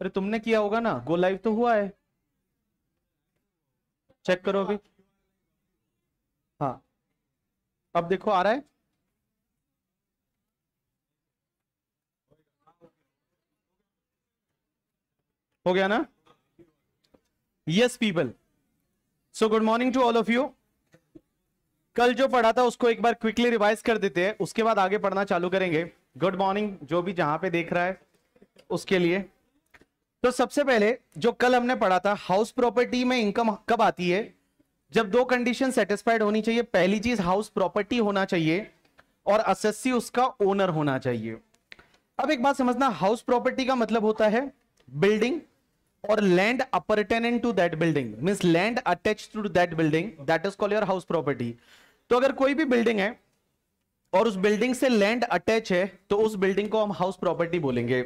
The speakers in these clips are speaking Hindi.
अरे तुमने किया होगा ना गो लाइव तो हुआ है चेक करो अभी हाँ अब देखो आ रहा है हो गया ना yes people so good morning to all of you कल जो पढ़ा था उसको एक बार क्विकली रिवाइज कर देते हैं उसके बाद आगे पढ़ना चालू करेंगे गुड मॉर्निंग जो भी जहां पे देख रहा है उसके लिए तो सबसे पहले जो कल हमने पढ़ा था हाउस प्रॉपर्टी में इनकम कब आती है जब दो कंडीशन सेटिस्फाइड होनी चाहिए पहली चीज हाउस प्रॉपर्टी होना चाहिए और असस्सी उसका ओनर होना चाहिए अब एक बात समझना हाउस प्रॉपर्टी का मतलब होता है बिल्डिंग और land appurtenant to that building means land attach to that building that is call your house property तो अगर कोई भी बिल्डिंग है और उस बिल्डिंग से लैंड अटैच है तो उस बिल्डिंग को हम हाउस प्रॉपर्टी बोलेंगे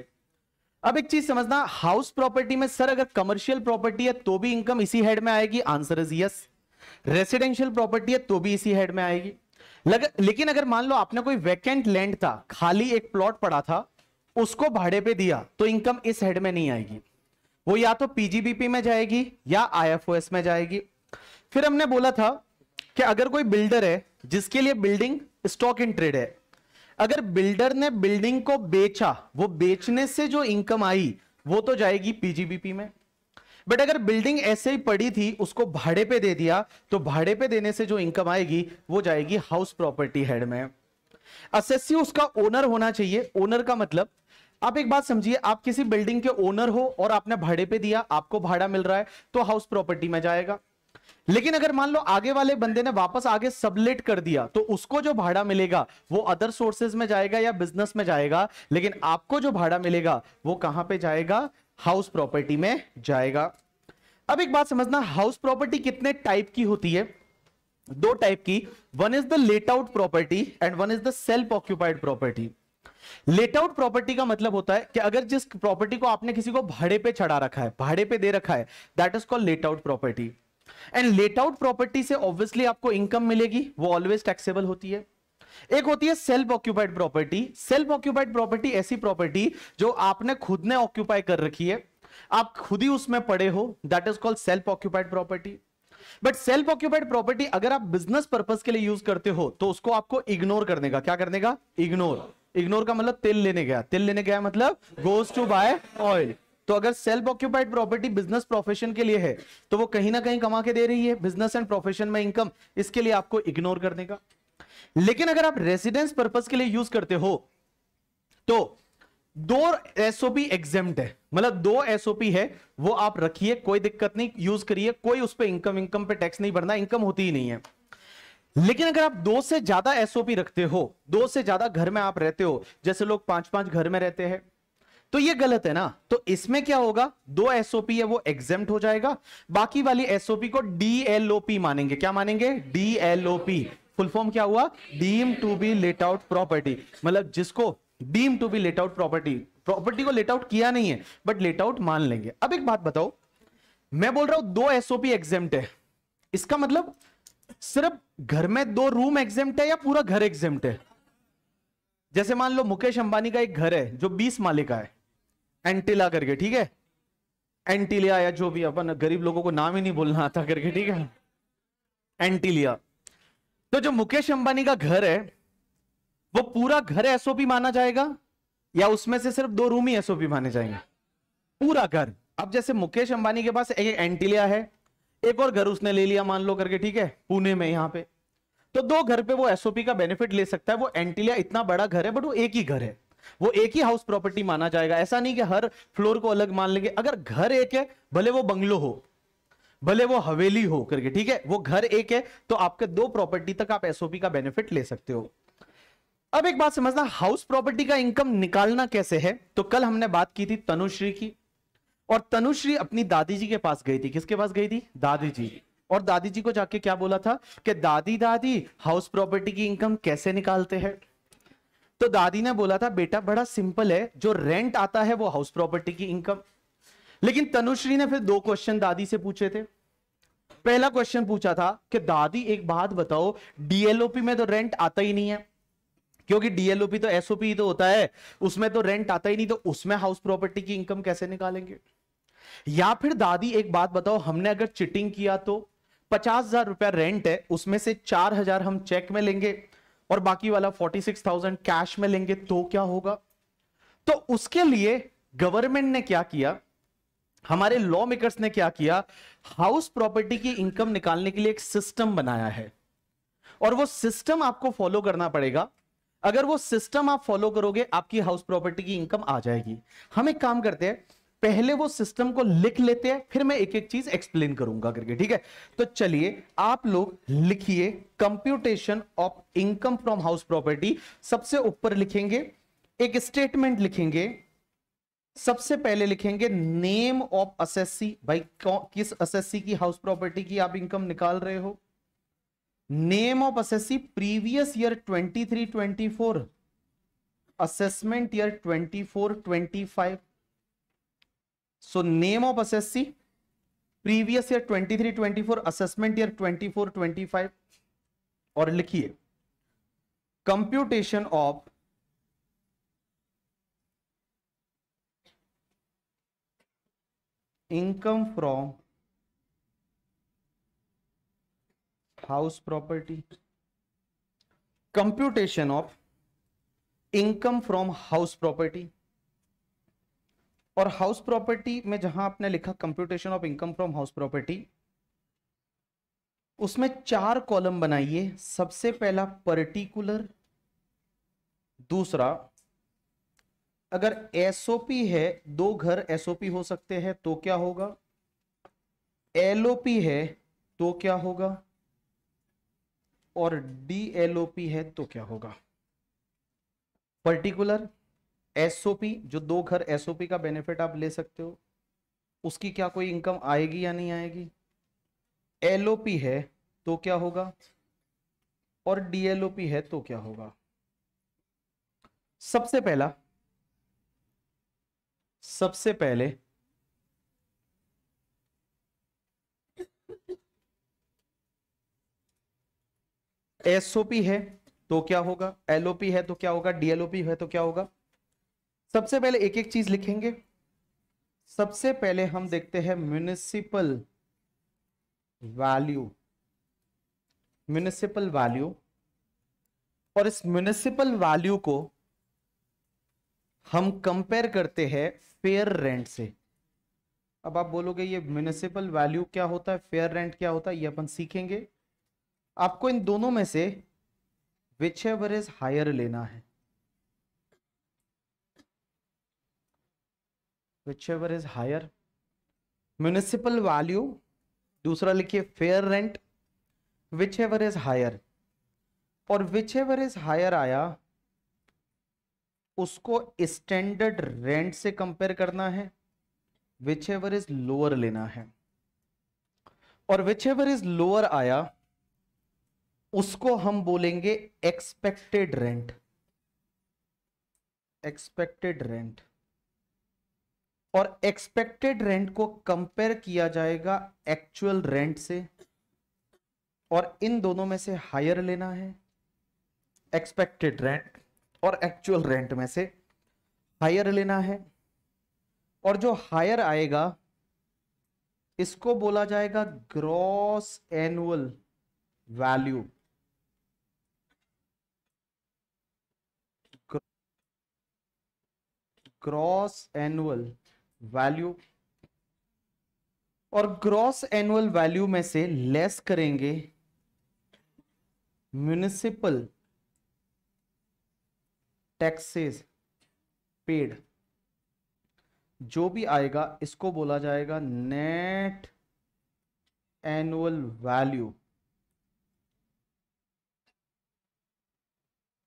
अब एक चीज समझना हाउस प्रॉपर्टी में सर अगर कमर्शियल प्रॉपर्टी है तो भी इनकम इसी हेड में आएगी answer is yes residential property है तो भी इसी हेड में आएगी लग, लेकिन अगर मान लो आपने कोई वैकेंट लैंड था खाली एक प्लॉट पड़ा था उसको भाड़े पे दिया तो इनकम इस हेड में नहीं आएगी वो या तो पीजीबीपी में जाएगी या आईएफओएस में जाएगी फिर हमने बोला था कि अगर कोई बिल्डर है जिसके लिए बिल्डिंग स्टॉक इन ट्रेड है अगर बिल्डर ने बिल्डिंग को बेचा वो बेचने से जो इनकम आई वो तो जाएगी पीजीबीपी में बट अगर बिल्डिंग ऐसे ही पड़ी थी उसको भाड़े पे दे दिया तो भाड़े पे देने से जो इनकम आएगी वो जाएगी हाउस प्रॉपर्टी हेड में असेसी उसका ओनर होना चाहिए ओनर का मतलब आप एक बात समझिए आप किसी बिल्डिंग के ओनर हो और आपने भाड़े पे दिया आपको भाड़ा मिल रहा है तो हाउस प्रॉपर्टी में जाएगा लेकिन अगर मान लो आगे वाले बंदे ने वापस आगे सबलेट कर दिया तो उसको जो भाड़ा मिलेगा वो अदर सोर्सेज में जाएगा या बिजनेस में जाएगा लेकिन आपको जो भाड़ा मिलेगा वो कहां पे जाएगा हाउस प्रॉपर्टी में जाएगा अब एक बात समझना हाउस प्रॉपर्टी कितने टाइप की होती है दो टाइप की one is the let out property and one is the self occupied property let out property का मतलब होता है कि अगर जिस प्रॉपर्टी को आपने किसी को भाड़े पे चढ़ा रखा है भाड़े पे दे रखा है that is called let out property and let out property से ऑब्वियसली आपको इनकम मिलेगी वो ऑलवेज टैक्सेबल होती है एक होती है self occupied property self occupied property ऐसी प्रॉपर्टी जो आपने खुद ने ऑक्यूपाई कर रखी है आप खुद ही उसमें पड़े हो that is called self occupied property but self occupied property अगर आप बिजनेस पर्पज के लिए यूज करते हो तो उसको आपको इग्नोर करने का क्या करने का इग्नोर इग्नोर का मतलब तेल लेने गया तेल लेने गया मतलब गोज टू बाय ऑयल तो अगर self occupied property business profession के लिए है तो वो कहीं ना कहीं कमा के दे रही है बिजनेस एंड प्रोफेशन में इनकम इसके लिए आपको इग्नोर करने का लेकिन अगर आप रेसिडेंस पर्पज के लिए यूज करते हो तो दो एसओपी एग्जाम है मतलब दो एसओपी है वो आप रखिए कोई दिक्कत नहीं यूज करिए कोई उस पर इनकम इनकम पे टैक्स नहीं भरना इनकम होती ही नहीं है लेकिन अगर आप दो से ज्यादा एसओपी रखते हो दो से ज्यादा घर में आप रहते हो जैसे लोग पांच पांच घर में रहते हैं तो ये गलत है ना तो इसमें क्या होगा दो एसओपी है वो एग्जाम हो जाएगा बाकी वाली एसओपी को डीएलओपी मानेंगे क्या मानेंगे डीएलओपी फुल फॉर्म क्या हुआ deemed to be let out property मतलब जिसको deemed to be let out property property को लेट आउट किया नहीं है बट लेट आउट मान लेंगे अब एक बात बताओ मैं बोल रहा हूं दो एसओपी एग्जेम्प्ट है इसका मतलब सिर्फ घर में दो रूम एग्जेम है या पूरा घर एग्जेम्प्ट है जैसे मान लो मुकेश अंबानी का एक घर है जो 20 माले का है एंटिला करके ठीक है एंटीलिया या जो भी अपन गरीब लोगों को नाम ही नहीं बोलना आता करके ठीक है एंटिलिया तो जो मुकेश अंबानी का घर है वो पूरा घर एसओपी माना जाएगा या उसमें से सिर्फ दो रूम ही एसओपी माने जाएंगे पूरा घर अब जैसे मुकेश अंबानी के पास एक एंटिलिया है एक और घर उसने ले लिया मान लो करके ठीक है पुणे में यहां पे तो दो घर पे वो एसओपी का बेनिफिट ले सकता है वो एंटिलिया इतना बड़ा घर है बट वो एक ही घर है वो एक ही हाउस प्रॉपर्टी माना जाएगा ऐसा नहीं कि हर फ्लोर को अलग मान लेंगे अगर घर एक है भले वो बंगलो हो भले वो हवेली हो करके ठीक है वो घर एक है तो आपके दो प्रॉपर्टी तक आप एसओपी का बेनिफिट ले सकते हो अब एक बात समझना हाउस प्रॉपर्टी का इनकम निकालना कैसे है तो कल हमने बात की थी तनुश्री की और तनुश्री अपनी दादी जी के पास गई थी किसके पास गई थी दादी जी और दादी जी को जाके क्या बोला था कि दादी दादी हाउस प्रॉपर्टी की इनकम कैसे निकालते हैं तो दादी ने बोला था बेटा बड़ा सिंपल है जो रेंट आता है वो हाउस प्रॉपर्टी की इनकम लेकिन तनुश्री ने फिर दो क्वेश्चन दादी से पूछे थे पहला क्वेश्चन पूछा था कि दादी एक बात बताओ डीएलओपी में तो रेंट आता ही नहीं है क्योंकि डीएलओपी तो एसओपी तो होता है उसमें तो रेंट आता ही नहीं तो उसमें हाउस प्रॉपर्टी की इनकम कैसे निकालेंगे या फिर दादी एक बात बताओ हमने अगर चिटिंग किया तो पचास हजार रुपया रेंट है उसमें से चार हजार हम चेक में लेंगे और बाकी वाला 46,000 कैश में लेंगे तो क्या होगा तो उसके लिए गवर्नमेंट ने क्या किया हमारे लॉ मेकर्स ने क्या किया हाउस प्रॉपर्टी की इनकम निकालने के लिए एक सिस्टम बनाया है और वो सिस्टम आपको फॉलो करना पड़ेगा अगर वो सिस्टम आप फॉलो करोगे आपकी हाउस प्रॉपर्टी की इनकम आ जाएगी हम एक काम करते हैं पहले वो सिस्टम को लिख लेते हैं फिर मैं एक एक चीज एक्सप्लेन करूंगा करके ठीक है तो चलिए आप लोग लिखिए computation of income from house property सबसे ऊपर लिखेंगे एक स्टेटमेंट लिखेंगे सबसे पहले लिखेंगे नेम ऑफ असेसी भाई किस असेसी की हाउस प्रॉपर्टी की आप इनकम निकाल रहे हो name of assessee previous year 23 24 assessment year 24 25 so name of assessee previous year 23 24 assessment year 24 25 और लिखिए computation of income from house property computation of income from house property और हाउस प्रॉपर्टी में जहां आपने लिखा computation of income from house property उसमें चार कॉलम बनाइए सबसे पहला पर्टिकुलर दूसरा अगर एसओपी है दो घर एसओपी हो सकते हैं तो क्या होगा एलओपी है तो क्या होगा और डीएलओपी है तो क्या होगा पर्टिकुलर एसओपी जो दो घर एसओपी का बेनिफिट आप ले सकते हो उसकी क्या कोई इनकम आएगी या नहीं आएगी एलओपी है तो क्या होगा और डीएलओपी है तो क्या होगा सबसे पहला सबसे पहले एसओपी है तो क्या होगा एलओपी है तो क्या होगा डीएलओपी है तो क्या होगा सबसे पहले एक एक चीज लिखेंगे सबसे पहले हम देखते हैं म्यूनिसिपल वैल्यू म्यूनिसिपल वैल्यू और इस म्यूनिसिपल वैल्यू को हम कंपेयर करते हैं फेयर रेंट से अब आप बोलोगे ये म्यूनिसिपल वैल्यू क्या होता है फेयर रेंट क्या होता है ये अपन सीखेंगे आपको इन दोनों में से विच एवर इज हायर लेना है whichever is higher municipal value दूसरा लिखिए fair rent whichever is higher और विच एवर इज हायर आया उसको स्टैंडर्ड रेंट से कंपेयर करना है विच एवर इज लोअर लेना है और विच एवर इज लोअर आया उसको हम बोलेंगे एक्सपेक्टेड रेंट एक्सपेक्टेड रेंट और एक्सपेक्टेड रेंट को कंपेयर किया जाएगा एक्चुअल रेंट से और इन दोनों में से हायर लेना है एक्सपेक्टेड रेंट और एक्चुअल रेंट में से हायर लेना है और जो हायर आएगा इसको बोला जाएगा gross annual value gross annual value और ग्रॉस एनुअल वैल्यू में से लेस करेंगे म्यूनिसिपल टैक्सेस पेड जो भी आएगा इसको बोला जाएगा नेट एनुअल वैल्यू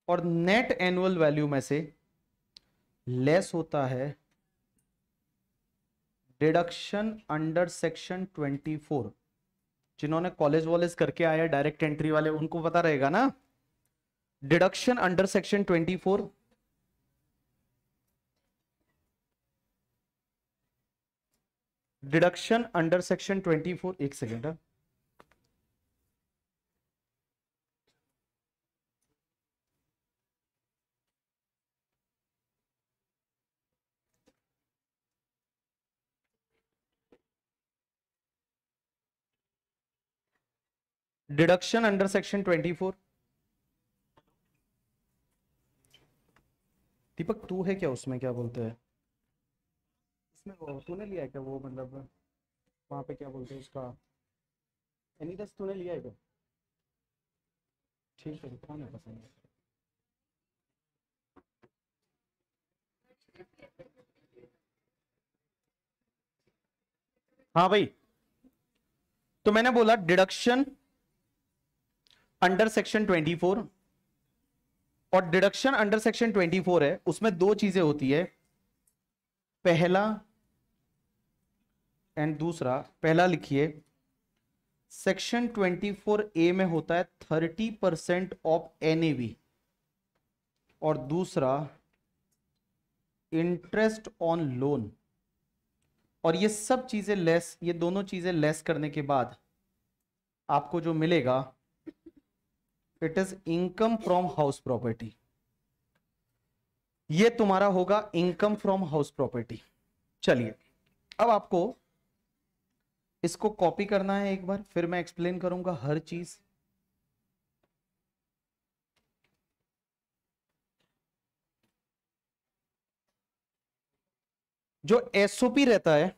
और नेट एनुअल वैल्यू में से लेस होता है deduction under section twenty four जिन्होंने कॉलेज वॉलेज करके आया डायरेक्ट एंट्री वाले उनको पता रहेगा ना deduction under section twenty four deduction under section twenty four एक सेकेंड है हाँ। डिडक्शन अंडर सेक्शन 24 दीपक तू है क्या उसमें क्या बोलते हैं उसमें वो तूने लिया है क्या वो मतलब वहां पे क्या बोलते हैं उसका एनी एनीदस तूने लिया है क्या ठीक है कौन है पसंद हाँ भाई तो मैंने बोला डिडक्शन अंडर सेक्शन 24 और डिडक्शन अंडर सेक्शन 24 है उसमें दो चीजें होती है पहला एंड दूसरा पहला लिखिए सेक्शन 24 ए में होता है 30 परसेंट ऑफ एनएवी और दूसरा इंटरेस्ट ऑन लोन और ये सब चीजें लेस ये दोनों चीजें लेस करने के बाद आपको जो मिलेगा it is income from house property ये तुम्हारा होगा इनकम फ्रॉम हाउस प्रॉपर्टी चलिए अब आपको इसको कॉपी करना है एक बार फिर मैं एक्सप्लेन करूंगा हर चीज जो एसओपी रहता है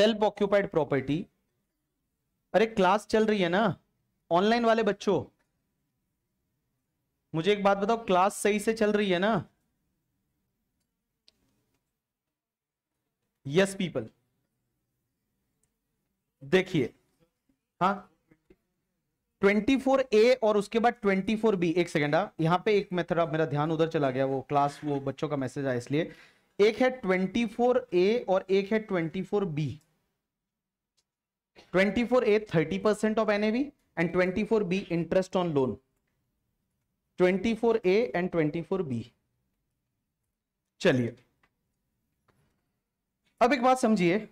सेल्फ ऑक्यूपाइड प्रॉपर्टी अरे क्लास चल रही है ना ऑनलाइन वाले बच्चों मुझे एक बात बताओ क्लास सही से चल रही है ना यस पीपल देखिए हाँ ए और उसके बाद ट्वेंटी फोर बी एक सेकेंड हाँ? यहां पे एक मेथड मेरा ध्यान उधर चला गया वो क्लास वो बच्चों का मैसेज आया इसलिए एक है ट्वेंटी फोर ए और एक है twenty twenty four four B A thirty percent of NAV and twenty four B interest on loan four A and four B चलिए अब एक बात समझिए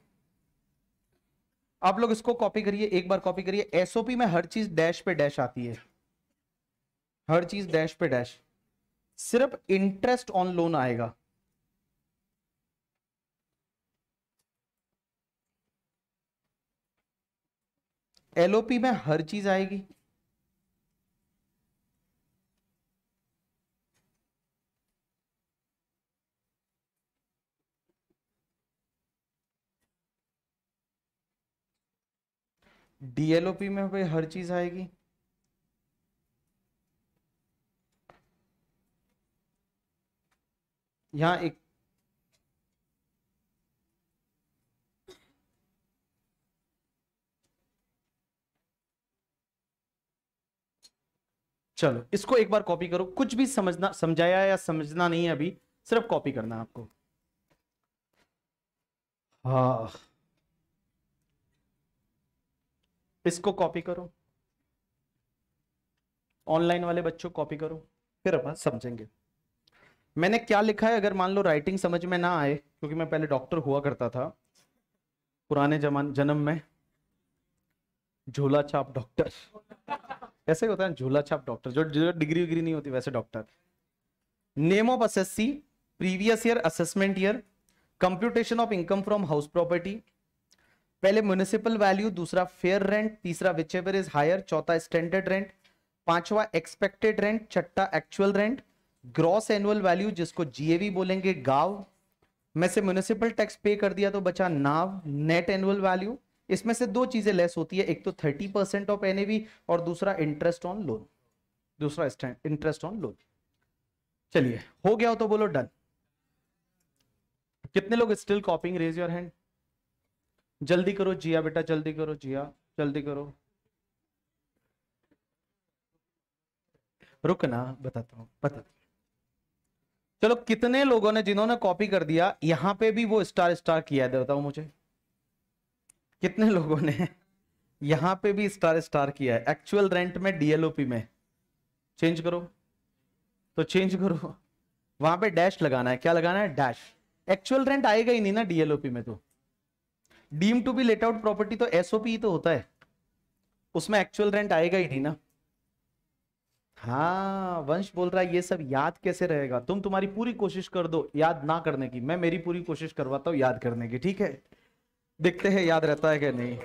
आप लोग इसको कॉपी करिए एक बार कॉपी करिए एसओपी में हर चीज डैश पे डैश आती है हर चीज डैश पे डैश सिर्फ इंटरेस्ट ऑन लोन आएगा एलओपी में हर चीज आएगी डीएलओपी में भाई हर चीज आएगी यहां एक चलो इसको एक बार कॉपी करो कुछ भी समझना समझाया या समझना नहीं है अभी सिर्फ कॉपी करना है आपको हाँ इसको कॉपी करो ऑनलाइन वाले बच्चों कॉपी करो फिर अपन समझेंगे मैंने क्या लिखा है अगर मान लो राइटिंग समझ में ना आए क्योंकि मैं पहले डॉक्टर हुआ करता था पुराने जमान जन्म में झोला छाप डॉक्टर ऐसे ही होता है झोला छाप डॉक्टर जो, जो डिग्री विग्री नहीं होती वैसे doctor name of assessee previous year assessment year computation of income from house property पहले म्यूनिसिपल वैल्यू दूसरा फेयर रेंट तीसरा विच एवर इज हायर चौथा स्टैंडर्ड रेंट पांचवा एक्सपेक्टेड रेंट छठा actual rent gross annual value जिसको जीएवी बोलेंगे गाव में से म्यूनिसिपल टैक्स पे कर दिया तो बचा नाव नेट एनुअल वैल्यू इसमें से दो चीजें लेस होती है एक तो थर्टी परसेंट ऑफ एनएवी और दूसरा इंटरेस्ट ऑन लोन दूसरा इंटरेस्ट ऑन लोन चलिए हो गया हो तो बोलो डन कितने लोग still copying raise your hand जल्दी करो जिया बेटा जल्दी करो जिया जल्दी करो रुकना बताता हूँ बताता चलो कितने लोगों ने जिन्होंने कॉपी कर दिया यहां पे भी वो स्टार स्टार किया है बताओ मुझे कितने लोगों ने यहां पे भी स्टार स्टार किया है एक्चुअल रेंट में डीएलओपी में चेंज करो तो चेंज करो वहां पे डैश लगाना है क्या लगाना है डैश एक्चुअल रेंट आएगा ही नहीं ना डीएलओपी में तो deem to be let out property तो एसओपी तो होता है उसमें एक्चुअल रेंट आएगा ही नहीं ना हाँ वंश बोल रहा है ये सब याद कैसे रहेगा तुम तुम्हारी पूरी कोशिश कर दो याद ना करने की मैं मेरी पूरी कोशिश करवाता हूँ याद करने की ठीक है देखते हैं याद रहता है कि नहीं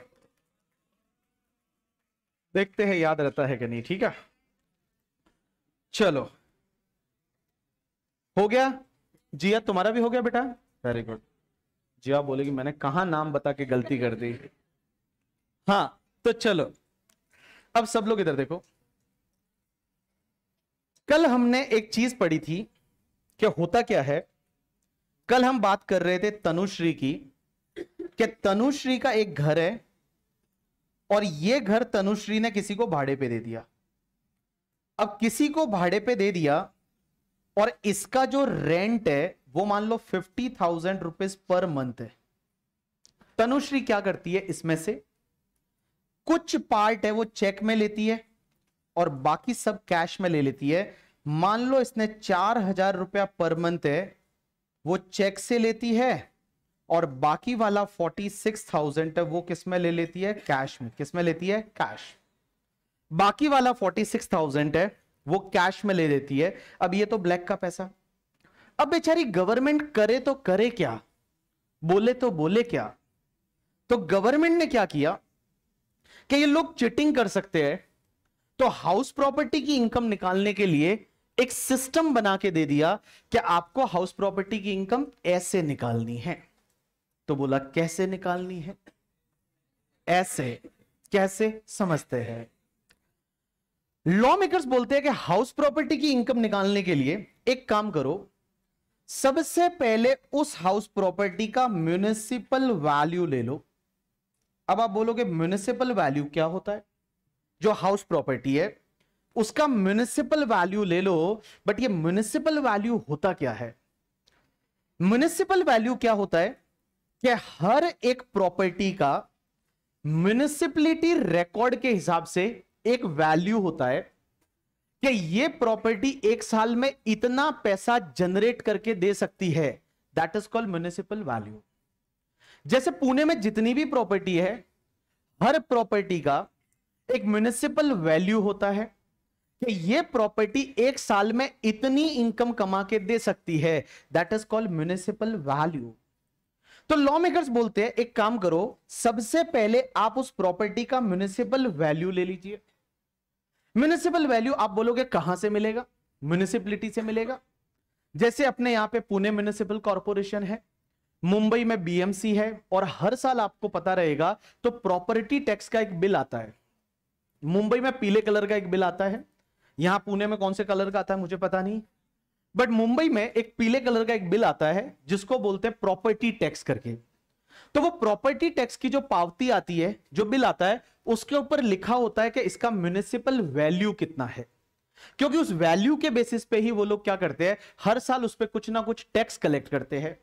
देखते हैं याद रहता है कि नहीं ठीक है चलो हो गया जिया तुम्हारा भी हो गया बेटा वेरी गुड जिया बोलेगी मैंने कहा नाम बता के गलती कर दी हाँ तो चलो अब सब लोग इधर देखो कल हमने एक चीज पढ़ी थी कि होता क्या है कल हम बात कर रहे थे तनुश्री की कि तनुश्री का एक घर है और यह घर तनुश्री ने किसी को भाड़े पे दे दिया अब किसी को भाड़े पे दे दिया और इसका जो रेंट है वो मान लो fifty thousand rupees per month है तनुश्री क्या करती है इसमें से कुछ पार्ट है वो चेक में लेती है और बाकी सब कैश में ले लेती है मान लो इसने चार हजार रुपया पर मंथ है वो चेक से लेती है और बाकी वाला फोर्टी सिक्स थाउजेंड है वो किस में ले लेती है कैश में किस में लेती है कैश बाकी वाला फोर्टी सिक्स थाउजेंड है वो कैश में ले लेती है अब ये तो ब्लैक का पैसा अब बेचारी गवर्नमेंट करे तो करे क्या बोले तो बोले क्या तो गवर्नमेंट ने क्या किया कि ये लोग चिटिंग कर सकते हैं तो हाउस प्रॉपर्टी की इनकम निकालने के लिए एक सिस्टम बना के दे दिया कि आपको हाउस प्रॉपर्टी की इनकम ऐसे निकालनी है तो बोला कैसे निकालनी है ऐसे कैसे समझते हैं लॉ मेकर्स बोलते हैं कि हाउस प्रॉपर्टी की इनकम निकालने के लिए एक काम करो सबसे पहले उस हाउस प्रॉपर्टी का म्यूनिसिपल वैल्यू ले लो अब आप बोलोगे म्यूनिसिपल वैल्यू क्या होता है जो हाउस प्रॉपर्टी है उसका म्यूनिसिपल वैल्यू ले लो बट ये म्यूनिसिपल वैल्यू होता क्या है म्यूनिसिपल वैल्यू क्या होता है कि हर एक प्रॉपर्टी का म्यूनिसिपलिटी रिकॉर्ड के हिसाब से एक वैल्यू होता है कि ये प्रॉपर्टी एक साल में इतना पैसा जनरेट करके दे सकती है that is called municipal value जैसे पुणे में जितनी भी प्रॉपर्टी है हर प्रॉपर्टी का एक म्यूनिसिपल वैल्यू होता है कि ये प्रॉपर्टी एक साल में इतनी इनकम कमा के दे सकती है that is called municipal value तो लॉ मेकर्स बोलते हैं एक काम करो सबसे पहले आप उस प्रॉपर्टी का म्यूनिसिपल वैल्यू ले लीजिए म्यूनिसिपल वैल्यू आप बोलोगे कहां से मिलेगा म्यूनिसिपलिटी से मिलेगा जैसे अपने यहां पे पुणे म्यूनिसिपल कॉरपोरेशन है मुंबई में बीएमसी है और हर साल आपको पता रहेगा तो प्रॉपर्टी टैक्स का एक बिल आता है मुंबई में पीले कलर का एक बिल आता है यहां पुणे में कौन से कलर का आता है मुझे पता नहीं बट मुंबई में एक पीले कलर का एक बिल आता है जिसको बोलते हैं प्रॉपर्टी टैक्स करके तो वो प्रॉपर्टी टैक्स की जो पावती आती है जो बिल आता है उसके ऊपर लिखा होता है कि इसका म्यूनिसिपल वैल्यू कितना है क्योंकि उस वैल्यू के बेसिस पे ही वो लोग क्या करते हैं हर साल उस पर कुछ ना कुछ टैक्स कलेक्ट करते हैं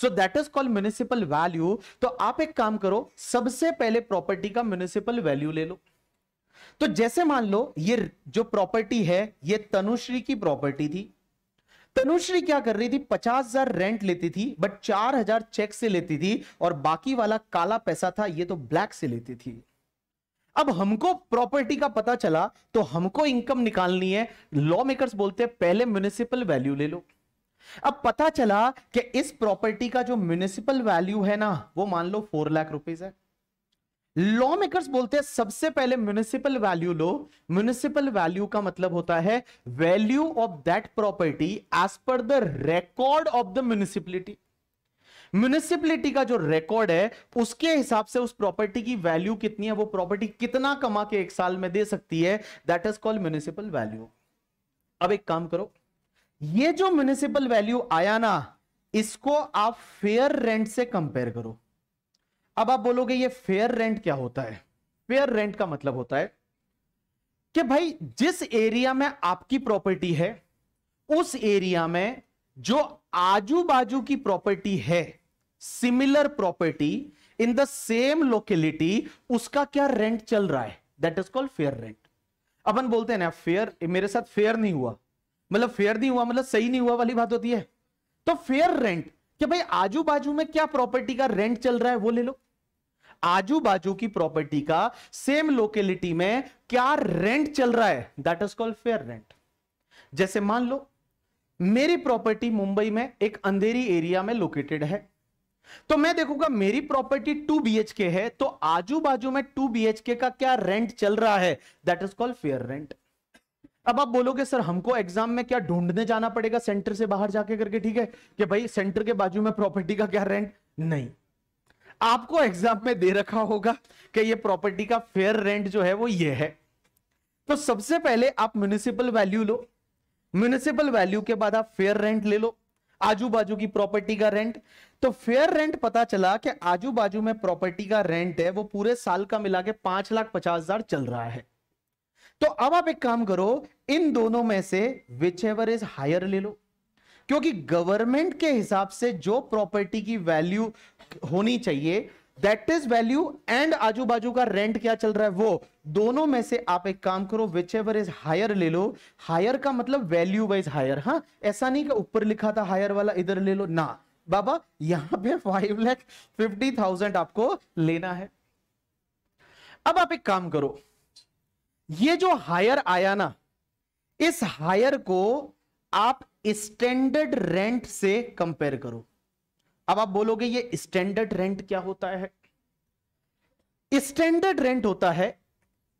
so that is called municipal value तो आप एक काम करो सबसे पहले प्रॉपर्टी का म्यूनिसिपल वैल्यू ले लो तो जैसे मान लो ये जो प्रॉपर्टी है ये तनुश्री की प्रॉपर्टी थी तनुश्री क्या कर रही थी पचास हजार रेंट लेती थी बट चार हजार चेक से लेती थी और बाकी वाला काला पैसा था ये तो ब्लैक से लेती थी अब हमको प्रॉपर्टी का पता चला तो हमको इनकम निकालनी है लॉ मेकर्स बोलते हैं पहले म्यूनिसिपल वैल्यू ले लो अब पता चला कि इस प्रॉपर्टी का जो म्यूनिसिपल वैल्यू है ना वो मान लो फोर लाख रुपीज है लॉ मेकर्स बोलते हैं सबसे पहले म्यूनिसिपल वैल्यू लो म्यूनिसिपल वैल्यू का मतलब होता है value of that property as per the record of the municipality municipality का जो रिकॉर्ड है उसके हिसाब से उस प्रॉपर्टी की वैल्यू कितनी है वो प्रॉपर्टी कितना कमा के एक साल में दे सकती है that is called municipal value अब एक काम करो ये जो म्यूनिसिपल वैल्यू आया ना इसको आप फेयर रेंट से कंपेयर करो अब आप बोलोगे ये फेयर रेंट क्या होता है फेयर रेंट का मतलब होता है कि भाई जिस एरिया में आपकी प्रॉपर्टी है उस एरिया में जो आजू बाजू की प्रॉपर्टी है similar property in the same locality उसका क्या रेंट चल रहा है that is called fair rent अपन बोलते हैं ना फेयर मेरे साथ फेयर नहीं हुआ मतलब फेयर नहीं हुआ मतलब सही नहीं हुआ वाली बात होती है तो फेयर रेंट कि भाई आजू बाजू में क्या प्रॉपर्टी का रेंट चल रहा है वो ले लो आजू बाजू की प्रॉपर्टी का सेम लोकेलिटी में क्या रेंट चल रहा है that is called fair rent जैसे मान लो मेरी प्रॉपर्टी मुंबई में एक अंधेरी एरिया में लोकेटेड है तो मैं देखूंगा मेरी प्रॉपर्टी टू बी है तो आजू बाजू में टू बी का क्या रेंट चल रहा है that is called fair rent अब आप बोलोगे सर हमको एग्जाम में क्या ढूंढने जाना पड़ेगा सेंटर से बाहर जाके करके ठीक है कि भाई सेंटर के बाजू में प्रॉपर्टी का क्या रेंट नहीं आपको एग्जाम में दे रखा होगा कि ये प्रॉपर्टी का फेयर रेंट जो है वो ये है तो सबसे पहले आप म्युनिसिपल वैल्यू लो म्युनिसिपल वैल्यू के बाद आप फेयर रेंट ले लो आजू बाजू की प्रॉपर्टी का रेंट तो फेयर रेंट पता चला कि आजू बाजू में प्रॉपर्टी का रेंट है वो पूरे साल का मिला के पांच लाख पचास हजार चल रहा है तो अब आप एक काम करो इन दोनों में से विच एवर इज हायर ले लो क्योंकि गवर्नमेंट के हिसाब से जो प्रॉपर्टी की वैल्यू होनी चाहिए दैट इज वैल्यू एंड आजू बाजू का रेंट क्या चल रहा है वो दोनों में से आप एक काम करो विच एवर इज हायर ले लो हायर का मतलब वैल्यू वाइज हायर हाँ ऐसा नहीं कि ऊपर लिखा था हायर वाला इधर ले लो ना बाबा यहां पे फाइव लैख फिफ्टी थाउजेंड आपको लेना है अब आप एक काम करो ये जो हायर आया ना इस हायर को आप स्टैंडर्ड रेंट से कंपेयर करो अब आप बोलोगे ये स्टैंडर्ड रेंट क्या होता है स्टैंडर्ड रेंट होता है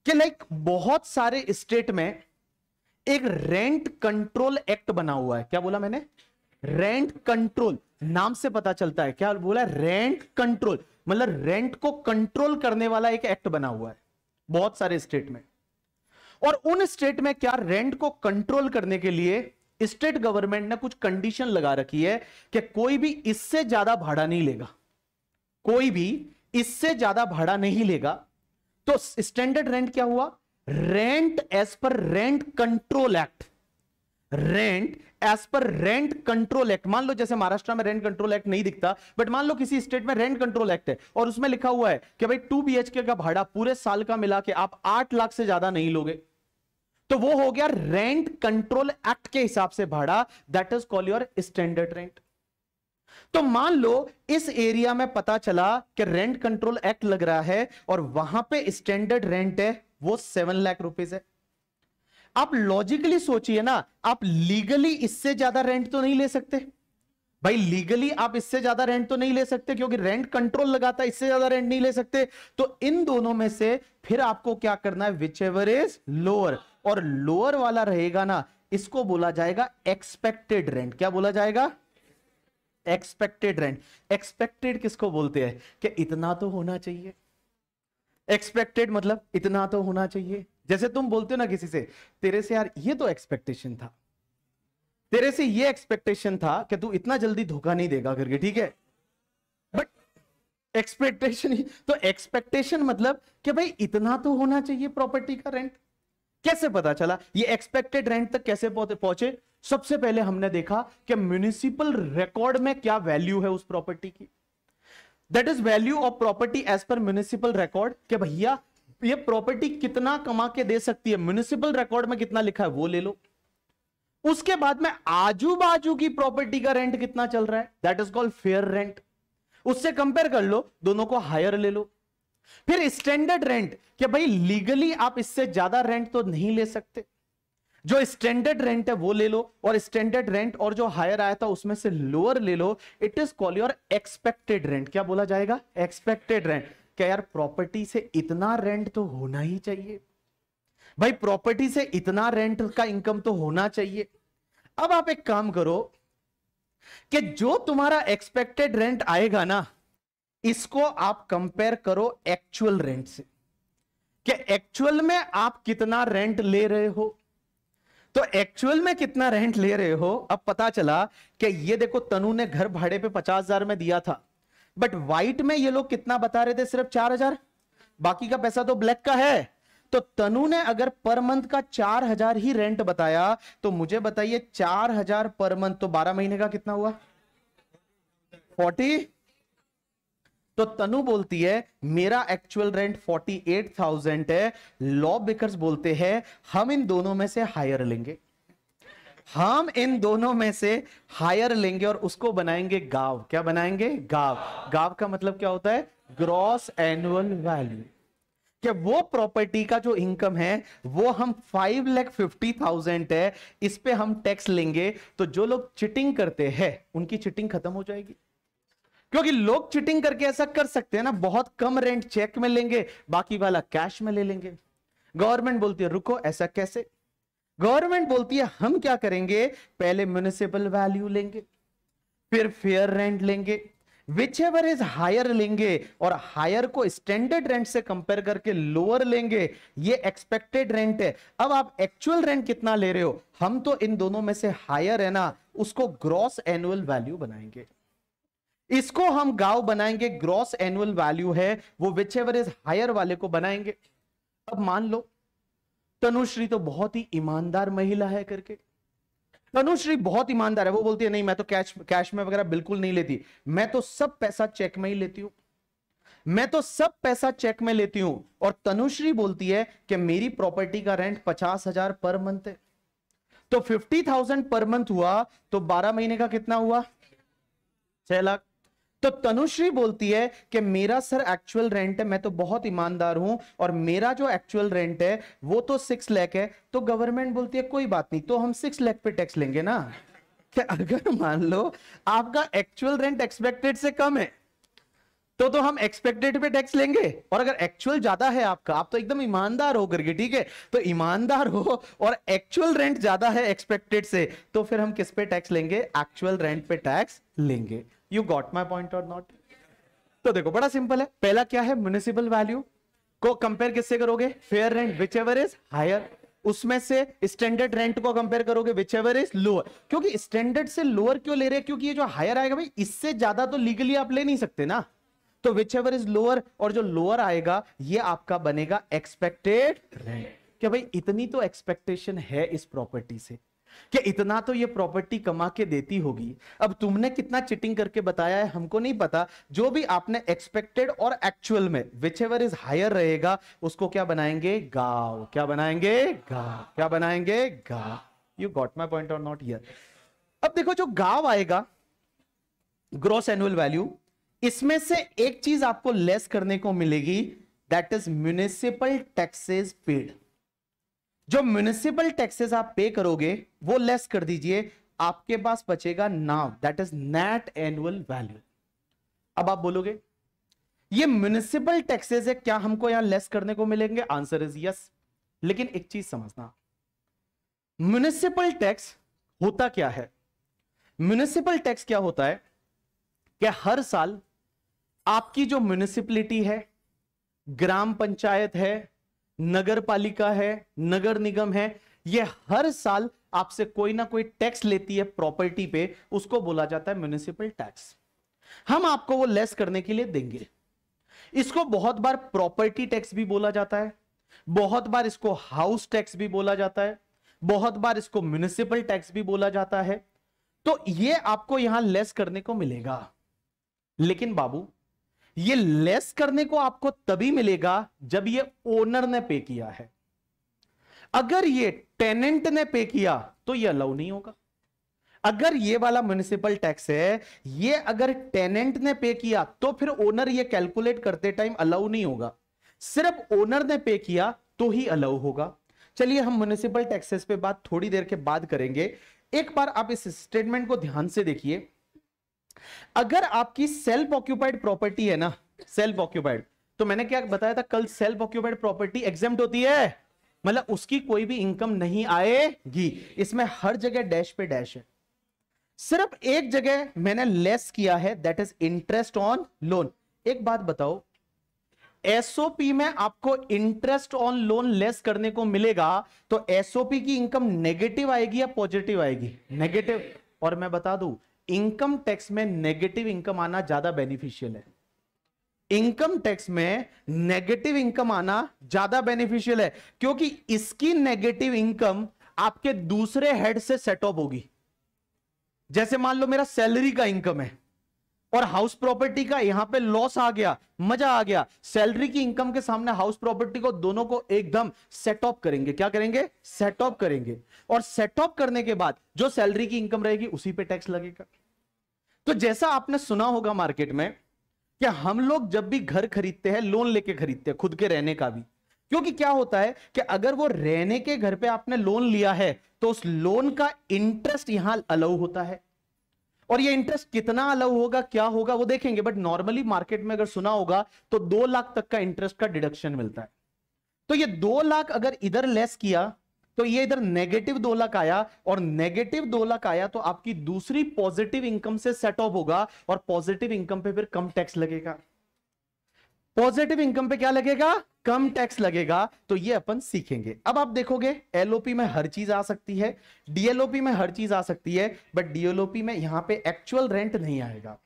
कि लाइक बहुत सारे स्टेट में एक रेंट कंट्रोल एक्ट बना हुआ है क्या बोला मैंने रेंट कंट्रोल नाम से पता चलता है क्या बोला रेंट कंट्रोल मतलब रेंट को कंट्रोल करने वाला एक एक्ट बना हुआ है बहुत सारे स्टेट में और उन स्टेट में क्या रेंट को कंट्रोल करने के लिए स्टेट गवर्नमेंट ने कुछ कंडीशन लगा रखी है कि कोई भी इससे ज्यादा भाड़ा नहीं लेगा कोई भी इससे ज्यादा भाड़ा नहीं लेगा तो स्टैंडर्ड रेंट क्या हुआ rent as per rent control act rent as per rent control act मान लो जैसे महाराष्ट्र में रेंट कंट्रोल एक्ट नहीं दिखता बट मान लो किसी स्टेट में रेंट कंट्रोल एक्ट है और उसमें लिखा हुआ है कि भाई टू बी का भाड़ा पूरे साल का मिला के आप आठ लाख से ज्यादा नहीं लोगे तो वो हो गया रेंट कंट्रोल एक्ट के हिसाब से भाड़ा that is call your standard rent तो मान लो इस एरिया में पता चला कि रेंट कंट्रोल एक्ट लग रहा है और वहां पे स्टैंडर्ड रेंट है वो सेवन लाख रुपीज है आप लॉजिकली सोचिए ना आप लीगली इससे ज्यादा रेंट तो नहीं ले सकते भाई लीगली आप इससे ज्यादा रेंट तो नहीं ले सकते क्योंकि रेंट कंट्रोल लगाता है इससे ज्यादा रेंट नहीं ले सकते तो इन दोनों में से फिर आपको क्या करना है विच एवर इज लोअर और लोअर वाला रहेगा ना इसको बोला जाएगा एक्सपेक्टेड रेंट क्या बोला जाएगा एक्सपेक्टेड रेंट एक्सपेक्टेड किसको बोलते हैं कि इतना तो होना चाहिए एक्सपेक्टेड मतलब इतना तो होना चाहिए जैसे तुम बोलते हो ना किसी से तेरे से यार ये तो एक्सपेक्टेशन था तेरे से ये एक्सपेक्टेशन था कि तू इतना जल्दी धोखा नहीं देगा करके ठीक है बट एक्सपेक्टेशन तो एक्सपेक्टेशन मतलब कि भाई इतना तो होना चाहिए प्रॉपर्टी का रेंट कैसे पता चला ये एक्सपेक्टेड रेंट तक कैसे पहुंचे सबसे पहले हमने देखा कि म्यूनिसिपल रिकॉर्ड में क्या वैल्यू है उस प्रॉपर्टी की that is value of property as per municipal record के भैया ये प्रॉपर्टी कितना कमा के दे सकती है म्यूनिसिपल रिकॉर्ड में कितना लिखा है वो ले लो उसके बाद में आजू बाजू की प्रॉपर्टी का रेंट कितना चल रहा है that is called fair rent उससे कंपेयर कर लो दोनों को हायर ले लो फिर स्टैंडर्ड रेंट क्या भाई लीगली आप इससे ज्यादा रेंट तो नहीं ले सकते जो स्टैंडर्ड रेंट है वो ले लो और स्टैंडर्ड रेंट और जो हायर आया था उसमें से लोअर ले लो it is call your expected rent क्या बोला जाएगा एक्सपेक्टेड रेंट क्या यार प्रॉपर्टी से इतना रेंट तो होना ही चाहिए भाई प्रॉपर्टी से इतना रेंट का इनकम तो होना चाहिए अब आप एक काम करो कि जो तुम्हारा एक्सपेक्टेड रेंट आएगा ना इसको आप कंपेयर करो एक्चुअल रेंट से कि एक्चुअल में आप कितना रेंट ले रहे हो तो एक्चुअल में कितना रेंट ले रहे हो अब पता चला कि ये देखो तनु ने घर भाड़े पे पचास हजार में दिया था बट व्हाइट में ये लोग कितना बता रहे थे सिर्फ चार हजार बाकी का पैसा तो ब्लैक का है तो तनु ने अगर पर मंथ का चार हजार ही रेंट बताया तो मुझे बताइए चार हजार पर मंथ तो बारह महीने का कितना हुआ फोर्टी तो तनु बोलती है मेरा actual rent forty eight thousand है लॉ बेकर बोलते हैं हम इन दोनों में से हायर लेंगे हम इन दोनों में से हायर लेंगे और उसको बनाएंगे गाव क्या बनाएंगे गाव गाव का मतलब क्या होता है ग्रॉस एनुअल वैल्यू कि वो प्रॉपर्टी का जो इनकम है वो हम फाइव लैख फिफ्टी थाउजेंड है इस पे हम टैक्स लेंगे तो जो लोग चिटिंग करते हैं उनकी चिटिंग खत्म हो जाएगी क्योंकि लोग चिटिंग करके ऐसा कर सकते हैं ना बहुत कम रेंट चेक में लेंगे बाकी वाला कैश में ले लेंगे गवर्नमेंट बोलती है रुको ऐसा कैसे गवर्नमेंट बोलती है हम क्या करेंगे पहले म्यूनिसिपल वैल्यू लेंगे फिर फेयर रेंट लेंगे विच एवर इज हायर लेंगे और हायर को स्टैंडर्ड रेंट से कंपेयर करके लोअर लेंगे ये एक्सपेक्टेड रेंट है अब आप एक्चुअल रेंट कितना ले रहे हो हम तो इन दोनों में से हायर है ना उसको ग्रॉस एनुअल वैल्यू बनाएंगे इसको हम गांव बनाएंगे ग्रॉस एनुअल वैल्यू है वो विच एवर इज हायर वाले को बनाएंगे अब मान लो तनुश्री तो बहुत ही ईमानदार महिला है करके तनुश्री बहुत ईमानदार है वो बोलती है नहीं मैं तो कैश कैश में वगैरह बिल्कुल नहीं लेती मैं तो सब पैसा चेक में ही लेती हूँ मैं तो सब पैसा चेक में लेती हूं और तनुश्री बोलती है कि मेरी प्रॉपर्टी का रेंट पचास हजार पर मंथ है तो फिफ्टी थाउजेंड पर मंथ हुआ तो बारह महीने का कितना हुआ छह लाख तो तनुश्री बोलती है कि मेरा सर एक्चुअल रेंट है मैं तो बहुत ईमानदार हूं और मेरा जो एक्चुअल रेंट है वो तो सिक्स लैख है तो गवर्नमेंट बोलती है कोई बात नहीं तो हम सिक्स लैख पे टैक्स लेंगे ना कि तो अगर मान लो आपका एक्चुअल रेंट एक्सपेक्टेड से कम है तो तो हम एक्सपेक्टेड पे टैक्स लेंगे और अगर एक्चुअल ज्यादा है आपका आप तो एकदम ईमानदार हो करके ठीक है तो ईमानदार हो और एक्चुअल रेंट ज्यादा है एक्सपेक्टेड से तो फिर हम किस पे टैक्स लेंगे एक्चुअल रेंट पे टैक्स लेंगे यू गॉट माई पॉइंट और नॉट तो देखो बड़ा सिंपल है पहला क्या है म्यूनिसिपल वैल्यू को कंपेयर किससे करोगे fair rent whichever is higher उसमें से स्टैंडर्ड रेंट को कंपेयर करोगे विच एवर इज लोअर क्योंकि स्टैंडर्ड से लोअर क्यों ले रहे हैं क्योंकि ये जो हायर आएगा भाई इससे ज्यादा तो लीगली आप ले नहीं सकते ना तो विच एवर इज लोअर और जो लोअर आएगा ये आपका बनेगा एक्सपेक्टेड रेंट क्या भाई इतनी तो एक्सपेक्टेशन है इस प्रॉपर्टी से कि इतना तो ये प्रॉपर्टी कमा के देती होगी अब तुमने कितना चिटिंग करके बताया है हमको नहीं पता जो भी आपने एक्सपेक्टेड और एक्चुअल में विच एवर इज हायर रहेगा उसको क्या बनाएंगे गाव क्या बनाएंगे गाव क्या बनाएंगे GAV you got my point और नॉट हियर अब देखो जो गाव आएगा ग्रॉस एनुअल वैल्यू इसमें से एक चीज आपको लेस करने को मिलेगी that is municipal taxes paid जो म्यूनिसिपल टैक्सेस आप पे करोगे वो लेस कर दीजिए आपके पास बचेगा now that is net annual value अब आप बोलोगे ये म्यूनिसिपल टैक्सेस है क्या हमको यहां लेस करने को मिलेंगे आंसर इज यस लेकिन एक चीज समझना म्यूनिसिपल टैक्स होता क्या है म्यूनिसिपल टैक्स क्या होता है कि हर साल आपकी जो म्यूनिसिपलिटी है ग्राम पंचायत है नगर पालिका है नगर निगम है ये हर साल आपसे कोई ना कोई टैक्स लेती है प्रॉपर्टी पे उसको बोला जाता है म्यूनिसिपल टैक्स हम आपको वो लेस करने के लिए देंगे इसको बहुत बार प्रॉपर्टी टैक्स भी बोला जाता है बहुत बार इसको हाउस टैक्स भी बोला जाता है बहुत बार इसको म्यूनिसिपल टैक्स भी बोला जाता है तो ये आपको यहां लेस करने को मिलेगा लेकिन बाबू ये लेस करने को आपको तभी मिलेगा जब ये ओनर ने पे किया है अगर ये टेनेंट ने पे किया तो ये अलाउ नहीं होगा अगर ये वाला म्यूनिसिपल टैक्स है ये अगर टेनेंट ने पे किया तो फिर ओनर ये कैलकुलेट करते टाइम अलाउ नहीं होगा सिर्फ ओनर ने पे किया तो ही अलाउ होगा चलिए हम म्यूनिसिपल टैक्सेस पे बात थोड़ी देर के बाद करेंगे एक बार आप इस स्टेटमेंट को ध्यान से देखिए अगर आपकी सेल्फ ऑक्यूपाइड प्रॉपर्टी है ना सेल्फ ऑक्यूपाइड तो मैंने क्या बताया था कल सेल्फ ऑक्यूपाइड प्रॉपर्टी एग्जाम होती है मतलब उसकी कोई भी इनकम नहीं आएगी इसमें हर जगह डैश पे डैश है सिर्फ एक जगह मैंने लेस किया है that is interest on loan एक बात बताओ एसओपी में आपको इंटरेस्ट ऑन लोन लेस करने को मिलेगा तो एसओपी की इनकम नेगेटिव आएगी या पॉजिटिव आएगी नेगेटिव और मैं बता दूं इनकम टैक्स में नेगेटिव इनकम आना ज्यादा बेनिफिशियल है इनकम टैक्स में नेगेटिव इनकम आना ज्यादा बेनिफिशियल है क्योंकि इसकी नेगेटिव इनकम आपके दूसरे हेड से सेट ऑफ होगी जैसे मान लो मेरा सैलरी का इनकम है और हाउस प्रॉपर्टी का यहां पे लॉस आ गया मजा आ गया सैलरी की इनकम के सामने हाउस प्रॉपर्टी को दोनों को एकदम सेट ऑफ करेंगे क्या करेंगे सेट ऑफ करेंगे और सेट ऑफ करने के बाद जो सैलरी की इनकम रहेगी उसी पे टैक्स लगेगा तो जैसा आपने सुना होगा मार्केट में कि हम लोग जब भी घर खरीदते हैं लोन लेके खरीदते हैं खुद के रहने का भी क्योंकि क्या होता है कि अगर वो रहने के घर पे आपने लोन लिया है तो उस लोन का इंटरेस्ट यहां अलाउ होता है और ये इंटरेस्ट कितना अलाउ होगा क्या होगा वो देखेंगे बट नॉर्मली मार्केट में अगर सुना होगा तो दो लाख तक का इंटरेस्ट का डिडक्शन मिलता है तो ये दो लाख अगर इधर लेस किया तो ये इधर नेगेटिव दो लाख आया और नेगेटिव दो लाख आया तो आपकी दूसरी पॉजिटिव इनकम से सेट ऑफ होगा और पॉजिटिव इनकम पे फिर कम टैक्स लगेगा पॉजिटिव इनकम पे क्या लगेगा कम टैक्स लगेगा तो ये अपन सीखेंगे अब आप देखोगे एलओपी में हर चीज आ सकती है डीएलओपी में हर चीज आ सकती है बट डीएलओपी में यहां पे एक्चुअल रेंट नहीं आएगा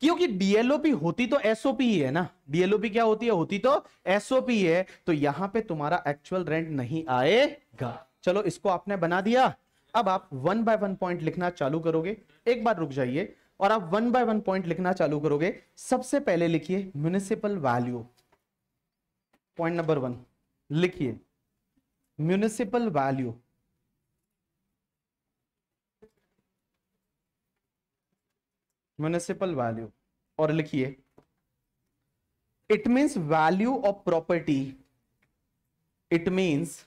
क्योंकि डीएलओपी होती तो एसओपी ही है ना डीएलओपी क्या होती है होती तो एसओपी है तो यहां पे तुम्हारा एक्चुअल रेंट नहीं आएगा चलो इसको आपने बना दिया अब आप वन बाय वन पॉइंट लिखना चालू करोगे एक बार रुक जाइए और आप वन बाय वन पॉइंट लिखना चालू करोगे सबसे पहले लिखिए municipal value point number one लिखिए म्यूनिसिपल वैल्यू म्यूनिसिपल वैल्यू और लिखिए it means value of property it means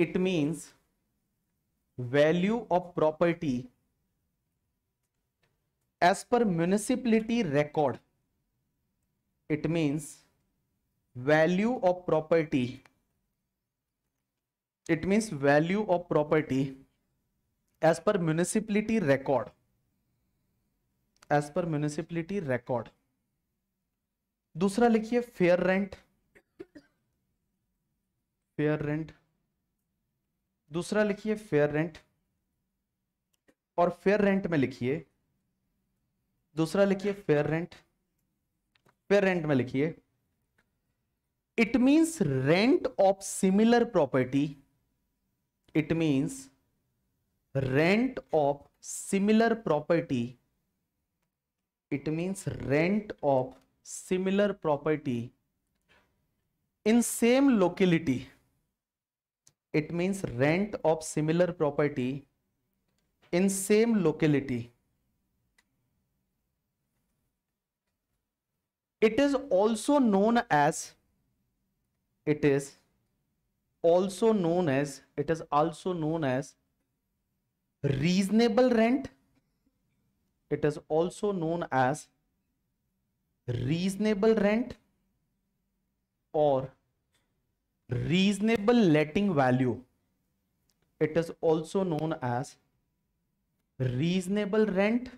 it means value of property as per municipality record it means value of property it means value of property as per municipality record as per municipality record दूसरा लिखिए फेयर रेंट फेयर रेंट दूसरा लिखिए फेयर रेंट और फेयर रेंट में लिखिए दूसरा लिखिए फेयर रेंट फेयर रेंट में लिखिए it means rent of similar property it means rent of similar property it means rent of similar property in same locality it means rent of similar property in same locality it is also known as it is also known as it is also known as reasonable rent it is also known as reasonable rent or reasonable letting value it is also known as reasonable rent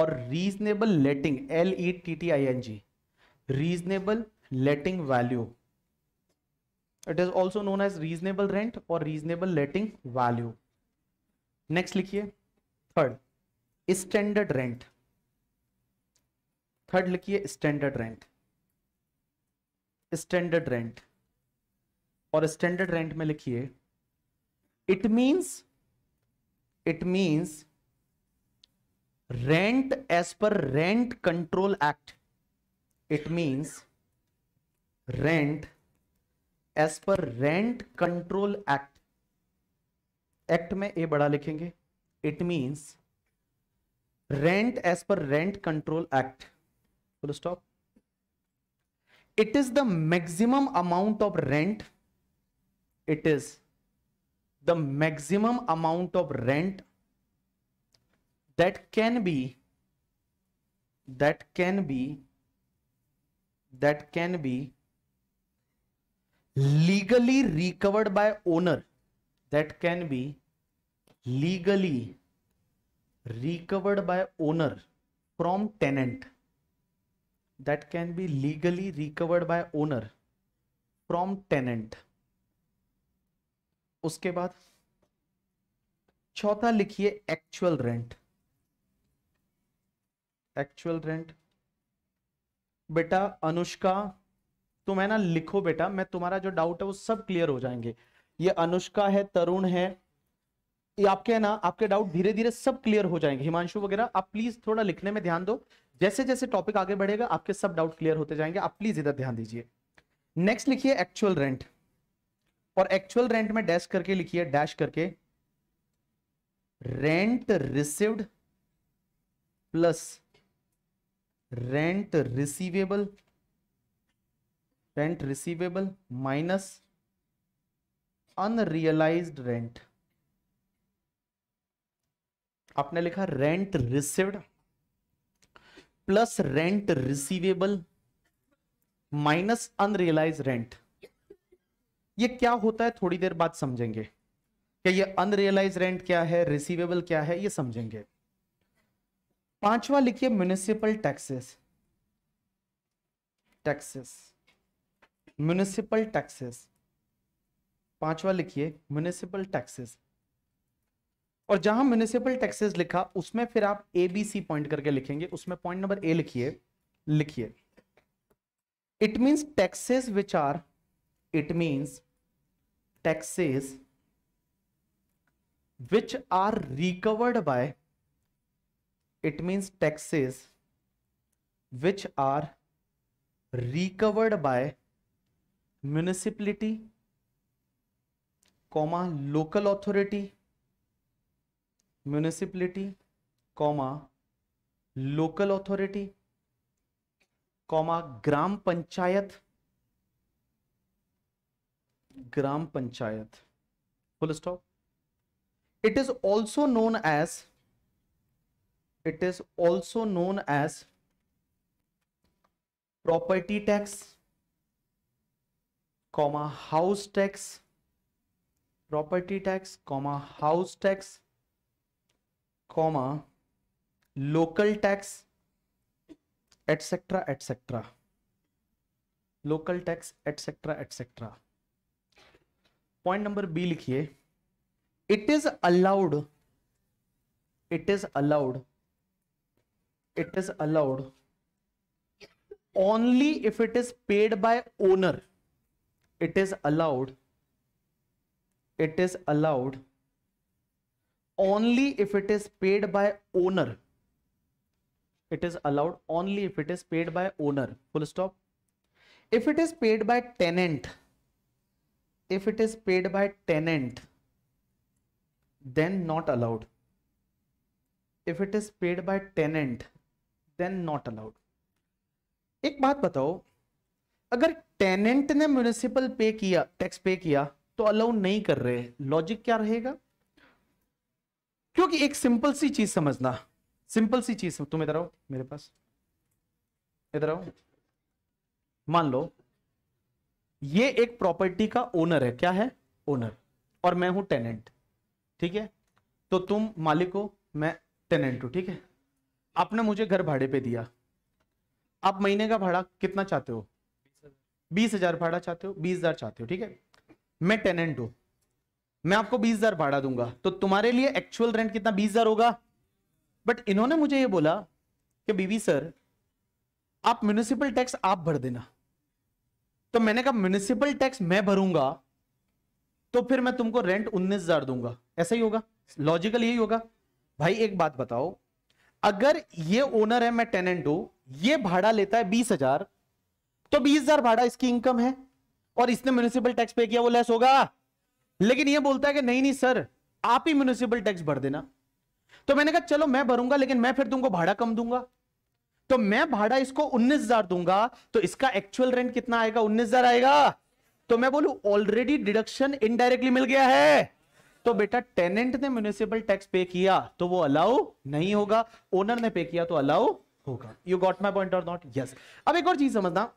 or reasonable letting L E T T I N G reasonable letting value it is also known as reasonable rent or reasonable letting value next लिखिए थर्ड स्टैंडर्ड रेंट थर्ड लिखिए स्टैंडर्ड रेंट स्टैंडर्ड रेंट और स्टैंडर्ड रेंट में लिखिए it means it means rent as per rent control act it means rent as per rent control act act में ए बड़ा लिखेंगे it means rent as per rent control act full stop it is the maximum amount of rent it is the maximum amount of rent that can be that can be that can be legally recovered by owner that can be legally recovered by owner from tenant that can be legally recovered by owner from tenant उसके बाद चौथा लिखिए एक्चुअल रेंट एक्चुअल रेंट बेटा अनुष्का तुम है ना लिखो बेटा मैं तुम्हारा जो डाउट है वो सब क्लियर हो जाएंगे ये अनुष्का है तरुण है ये आपके है ना आपके डाउट धीरे धीरे सब क्लियर हो जाएंगे हिमांशु वगैरह आप प्लीज थोड़ा लिखने में ध्यान दो जैसे जैसे टॉपिक आगे बढ़ेगा आपके सब डाउट क्लियर होते जाएंगे आप प्लीज इधर ध्यान दीजिए नेक्स्ट लिखिए एक्चुअल रेंट और एक्चुअल रेंट में डैश करके लिखिए डैश करके rent received plus rent receivable rent receivable minus unrealised rent आपने लिखा rent received plus rent receivable minus unrealise rent ये क्या होता है थोड़ी देर बाद समझेंगे कि ये अनरियलाइज रेंट क्या है रिसीवेबल क्या है ये समझेंगे पांचवा लिखिए municipal taxes taxes municipal taxes पांचवा लिखिए म्यूनिसिपल टैक्सेस और जहां म्यूनिसिपल टैक्सेस लिखा उसमें फिर आप एबीसी पॉइंट करके लिखेंगे उसमें पॉइंट नंबर ए लिखिए लिखिए it means taxes which are it means taxes which are recovered by it means taxes which are recovered by municipality comma local authority municipality comma local authority comma gram panchayat gram panchayat full stop it is also known as it is also known as property tax comma house tax property tax comma house tax comma local tax etc etc local tax etcetera etcetera point number B लिखिए it is allowed it is allowed it is allowed only if it is paid by owner it is allowed it is allowed only if it is paid by owner it is allowed only if it is paid by owner full stop if it is paid by tenant if it is paid by tenant then not allowed if it is paid by tenant then not allowed एक बात बताओ अगर टेनेंट ने म्यूनिसिपल पे किया टैक्स पे किया तो अलाउ नहीं कर रहे लॉजिक क्या रहेगा क्योंकि एक सिंपल सी चीज समझना सिंपल सी चीज तुम इधर आओ मेरे पास इधर आओ मान लो ये एक प्रॉपर्टी का ओनर है क्या है ओनर और मैं हूं टेनेंट ठीक है तो तुम मालिक हो मैं टेनेंट हूं ठीक है आपने मुझे घर भाड़े पे दिया आप महीने का भाड़ा कितना चाहते हो बीस हजार भाड़ा चाहते हो बीस हजार चाहते हो ठीक है मैं टेनेंट हूं मैं आपको बीस हजार भाड़ा दूंगा तो तुम्हारे लिए एक्चुअल रेंट कितना बीस हजार होगा बट इन्होंने मुझे ये बोला कि बीवी सर आप म्यूनिसिपल टैक्स आप भर देना तो मैंने कहा म्यूनिसिपल टैक्स मैं भरूंगा तो फिर मैं तुमको रेंट उन्नीस हजार दूंगा ऐसा ही होगा लॉजिकल यही होगा भाई एक बात बताओ अगर ये ओनर है मैं टेनेंट हूं ये भाड़ा लेता है बीस हजार तो बीस हजार भाड़ा इसकी इनकम है और इसने म्यूनिसिपल टैक्स पे किया वो लेस होगा लेकिन ये बोलता है कि नहीं नहीं सर आप ही म्यूनिसिपल टैक्स भर देना तो मैंने कहा चलो मैं भरूंगा लेकिन मैं फिर तुमको भाड़ा कम दूंगा तो मैं भाड़ा इसको उन्नीस हजार दूंगा तो इसका एक्चुअल रेंट कितना आएगा उन्नीस हजार आएगा तो मैं बोलू ऑलरेडी डिडक्शन इनडायरेक्टली मिल गया है तो बेटा टेनेंट ने म्यूनिसिपल टैक्स पे किया तो वो अलाउ नहीं होगा ओनर ने पे किया तो अलाउ होगा यू गॉट माई पॉइंट और नॉट यस अब एक और चीज समझना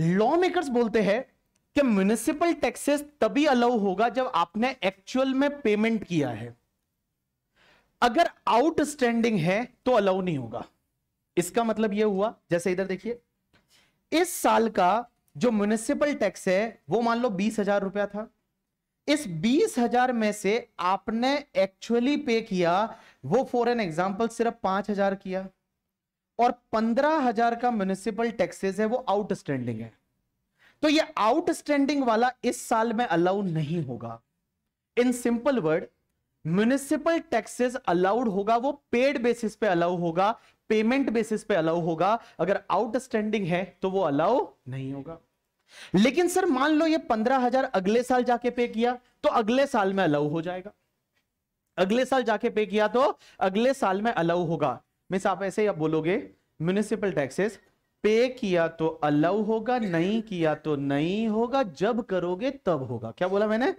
लॉ मेकर बोलते हैं कि म्यूनिसिपल टैक्सेस तभी अलाउ होगा जब आपने एक्चुअल में पेमेंट किया है अगर आउटस्टैंडिंग है तो अलाउ नहीं होगा इसका मतलब यह हुआ जैसे इधर देखिए इस साल का जो म्यूनिसिपल टैक्स है वो मान लो बीस हजार रुपया था इस बीस हजार में से आपने एक्चुअली पे किया वो फॉर एन एग्जाम्पल सिर्फ पांच हजार किया और पंद्रह हजार का म्यूनिसिपल टैक्सेस है वो आउटस्टैंडिंग है तो ये आउटस्टैंडिंग वाला इस साल में अलाउ नहीं होगा in simple word municipal taxes allowed होगा वो पेड बेसिस पे अलाउ होगा पेमेंट बेसिस पे अलाउ होगा अगर आउटस्टैंडिंग है तो वो अलाउ नहीं होगा लेकिन सर मान लो ये पंद्रह हजार अगले साल जाके पे किया तो अगले साल में अलाउ हो जाएगा अगले साल जाके पे किया तो अगले साल में अलाउ होगा मिस आप ऐसे आप बोलोगे म्यूनिसिपल टैक्सेस पे किया तो अलाउ होगा नहीं किया तो नहीं होगा जब करोगे तब होगा क्या बोला मैंने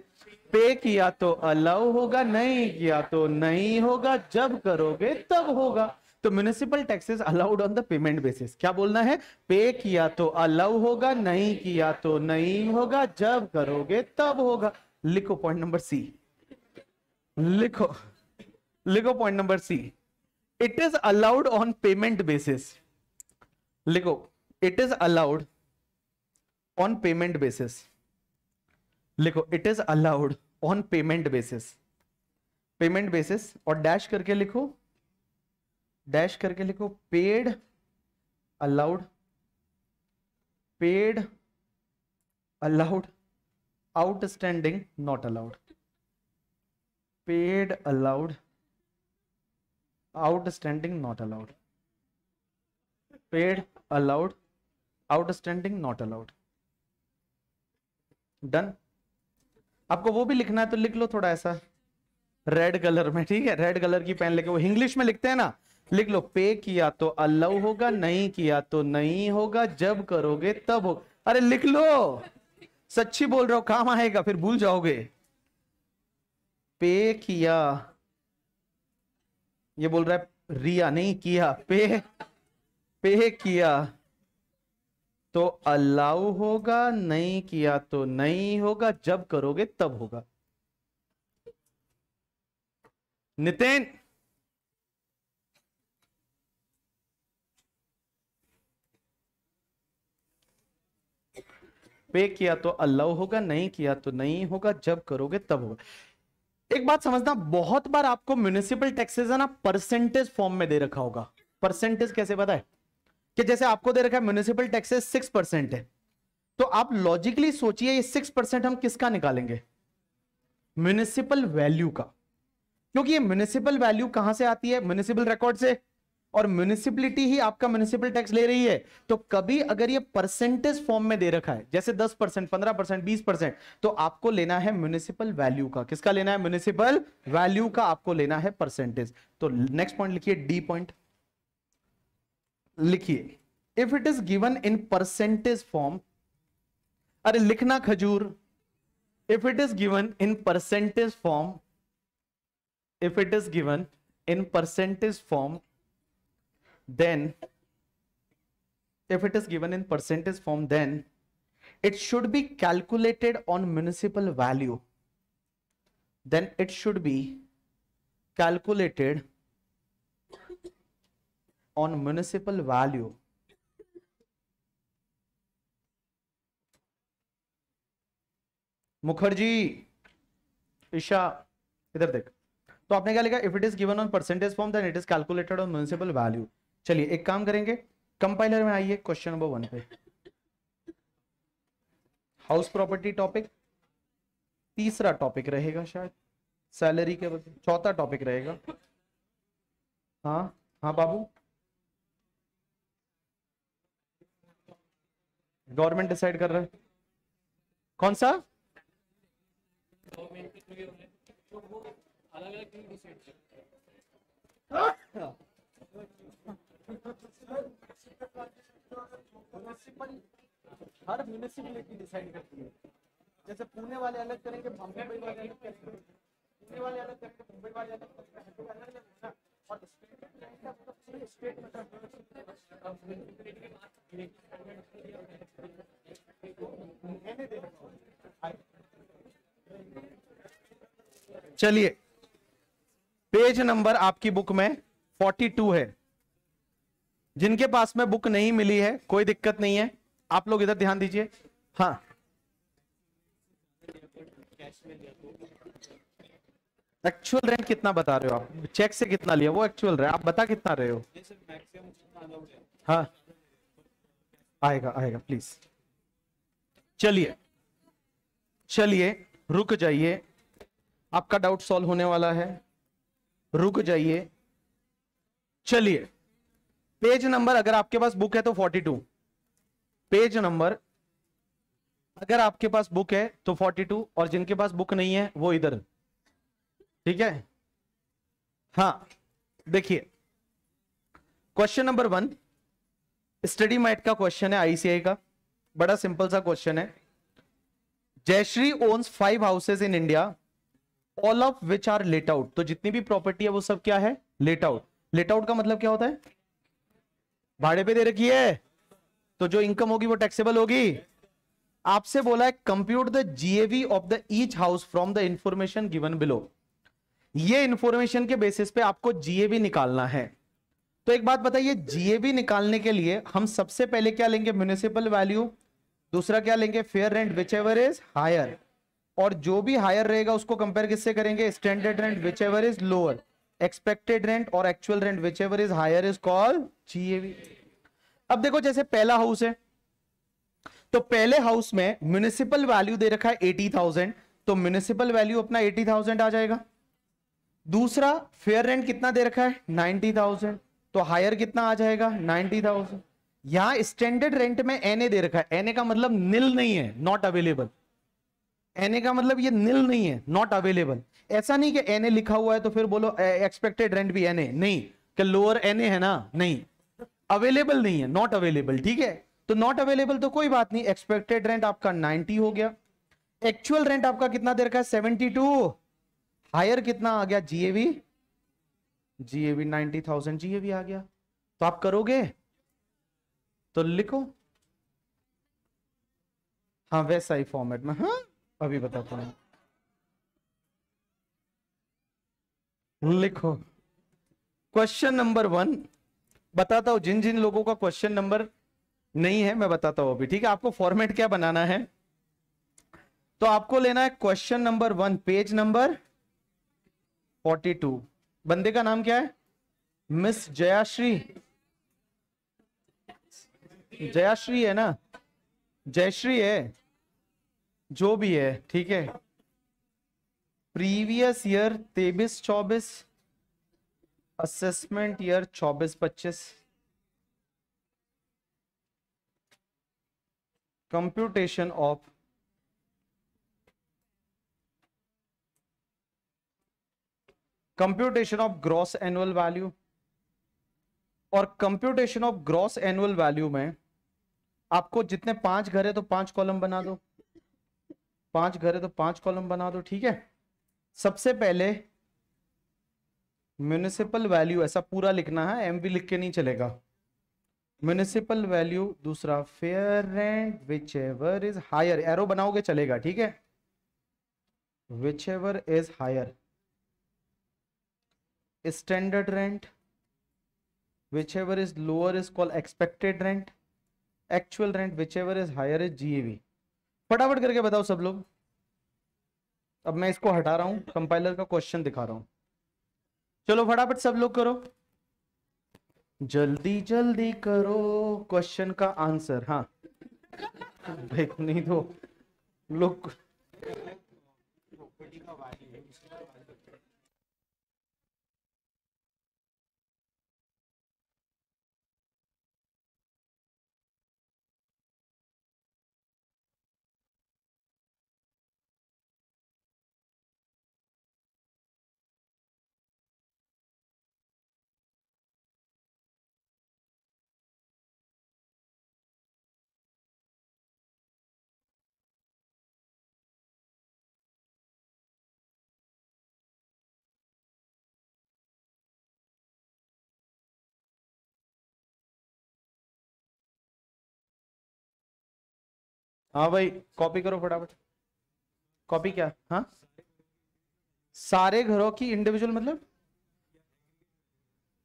पे किया तो अलाउ होगा नहीं किया तो नहीं होगा जब करोगे तब होगा तो municipal taxes allowed on the payment basis क्या बोलना है पे किया तो अलाउ होगा नहीं किया तो नहीं होगा जब करोगे तब होगा लिखो पॉइंट नंबर सी लिखो लिखो point number C it is allowed on payment basis लिखो it is allowed on payment basis लिखो it is allowed on payment basis payment basis और डैश करके लिखो डैश करके लिखो paid allowed paid allowed outstanding not allowed paid allowed outstanding not allowed paid allowed outstanding not allowed done आपको वो भी लिखना है तो लिख लो थोड़ा ऐसा रेड कलर में ठीक है रेड कलर की पेन लेके वो इंग्लिश में लिखते हैं ना लिख लो पे किया तो अल्लाह होगा नहीं किया तो नहीं होगा जब करोगे तब हो अरे लिख लो सच्ची बोल रहे हो काम आएगा फिर भूल जाओगे पे किया ये बोल रहा है रिया नहीं किया पे पे किया तो अल्लाउ होगा नहीं किया तो नहीं होगा जब करोगे तब होगा नितिन पे किया तो अल्लाह होगा नहीं किया तो नहीं होगा जब करोगे तब होगा एक बात समझना बहुत बार आपको म्यूनिसिपल टैक्सेस है ना परसेंटेज फॉर्म में दे रखा होगा परसेंटेज कैसे पता है कि जैसे आपको दे रखा है म्यूनिसिपल टैक्सेस सिक्स परसेंट है तो आप लॉजिकली सोचिए ये सिक्स परसेंट हम किसका निकालेंगे म्यूनिसिपल वैल्यू का क्योंकि ये म्यूनिसिपल वैल्यू कहां से आती है म्यूनिसिपल रिकॉर्ड से और म्यूनिसिपलिटी ही आपका म्यूनिसिपल टैक्स ले रही है तो कभी अगर ये परसेंटेज फॉर्म में दे रखा है जैसे 10 परसेंट पंद्रह परसेंट बीस परसेंट तो आपको लेना है म्यूनिसिपल वैल्यू का किसका लेना है म्यूनिसिपल वैल्यू का आपको लेना है परसेंटेज तो नेक्स्ट पॉइंट लिखिए डी पॉइंट लिखिए if it is given in percentage form अरे लिखना खजूर if it is given in percentage form if it is given in percentage form then if it is given in percentage form then it should be calculated on municipal value then it should be calculated on municipal value Mukherjee Isha इधर देख तो आपने क्या लिखा if it is given on percentage form then it is calculated on municipal value चलिए एक काम करेंगे कंपाइलर में आइए क्वेश्चन नंबर वन पे हाउस प्रॉपर्टी टॉपिक तीसरा टॉपिक रहेगा शायद सैलरी के बदले चौथा टॉपिक रहेगा हाँ हाँ बाबू गवर्नमेंट डिसाइड कर रहा है कौन सा तो अलग अलग म्यूनिसिपल हर म्यूनिसिपलिटी डिसाइड करती है जैसे पुणे वाले अलग करेंगे बॉम्बे वाले अलग करेंगे पुणे वाले अलग करेंगे मुंबई वाले अलग करेंगे तो और स्टेट में तो पूरे स्टेट में मतलब चलिए पेज नंबर आपकी बुक में 42 है जिनके पास में बुक नहीं मिली है कोई दिक्कत नहीं है आप लोग इधर ध्यान दीजिए हाँ एक्चुअल रेंट कितना बता रहे हो आप चेक से कितना लिया वो एक्चुअल रेंट आप बता कितना रहे हो हाँ आएगा आएगा प्लीज चलिए चलिए रुक जाइए आपका डाउट सॉल्व होने वाला है रुक जाइए चलिए पेज नंबर अगर आपके पास बुक है तो 42 पेज नंबर अगर आपके पास बुक है तो 42 और जिनके पास बुक नहीं है वो इधर ठीक है हाँ देखिए question number one study mat का क्वेश्चन है आईसीआई का बड़ा सिंपल सा क्वेश्चन है Jayashree owns five houses in India all of which are let out तो जितनी भी प्रॉपर्टी है वो सब क्या है लेट आउट लेट आउट का मतलब क्या होता है भाड़े पे दे रखी है तो जो इनकम होगी वो टैक्सेबल होगी आपसे बोला है compute the GAV of the each house from the information given below ये इंफॉर्मेशन के बेसिस पे आपको जीएवी निकालना है तो एक बात बताइए जीएवी निकालने के लिए हम सबसे पहले क्या लेंगे म्यूनिसिपल वैल्यू दूसरा क्या लेंगे fair rent whichever is higher और जो भी हायर रहेगा उसको कंपेयर किससे करेंगे standard rent whichever is lower expected rent और actual rent whichever is higher is call GAV अब देखो जैसे पहला हाउस है तो पहले हाउस में म्यूनिसिपल वैल्यू दे रखा है एटी थाउजेंड तो म्यूनिसिपल वैल्यू अपना एटी थाउजेंड आ जाएगा दूसरा फेयर रेंट कितना दे रखा है नाइनटी थाउजेंड तो हायर कितना आ जाएगा नाइनटी थाउजेंड यहां स्टैंडर्ड रेंट में एनए दे रखा है एनए का मतलब निल नहीं है नॉट अवेलेबल एनए का मतलब ये निल नहीं है नॉट अवेलेबल ऐसा नहीं कि एन ए लिखा हुआ है तो फिर बोलो एक्सपेक्टेड रेंट भी एन ए नहीं कि लोअर एन ए है ना नहीं अवेलेबल नहीं है नॉट अवेलेबल ठीक है तो नॉट अवेलेबल तो कोई बात नहीं एक्सपेक्टेड रेंट आपका 90 हो गया एक्चुअल रेंट आपका कितना देर का है 72 हायर कितना आ गया जीएवी जीएवी 90,000 जीएवी आ गया तो आप करोगे तो लिखो हाँ वैसा ही फॉर्मेट में हाँ अभी बताता हूं लिखो क्वेश्चन नंबर वन बताता हूं जिन जिन लोगों का क्वेश्चन नंबर नहीं है मैं बताता हूं अभी ठीक है आपको फॉर्मेट क्या बनाना है तो आपको लेना है question number one page number forty two बंदे का नाम क्या है मिस जयाश्री जयाश्री है ना जयश्री है जो भी है ठीक है प्रीवियस ईयर तेबिस चौबीस असेसमेंट ईयर चौबीस पच्चीस computation of computation of gross annual value और computation of gross annual value में आपको जितने पांच घर है तो पांच कॉलम बना दो पांच घर है तो पांच कॉलम बना दो ठीक है सबसे पहले म्यूनिसिपल वैल्यू ऐसा पूरा लिखना है एम लिख के नहीं चलेगा म्यूनिसिपल वैल्यू दूसरा fair rent whichever is higher arrow बनाओगे चलेगा ठीक है whichever is higher standard rent whichever is lower is call expected rent actual rent whichever is higher is GAV फटाफट करके बताओ सब लोग अब मैं इसको हटा रहा हूँ कंपाइलर का क्वेश्चन दिखा रहा हूँ चलो फटाफट सब लोग करो जल्दी जल्दी करो क्वेश्चन का आंसर हाँ नहीं तो लोग हाँ भाई कॉपी करो फटाफट कॉपी क्या हाँ सारे घरों की इंडिविजुअल मतलब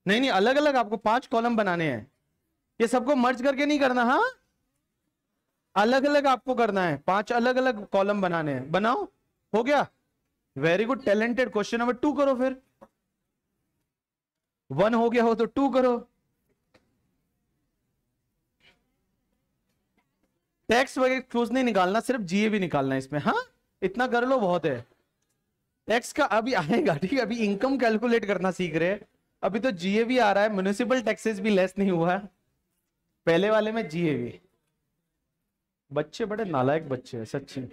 नहीं नहीं अलग अलग आपको पांच कॉलम बनाने हैं ये सबको मर्ज करके नहीं करना हाँ अलग अलग आपको करना है पांच अलग अलग कॉलम बनाने हैं बनाओ हो गया very good talented question number two करो फिर वन हो गया हो तो टू करो टैक्स वगैरह क्लोज नहीं निकालना सिर्फ जीएबी निकालना इसमें हाँ इतना कर लो बहुत है टैक्स का अभी आएगा ठीक है अभी इनकम कैलकुलेट करना सीख रहे हैं अभी तो जीए भी आ रहा है म्यूनिसिपल टैक्सेस भी लेस नहीं हुआ है पहले वाले में जीए भी बच्चे बड़े नालायक बच्चे हैं सच्ची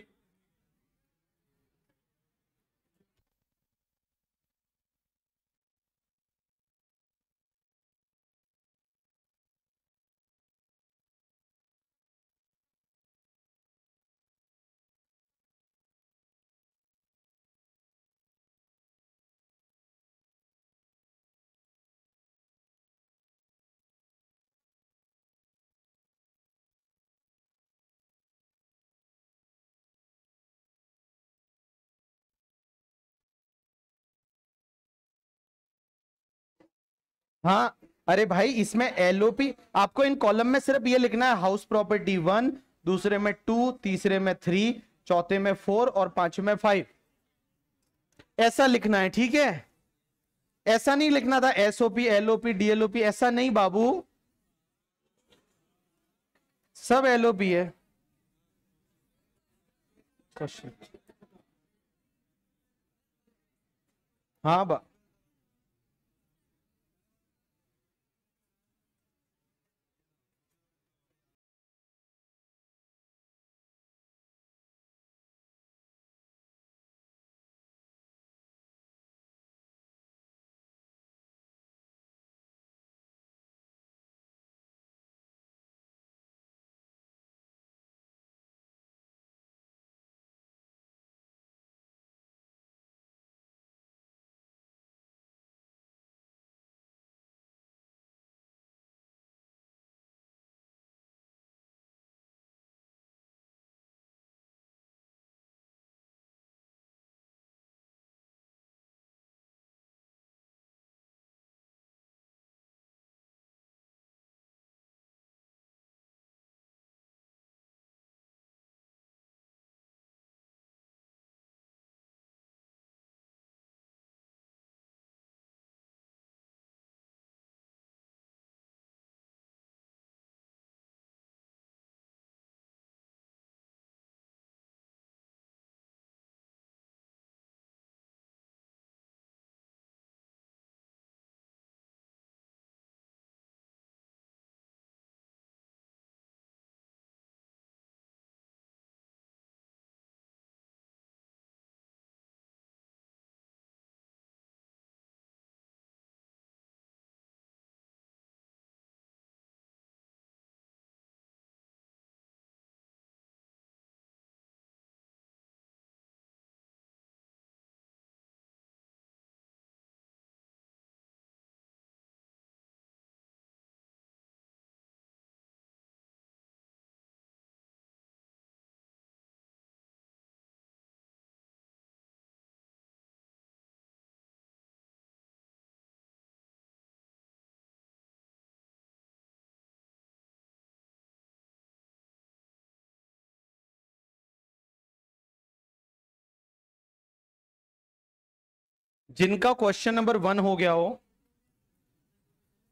हाँ अरे भाई इसमें एलओपी आपको इन कॉलम में सिर्फ ये लिखना है हाउस प्रॉपर्टी वन दूसरे में टू तीसरे में थ्री चौथे में फोर और पांचवे में फाइव ऐसा लिखना है ठीक है ऐसा नहीं लिखना था एसओपी एलओपी डीएलओपी ऐसा नहीं बाबू सब एलओपी है क्वेश्चन हाँ बा जिनका क्वेश्चन नंबर वन हो गया हो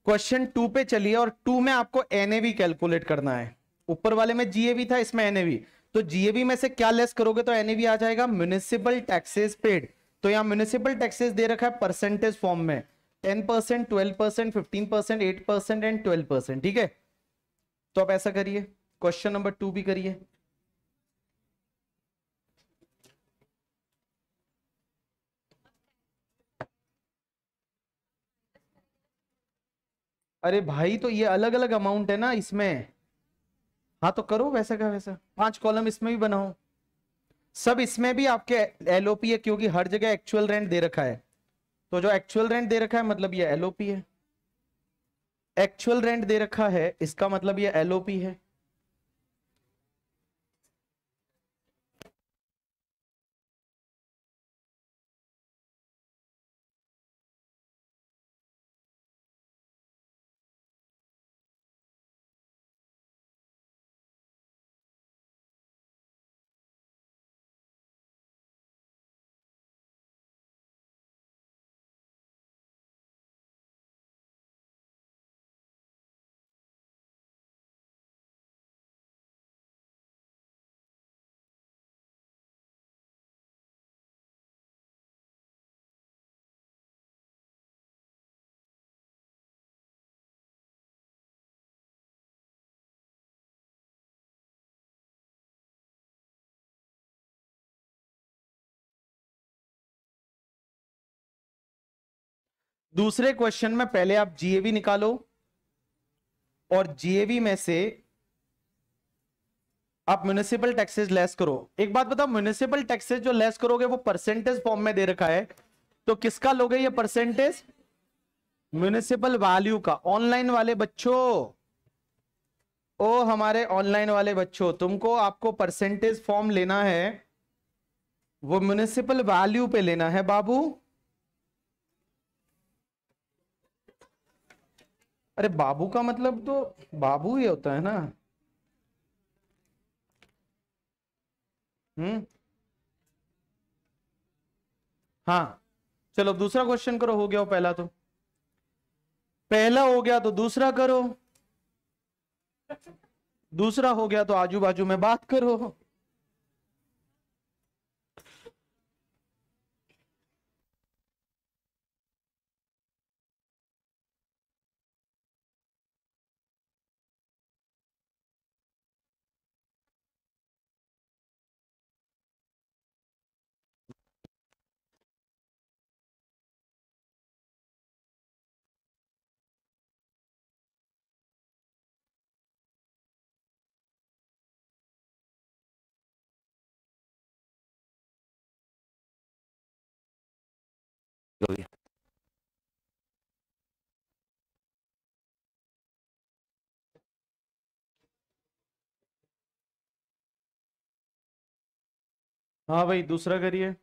क्वेश्चन टू पे चलिए और टू में आपको एनएवी कैलकुलेट करना है ऊपर वाले में जीएवी था इसमें एनएवी तो जीएवी में से क्या लेस करोगे तो एनएवी आ जाएगा म्यूनिसिपल टैक्सेस पेड तो यहाँ म्यूनिसिपल टैक्सेस दे रखा है परसेंटेज फॉर्म में ten percent twelve percent fifteen percent eight percent and twelve percent ठीक है तो आप ऐसा करिए क्वेश्चन नंबर टू भी करिए अरे भाई तो ये अलग अलग अमाउंट है ना इसमें हाँ तो करो वैसा का वैसा पांच कॉलम इसमें भी बनाओ सब इसमें भी आपके एलओपी है क्योंकि हर जगह एक्चुअल रेंट दे रखा है तो जो एक्चुअल रेंट दे रखा है मतलब ये एलओपी है एक्चुअल रेंट दे रखा है इसका मतलब ये एलओपी है दूसरे क्वेश्चन में पहले आप जीएवी निकालो और जीएवी में से आप म्यूनिसिपल टैक्सेज लेस करो एक बात बताओ म्यूनिसिपल टैक्सेस जो लेस करोगे वो परसेंटेज फॉर्म में दे रखा है तो किसका लोगे ये परसेंटेज म्यूनिसिपल वैल्यू का ऑनलाइन वाले बच्चों ओ हमारे ऑनलाइन वाले बच्चों तुमको आपको परसेंटेज फॉर्म लेना है वो म्यूनिसिपल वैल्यू पे लेना है बाबू अरे बाबू का मतलब तो बाबू ही होता है ना हम्म हाँ चलो दूसरा क्वेश्चन करो हो गया हो पहला तो पहला हो गया तो दूसरा करो दूसरा हो गया तो आजू बाजू में बात करो हाँ भाई दूसरा करिए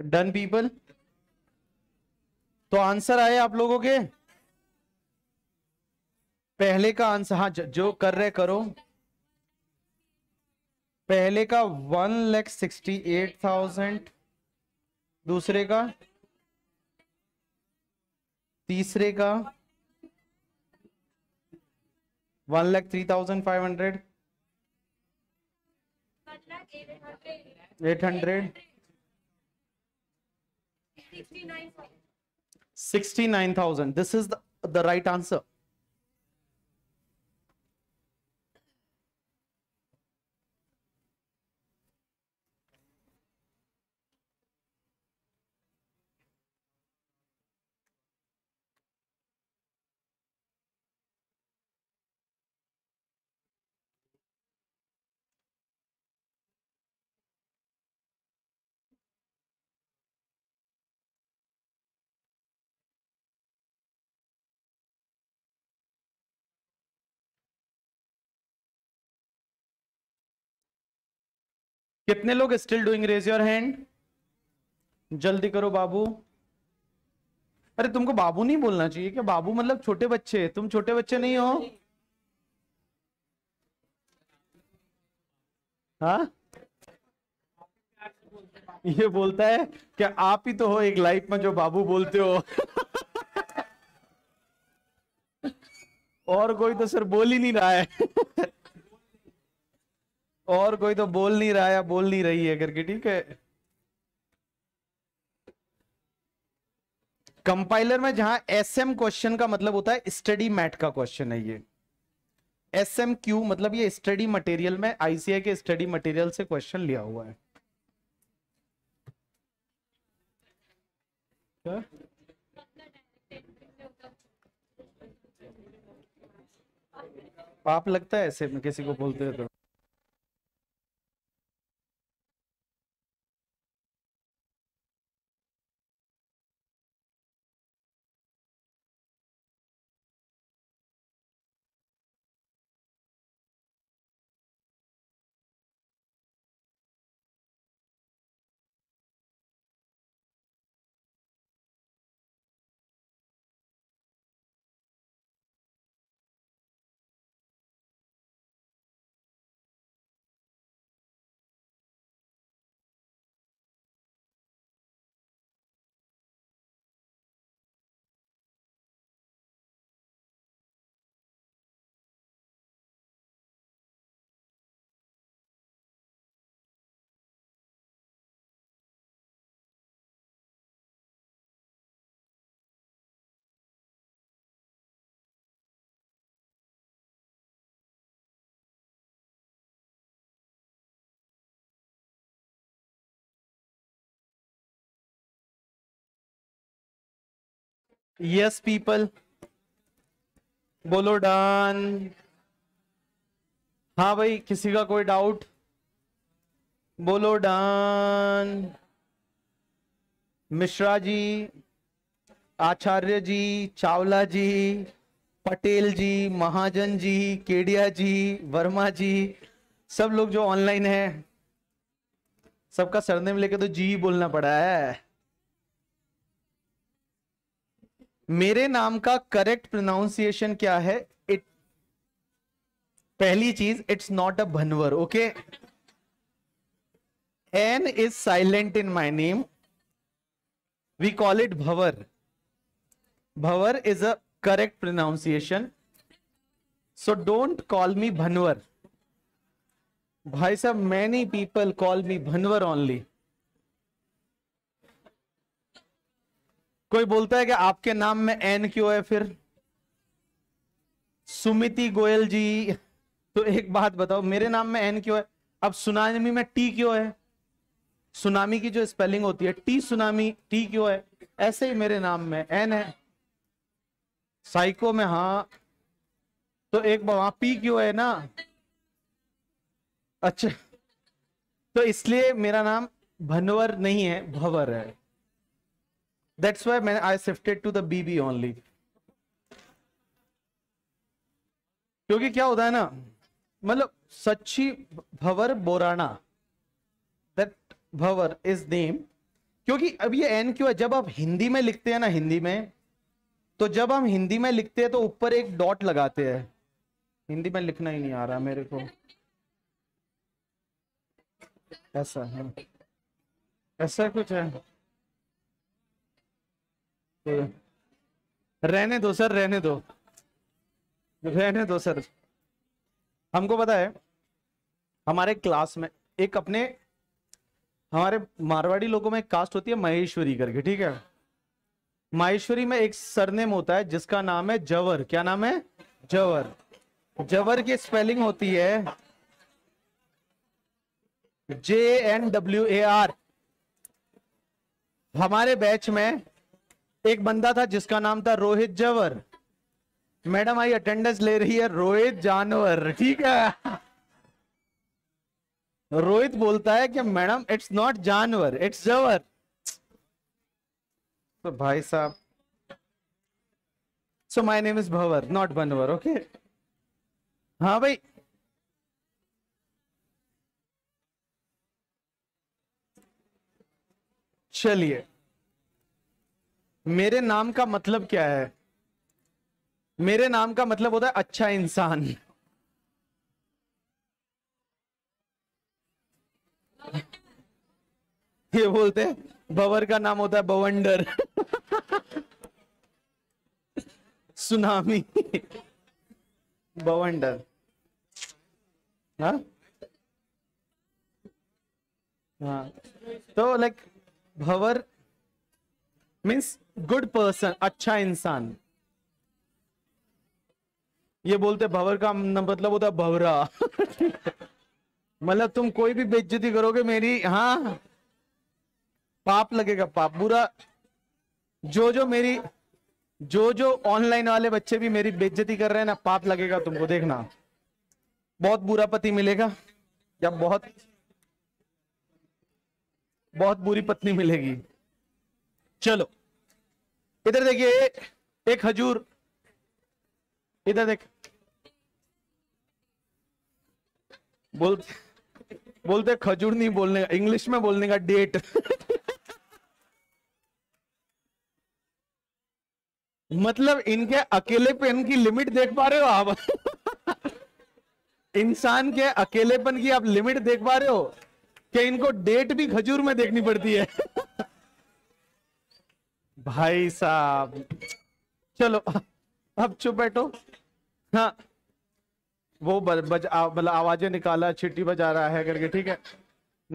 डन पीपल तो आंसर आए आप लोगों के पहले का आंसर हाँ जो कर रहे करो पहले का one lakh sixty eight thousand दूसरे का तीसरे का one lakh three thousand five hundred eight hundred 69000 this is the, the right answer कितने लोग still doing raise your hand जल्दी करो बाबू अरे तुमको बाबू नहीं बोलना चाहिए क्या बाबू मतलब छोटे बच्चे तुम छोटे बच्चे नहीं हो हाँ ये बोलता है कि आप ही तो हो एक लाइफ में जो बाबू बोलते हो और कोई तो सर बोल ही नहीं रहा है और कोई तो बोल नहीं रहा है या बोल नहीं रही है करके ठीक है कंपाइलर में जहां एसएम क्वेश्चन का मतलब होता है स्टडी मैट का क्वेश्चन है ये एस एम क्यू मतलब ये स्टडी मटेरियल में आईसीआई के स्टडी मटेरियल से क्वेश्चन लिया हुआ है क्या? पाप लगता है ऐसे में किसी को बोलते हैं तो यस पीपल बोलो डन हाँ भाई किसी का कोई डाउट बोलो डन मिश्रा जी आचार्य जी चावला जी पटेल जी महाजन जी केडिया जी वर्मा जी सब लोग जो ऑनलाइन है सबका सरनेम लेके तो जी बोलना पड़ा है मेरे नाम का करेक्ट प्रोनाउंसिएशन क्या है इट पहली चीज it's not a Bhanwar okay N is silent in my name we call it Bhawar Bhawar is a correct pronunciation so don't call me Bhanwar भाई साहब many people call me Bhanwar only कोई बोलता है कि आपके नाम में एन क्यों है फिर सुमिति गोयल जी तो एक बात बताओ मेरे नाम में एन क्यों है अब सुनामी में टी क्यों है सुनामी की जो स्पेलिंग होती है टी सुनामी टी क्यों है ऐसे ही मेरे नाम में एन है साइको में हा तो एक वहां पी क्यों है ना अच्छा तो इसलिए मेरा नाम भनवर नहीं है भवर है That's why man, I shifted to the BB only. क्योंकि क्या होता है ना मतलब सच्ची Bhawar Borana that Bhawar is name क्योंकि अब ये एन क्यू है जब आप हिंदी में लिखते हैं ना हिंदी में तो जब हम हिंदी में लिखते हैं तो ऊपर एक डॉट लगाते हैं हिंदी में लिखना ही नहीं आ रहा मेरे को ऐसा है ऐसा कुछ है रहने दो सर रहने दो रहने दो सर हमको पता है हमारे क्लास में एक अपने हमारे मारवाड़ी लोगों में कास्ट होती है महेश्वरी करके ठीक है माहेश्वरी में एक सरनेम होता है जिसका नाम है जवर क्या नाम है जवर जवर की स्पेलिंग होती है J N W A R हमारे बैच में एक बंदा था जिसका नाम था रोहित जवर मैडम आई अटेंडेंस ले रही है रोहित जानवर ठीक है रोहित बोलता है कि madam it's not janwar it's Jawar तो भाई साहब so my name is Bhawar not Banwar okay हाँ भाई चलिए मेरे नाम का मतलब क्या है मेरे नाम का मतलब होता है अच्छा इंसान ये बोलते हैं भवर का नाम होता है बवंडर सुनामी बवंडर हाँ हाँ तो like Bhawar means good person अच्छा इंसान ये बोलते भवर का मतलब होता भवरा मतलब तुम कोई भी बेज्जती करोगे मेरी हाँ पाप लगेगा पाप बुरा जो जो मेरी जो जो ऑनलाइन वाले बच्चे भी मेरी बेज्जती कर रहे हैं ना पाप लगेगा तुमको देखना बहुत बुरा पति मिलेगा या बहुत बहुत बुरी पत्नी मिलेगी चलो इधर देखिए एक हजूर इधर देख बोल बोलते खजूर नहीं बोलने का इंग्लिश में बोलने का डेट मतलब इनके अकेलेपन की लिमिट देख पा रहे हो आप इंसान के अकेलेपन की आप लिमिट देख पा रहे हो कि इनको डेट भी खजूर में देखनी पड़ती है भाई साहब चलो अब चुप बैठो हाँ वो बज मतलब आवाजें निकाला छिट्टी बजा रहा है करके ठीक है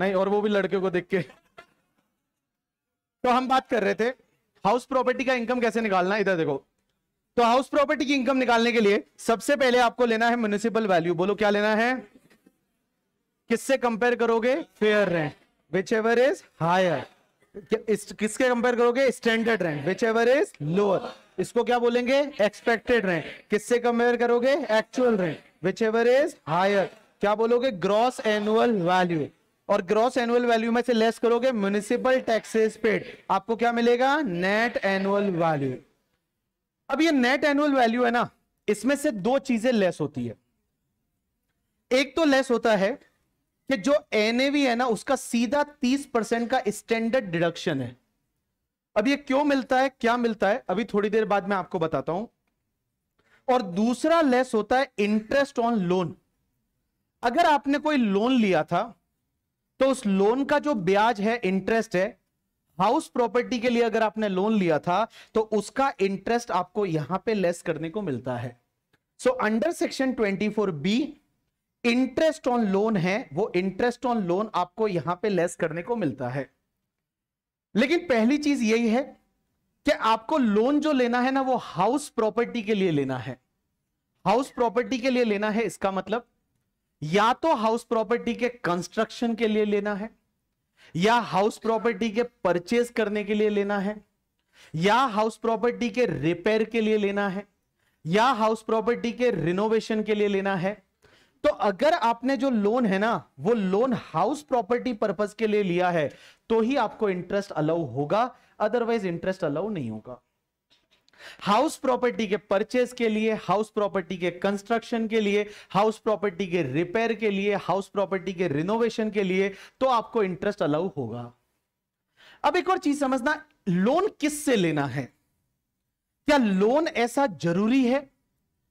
नहीं और वो भी लड़के को देख के तो हम बात कर रहे थे हाउस प्रॉपर्टी का इनकम कैसे निकालना इधर देखो तो हाउस प्रॉपर्टी की इनकम निकालने के लिए सबसे पहले आपको लेना है म्यूनिसिपल वैल्यू बोलो क्या लेना है किससे कंपेयर करोगे fair rent whichever is higher किसके कंपेयर करोगे standard rank whichever is lower इसको क्या बोलेंगे एक्सपेक्टेड रैंक किससे कंपेयर करोगे actual rank whichever is higher क्या बोलोगे ग्रॉस एनुअल वैल्यू और ग्रॉस एनुअल वैल्यू में से लेस करोगे म्यूनिसिपल टैक्सेस पेड आपको क्या मिलेगा नेट एनुअल वैल्यू अब ये नेट एनुअल वैल्यू है ना इसमें से दो चीजें लेस होती है एक तो लेस होता है कि जो एनएवी है ना उसका सीधा 30 परसेंट का स्टैंडर्ड डिडक्शन है अब ये क्यों मिलता है क्या मिलता है अभी थोड़ी देर बाद मैं आपको बताता हूं और दूसरा लेस होता है इंटरेस्ट ऑन लोन अगर आपने कोई लोन लिया था तो उस लोन का जो ब्याज है इंटरेस्ट है हाउस प्रॉपर्टी के लिए अगर आपने लोन लिया था तो उसका इंटरेस्ट आपको यहां पे लेस करने को मिलता है so under section 24 B interest on loan है वो इंटरेस्ट ऑन लोन आपको यहां पे लेस करने को मिलता है लेकिन पहली चीज यही है कि आपको लोन जो लेना है ना वो हाउस प्रॉपर्टी के लिए लेना है हाउस प्रॉपर्टी के लिए लेना है इसका मतलब या तो हाउस प्रॉपर्टी के कंस्ट्रक्शन के लिए लेना है या हाउस प्रॉपर्टी के परचेज करने के लिए लेना है या हाउस प्रॉपर्टी के रिपेयर के लिए लेना है या हाउस प्रॉपर्टी के रिनोवेशन के लिए लेना है तो अगर आपने जो लोन है ना वो लोन हाउस प्रॉपर्टी पर्पज के लिए लिया है तो ही आपको इंटरेस्ट अलाउ होगा अदरवाइज इंटरेस्ट अलाउ नहीं होगा हाउस प्रॉपर्टी के परचेज के लिए हाउस प्रॉपर्टी के कंस्ट्रक्शन के लिए हाउस प्रॉपर्टी के रिपेयर के लिए हाउस प्रॉपर्टी के रिनोवेशन के लिए तो आपको इंटरेस्ट अलाउ होगा अब एक और चीज समझना लोन किससे लेना है क्या लोन ऐसा जरूरी है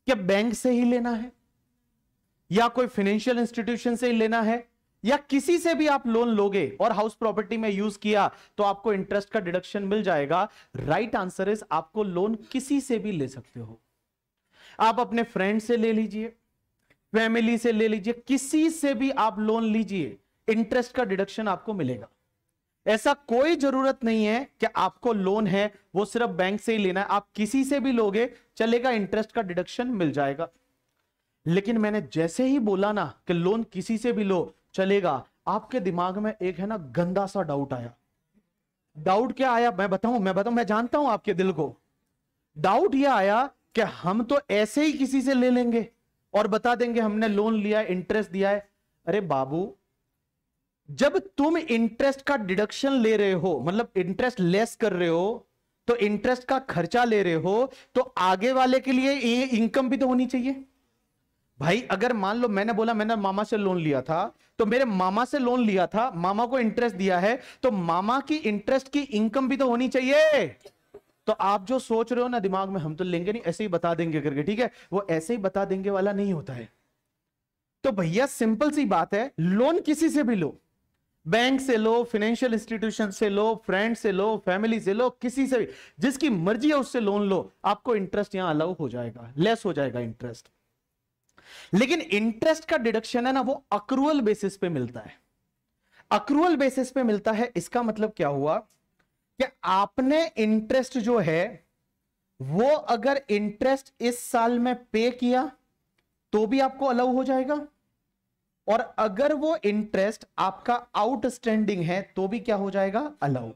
क्या बैंक से ही लेना है या कोई फाइनेंशियल इंस्टीट्यूशन से लेना है या किसी से भी आप लोन लोगे और हाउस प्रॉपर्टी में यूज किया तो आपको इंटरेस्ट का डिडक्शन मिल जाएगा राइट आंसर इज आपको लोन किसी से भी ले सकते हो आप अपने फ्रेंड से ले लीजिए फैमिली से ले लीजिए किसी से भी आप लोन लीजिए इंटरेस्ट का डिडक्शन आपको मिलेगा ऐसा कोई जरूरत नहीं है कि आपको लोन है वो सिर्फ बैंक से ही लेना है आप किसी से भी लोगे चलेगा इंटरेस्ट का डिडक्शन मिल जाएगा लेकिन मैंने जैसे ही बोला ना कि लोन किसी से भी लो चलेगा आपके दिमाग में एक है ना गंदा सा डाउट आया डाउट क्या आया मैं बताऊं मैं बताऊं मैं जानता हूं आपके दिल को डाउट यह आया कि हम तो ऐसे ही किसी से ले लेंगे और बता देंगे हमने लोन लिया इंटरेस्ट दिया है अरे बाबू जब तुम इंटरेस्ट का डिडक्शन ले रहे हो मतलब इंटरेस्ट लेस कर रहे हो तो इंटरेस्ट का खर्चा ले रहे हो तो आगे वाले के लिए ये इनकम भी तो होनी चाहिए भाई अगर मान लो मैंने बोला मैंने मामा से लोन लिया था तो मेरे मामा से लोन लिया था मामा को इंटरेस्ट दिया है तो मामा की इंटरेस्ट की इनकम भी तो होनी चाहिए तो आप जो सोच रहे हो ना दिमाग में हम तो लेंगे नहीं ऐसे ही बता देंगे करके ठीक है वो ऐसे ही बता देंगे वाला नहीं होता है तो भैया सिंपल सी बात है लोन किसी से भी लो बैंक से लो फाइनेंशियल इंस्टीट्यूशन से लो फ्रेंड से लो फैमिली से लो किसी से भी जिसकी मर्जी है उससे लोन लो आपको इंटरेस्ट यहां अलाउ हो जाएगा लेस हो जाएगा इंटरेस्ट लेकिन इंटरेस्ट का डिडक्शन है ना वो अक्रूअल बेसिस पे मिलता है अक्रूअल बेसिस पे मिलता है इसका मतलब क्या हुआ कि आपने इंटरेस्ट जो है वो अगर इंटरेस्ट इस साल में पे किया तो भी आपको अलाउ हो जाएगा और अगर वो इंटरेस्ट आपका आउटस्टैंडिंग है तो भी क्या हो जाएगा अलाउ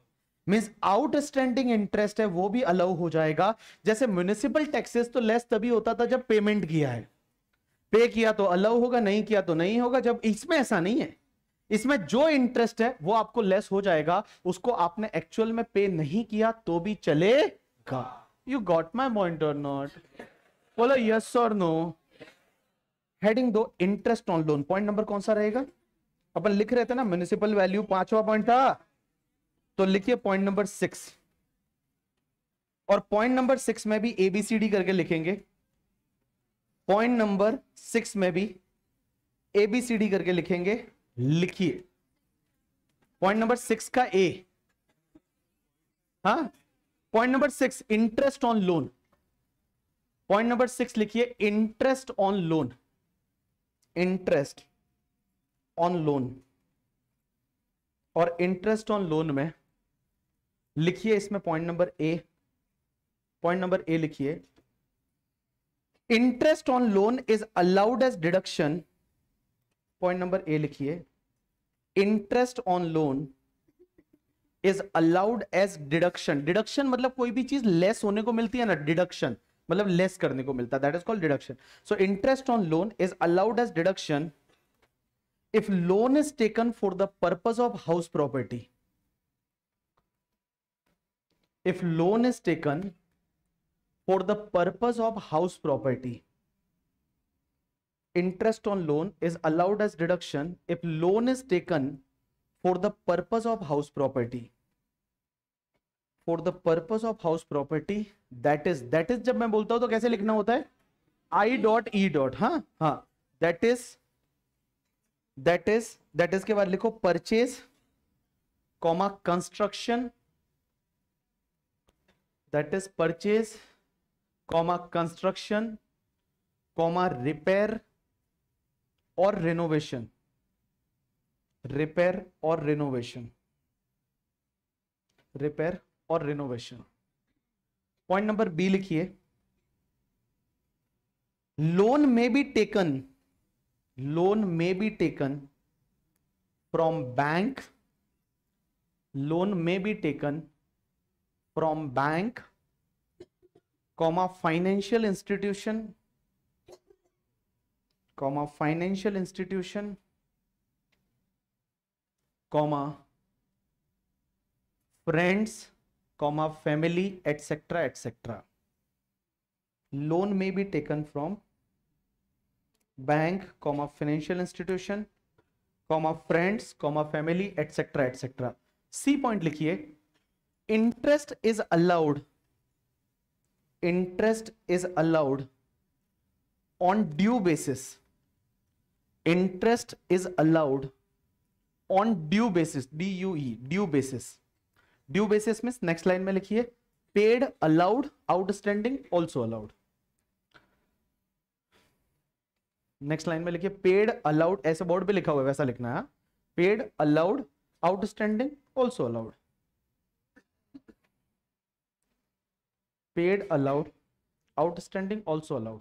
मीन्स आउटस्टैंडिंग इंटरेस्ट है वो भी अलाउ हो जाएगा जैसे म्यूनिसिपल टैक्सेस तो लेस तभी होता था जब पेमेंट किया है पे किया तो अलाउ होगा नहीं किया तो नहीं होगा जब इसमें ऐसा नहीं है इसमें जो इंटरेस्ट है वो आपको लेस हो जाएगा उसको आपने एक्चुअल में पे नहीं किया तो भी चलेगा यू गॉट माई पॉइंट और नॉट बोलो यस और नो हेडिंग दो interest on loan point number कौन सा रहेगा अपन लिख रहे थे ना म्यूनिसिपल वैल्यू पांचवा पॉइंट था तो लिखिए पॉइंट नंबर सिक्स और पॉइंट नंबर सिक्स में भी एबीसीडी करके लिखेंगे पॉइंट नंबर सिक्स में भी एबीसीडी करके लिखेंगे लिखिए पॉइंट नंबर सिक्स का ए हा point number six interest on loan point number six लिखिए interest on loan interest on loan और इंटरेस्ट ऑन लोन में लिखिए इसमें point number A point number A लिखिए interest on loan is allowed as deduction point number A लिखिए interest on loan is allowed as deduction deduction मतलब कोई भी चीज लेस होने को मिलती है ना डिडक्शन मतलब लेस करने को मिलता है that is called deduction so interest on loan is allowed as deduction if loan is taken for the purpose of house property if loan is taken for the purpose of house property interest on loan is allowed as deduction if loan is taken for the purpose of house property for the purpose of house property that is that is जब मैं बोलता हूं तो कैसे लिखना होता है आई डॉट ई डॉट हाँ हाँ that is that is that is के बाद लिखो purchase comma construction that is purchase comma construction comma repair और रिनोवेशन रिपेयर और रिनोवेशन रिपेयर और रिनोवेशन पॉइंट नंबर बी लिखिए loan may be taken loan may be taken from bank loan may be taken from bank comma financial institution comma financial institution comma friends comma family etcetera etcetera loan may be taken from bank comma financial institution comma friends comma family etcetera etcetera C point लिखिए interest is allowed is allowed on due basis interest is allowed on due basis D U due basis due basis mean next line में लिखिए paid allowed outstanding also allowed next line में लिखिए पेड अलाउड ऐसे बोर्ड पे लिखा हुआ है वैसा लिखना है paid allowed outstanding also allowed paid allowed outstanding also allowed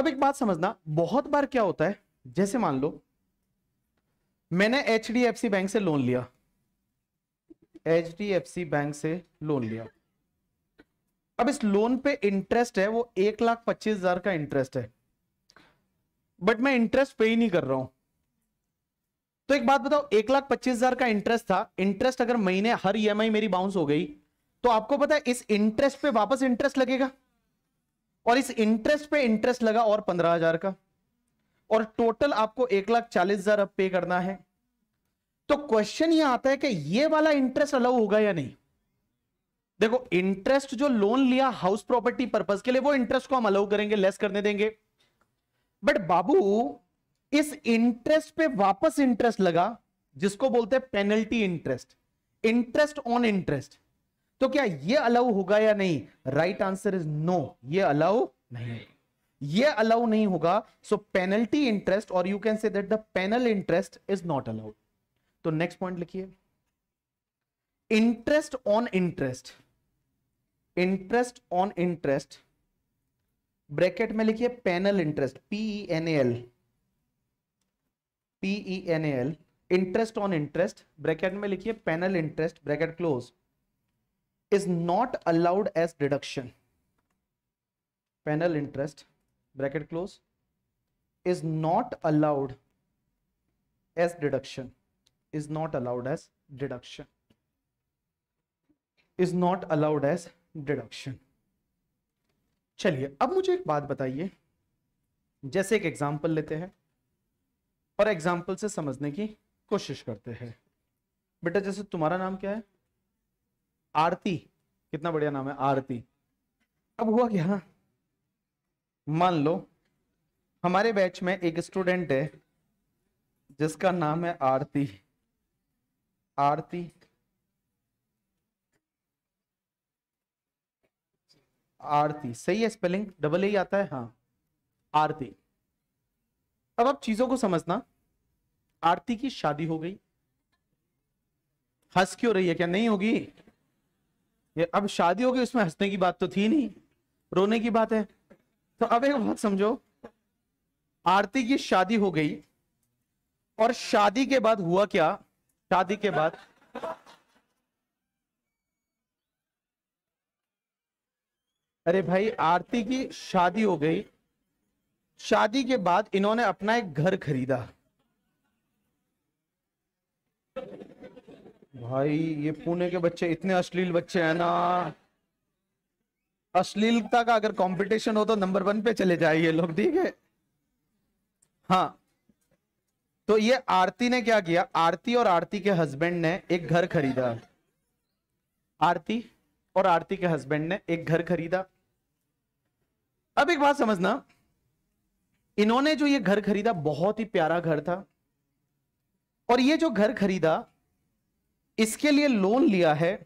अब एक बात समझना बहुत बार क्या होता है जैसे मान लो मैंने एच बैंक से लोन लिया एच बैंक से लोन लिया अब इस लोन पे इंटरेस्ट है वो एक लाख पच्चीस हजार का इंटरेस्ट है बट मैं इंटरेस्ट पे ही नहीं कर रहा हूं तो एक बात बताओ एक लाख पच्चीस हजार का इंटरेस्ट था इंटरेस्ट अगर महीने हर ईएमआई e मेरी बाउंस हो गई तो आपको पता है इस इंटरेस्ट पे वापस इंटरेस्ट लगेगा और इस इंटरेस्ट पे इंटरेस्ट लगा और पंद्रह हजार का और टोटल आपको एक लाख चालीस हजार अब पे करना है तो क्वेश्चन ये आता है कि ये वाला इंटरेस्ट अलाउ होगा या नहीं देखो इंटरेस्ट जो लोन लिया हाउस प्रॉपर्टी पर्पज के लिए वो इंटरेस्ट को हम अलाउ करेंगे लेस करने देंगे बट बाबू इस इंटरेस्ट पे वापस इंटरेस्ट लगा जिसको बोलते हैं penalty interest interest on interest तो क्या ये अलाउ होगा या नहीं राइट आंसर इज नो ये अलाउ नहीं ये अलाउ नहीं होगा सो पेनल्टी इंटरेस्ट और you can say that the penal interest is not allowed तो नेक्स्ट पॉइंट लिखिए interest on interest interest on interest bracket में लिखिए penal interest P E N L P E N L interest on interest bracket में लिखिए penal interest bracket close is not allowed as deduction penal interest bracket close is not allowed as deduction is not allowed as deduction is not allowed as deduction चलिए अब मुझे एक बात बताइए जैसे एक एग्जाम्पल लेते हैं और एग्जाम्पल से समझने की कोशिश करते हैं बेटा जैसे तुम्हारा नाम क्या है आरती कितना बढ़िया नाम है आरती अब हुआ क्या मान लो हमारे बैच में एक स्टूडेंट है जिसका नाम है आरती आरती आरती सही है स्पेलिंग डबल ए आता है हाँ आरती अब आप चीजों को समझना आरती की शादी हो गई हंस क्यों रही है क्या नहीं होगी ये अब शादी होगी उसमें हंसने की बात तो थी नहीं रोने की बात है तो अब एक बात समझो आरती की शादी हो गई और शादी के बाद हुआ क्या शादी के बाद अरे भाई आरती की शादी हो गई शादी के बाद इन्होंने अपना एक घर खरीदा भाई ये पुणे के बच्चे इतने अश्लील बच्चे हैं ना अश्लीलता का अगर कंपटीशन हो तो नंबर वन पे चले जाए ये लोग ठीक है हाँ तो ये आरती ने क्या किया आरती और आरती के हस्बैंड ने एक घर खरीदा आरती और आरती के हस्बैंड ने एक घर खरीदा अब एक बात समझना इन्होंने जो ये घर खरीदा बहुत ही प्यारा घर था और ये जो घर खरीदा इसके लिए लोन लिया है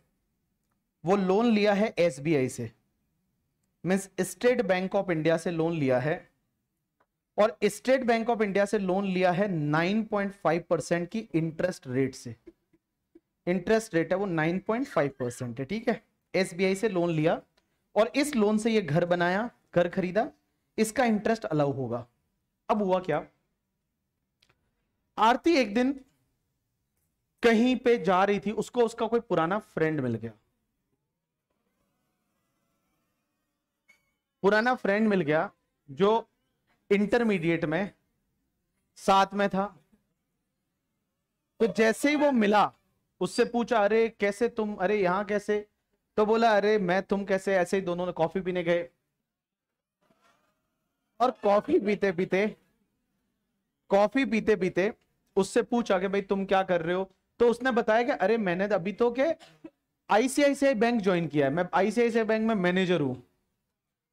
वो लोन लिया है एसबीआई से means State Bank of India से लोन लिया है और स्टेट बैंक ऑफ इंडिया से लोन लिया है 9.5 परसेंट की इंटरेस्ट रेट से इंटरेस्ट रेट है वो 9.5 परसेंट है ठीक है एसबीआई से लोन लिया और इस लोन से ये घर बनाया घर खरीदा इसका इंटरेस्ट अलाउ होगा अब हुआ क्या आरती एक दिन कहीं पे जा रही थी उसको उसका कोई पुराना फ्रेंड मिल गया पुराना फ्रेंड मिल गया जो इंटरमीडिएट में साथ में था तो जैसे ही वो मिला उससे पूछा अरे कैसे तुम अरे यहां कैसे तो बोला अरे मैं तुम कैसे ऐसे ही दोनों ने कॉफी पीने गए और कॉफी पीते पीते कॉफी पीते पीते उससे पूछा कि भाई तुम क्या कर रहे हो तो उसने बताया कि अरे मैंने तो अभी तो के आईसीआईसीआई बैंक ज्वाइन किया है मैं आईसीआईसीआई बैंक में मैनेजर हूं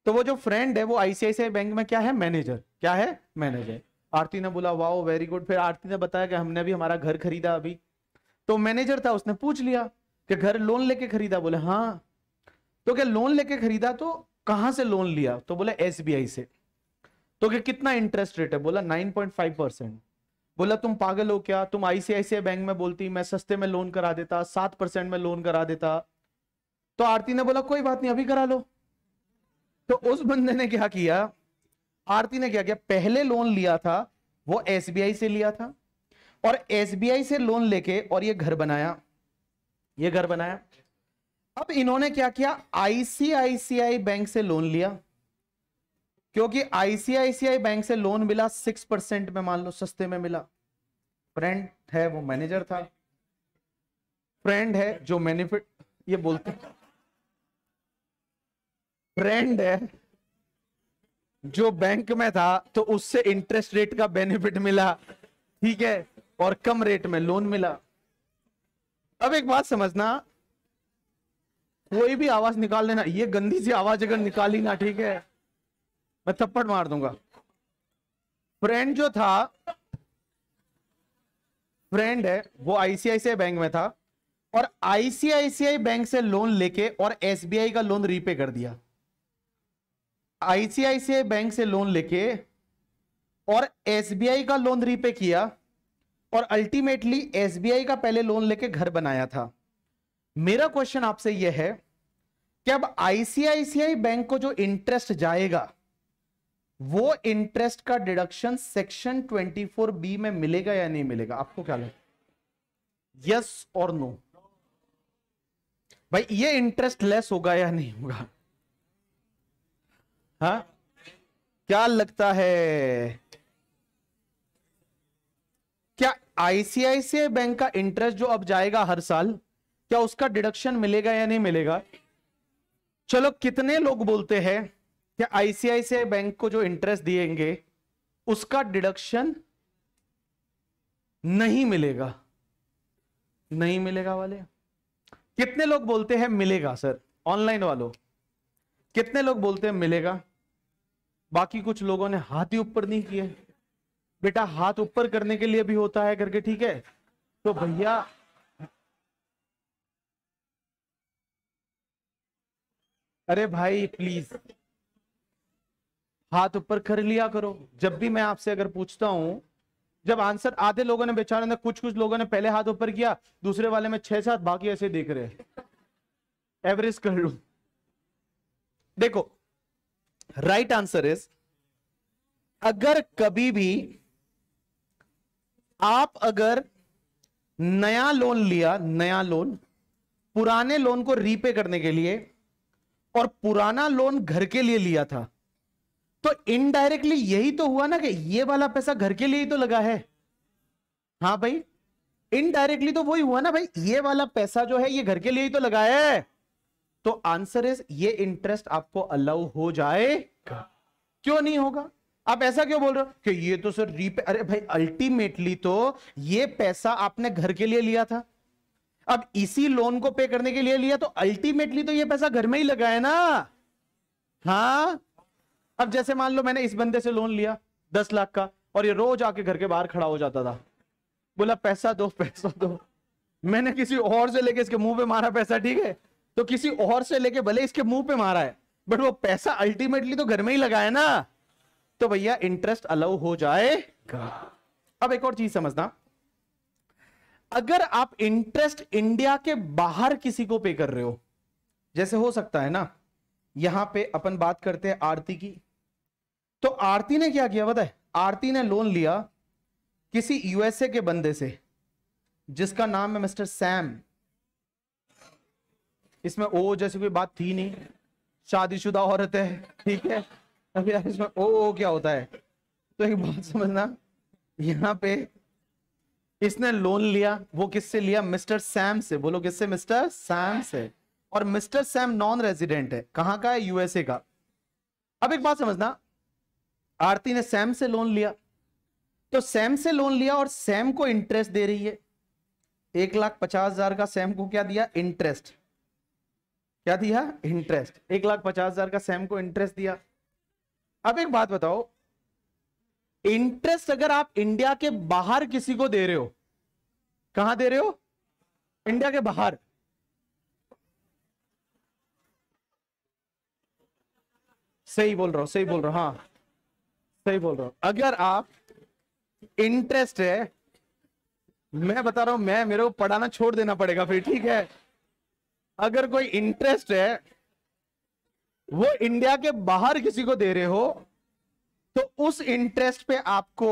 तो वो जो फ्रेंड है वो आईसीआईसीआई बैंक में क्या है मैनेजर क्या है मैनेजर आरती ने बोला वाओ वेरी गुड फिर आरती ने बताया कि हमने भी हमारा घर खरीदा अभी तो मैनेजर था उसने पूछ लिया कि घर लोन लेके खरीदा बोले हाँ तो क्या लोन लेके खरीदा तो कहां से लोन लिया तो बोले एसबीआई से तो क्या कितना इंटरेस्ट रेट है बोला नाइन पॉइंट फाइव परसेंट बोला तुम पागल हो क्या तुम आईसीआईसीआई बैंक में बोलती मैं सस्ते में लोन करा देता सात परसेंट में लोन करा देता तो आरती ने बोला कोई बात नहीं अभी करा लो तो उस बंदे ने क्या किया आरती ने क्या किया पहले लोन लिया था वो एसबीआई से लिया था और एसबीआई से लोन लेके और ये घर बनाया ये घर बनाया अब इन्होंने क्या किया आईसीआईसीआई बैंक से लोन लिया क्योंकि आईसीआईसीआई बैंक से लोन मिला सिक्स परसेंट में मान लो सस्ते में मिला फ्रेंड है वो मैनेजर था फ्रेंड है जो मैनिफिट ये बोलते फ्रेंड है जो बैंक में था तो उससे इंटरेस्ट रेट का बेनिफिट मिला ठीक है और कम रेट में लोन मिला अब एक बात समझना कोई भी आवाज निकाल लेना ये गंदी सी आवाज अगर निकाली ना ठीक है मैं थप्पड़ मार दूंगा फ्रेंड जो था फ्रेंड है वो आईसीआईसीआई बैंक में था और आईसीआईसीआई बैंक से लोन लेके और एसबीआई का लोन रीपे कर दिया आईसीआईसीआई बैंक से लोन लेके और एसबीआई का लोन रीपे किया और अल्टीमेटली एसबीआई का पहले लोन लेके घर बनाया था मेरा क्वेश्चन आपसे यह है कि अब आईसीआईसीआई बैंक को जो इंटरेस्ट जाएगा वो इंटरेस्ट का डिडक्शन सेक्शन 24 बी में मिलेगा या नहीं मिलेगा आपको क्या लगता यस और नो भाई ये इंटरेस्ट लेस होगा या नहीं होगा हा क्या लगता है क्या आईसीआईसीआई बैंक का इंटरेस्ट जो अब जाएगा हर साल क्या उसका डिडक्शन मिलेगा या नहीं मिलेगा चलो कितने लोग बोलते हैं या आईसीआईसीआई बैंक को जो इंटरेस्ट देंगे उसका डिडक्शन नहीं मिलेगा नहीं मिलेगा वाले कितने लोग बोलते हैं मिलेगा सर ऑनलाइन वालों कितने लोग बोलते हैं मिलेगा बाकी कुछ लोगों ने हाथ ही ऊपर नहीं किए बेटा हाथ ऊपर करने के लिए भी होता है करके ठीक है तो भैया अरे भाई प्लीज हाथ ऊपर कर लिया करो जब भी मैं आपसे अगर पूछता हूं जब आंसर आधे लोगों ने बेचारे ने कुछ कुछ लोगों ने पहले हाथ ऊपर किया दूसरे वाले में छह सात बाकी ऐसे देख रहे एवरेज कर लू देखो राइट आंसर इज अगर कभी भी आप अगर नया लोन लिया नया लोन पुराने लोन को रीपे करने के लिए और पुराना लोन घर के लिए लिया था तो इनडायरेक्टली यही तो हुआ ना कि ये वाला पैसा घर के लिए ही तो लगा है हाँ भाई इनडायरेक्टली तो वही हुआ ना भाई ये वाला पैसा जो है ये घर के लिए ही तो लगा है तो आंसर इज ये इंटरेस्ट आपको अलाउ हो जाएगा क्यों नहीं होगा आप ऐसा क्यों बोल रहे हो कि ये तो सर रीपे अरे भाई अल्टीमेटली तो ये पैसा आपने घर के लिए लिया था अब इसी लोन को पे करने के लिए लिया तो अल्टीमेटली तो ये पैसा घर में ही लगा है ना हाँ अब जैसे मान लो मैंने इस बंदे से लोन लिया दस लाख का और ये रोज आके घर के बाहर खड़ा हो जाता था बोला पैसा दो पैसा दो मैंने किसी और से लेके इसके मुंह पे मारा पैसा ठीक है तो किसी और से लेके भले इसके मुंह पे मारा है बट वो पैसा अल्टीमेटली तो घर में ही लगा है ना तो भैया इंटरेस्ट अलाउ हो जाएगा अब एक और चीज समझना अगर आप इंटरेस्ट इंडिया के बाहर किसी को पे कर रहे हो जैसे हो सकता है ना यहां पे अपन बात करते हैं आरती की तो आरती ने क्या किया बताए आरती ने लोन लिया किसी यूएसए के बंदे से जिसका नाम है मिस्टर सैम इसमें ओ जैसी कोई बात थी नहीं शादीशुदा औरत है ठीक है अभी यार इसमें ओ ओ क्या होता है तो एक बात समझना यहां पे इसने लोन लिया वो किससे लिया मिस्टर सैम से बोलो किससे मिस्टर सैम से और मिस्टर सैम नॉन रेजिडेंट है कहां का है यूएसए का अब एक बात समझना आरती ने सैम से लोन लिया तो सैम से लोन लिया और सैम को इंटरेस्ट दे रही है एक लाख पचास हजार का सैम को क्या दिया इंटरेस्ट क्या दिया इंटरेस्ट एक लाख पचास हजार का सैम को इंटरेस्ट दिया अब एक बात बताओ इंटरेस्ट अगर आप इंडिया के बाहर किसी को दे रहे हो कहा दे रहे हो इंडिया के बाहर सही बोल रहा हूं सही बोल रहा हूं हाँ सही बोल रहा हूं अगर आप इंटरेस्ट है मैं बता रहा हूं मैं मेरे को पढ़ाना छोड़ देना पड़ेगा फिर ठीक है अगर कोई इंटरेस्ट है वो इंडिया के बाहर किसी को दे रहे हो तो उस इंटरेस्ट पे आपको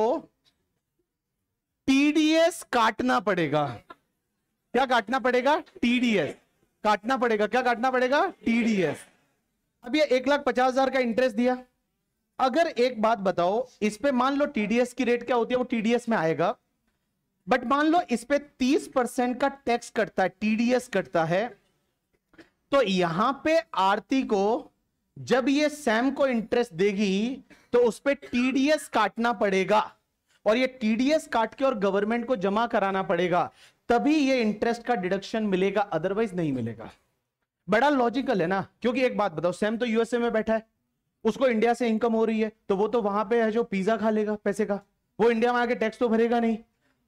टीडीएस काटना पड़ेगा क्या काटना पड़ेगा टीडीएस काटना पड़ेगा क्या काटना पड़ेगा टीडीएस अब ये एक लाख पचास हजार का इंटरेस्ट दिया अगर एक बात बताओ इस पे मान लो टीडीएस की रेट क्या होती है वो टीडीएस में आएगा बट मान लो इस पे तीस परसेंट का टैक्स कटता है टीडीएस कटता है तो यहां पे आरती को जब ये सैम को इंटरेस्ट देगी तो उस पर टीडीएस काटना पड़ेगा और ये टीडीएस काट के और गवर्नमेंट को जमा कराना पड़ेगा तभी ये इंटरेस्ट का डिडक्शन मिलेगा अदरवाइज नहीं मिलेगा बड़ा लॉजिकल है ना क्योंकि एक बात बताओ सैम तो यूएसए में बैठा है उसको इंडिया से इनकम हो रही है तो वो तो वहां पे है जो पिज्जा खा लेगा पैसे का वो इंडिया में आके टैक्स तो भरेगा नहीं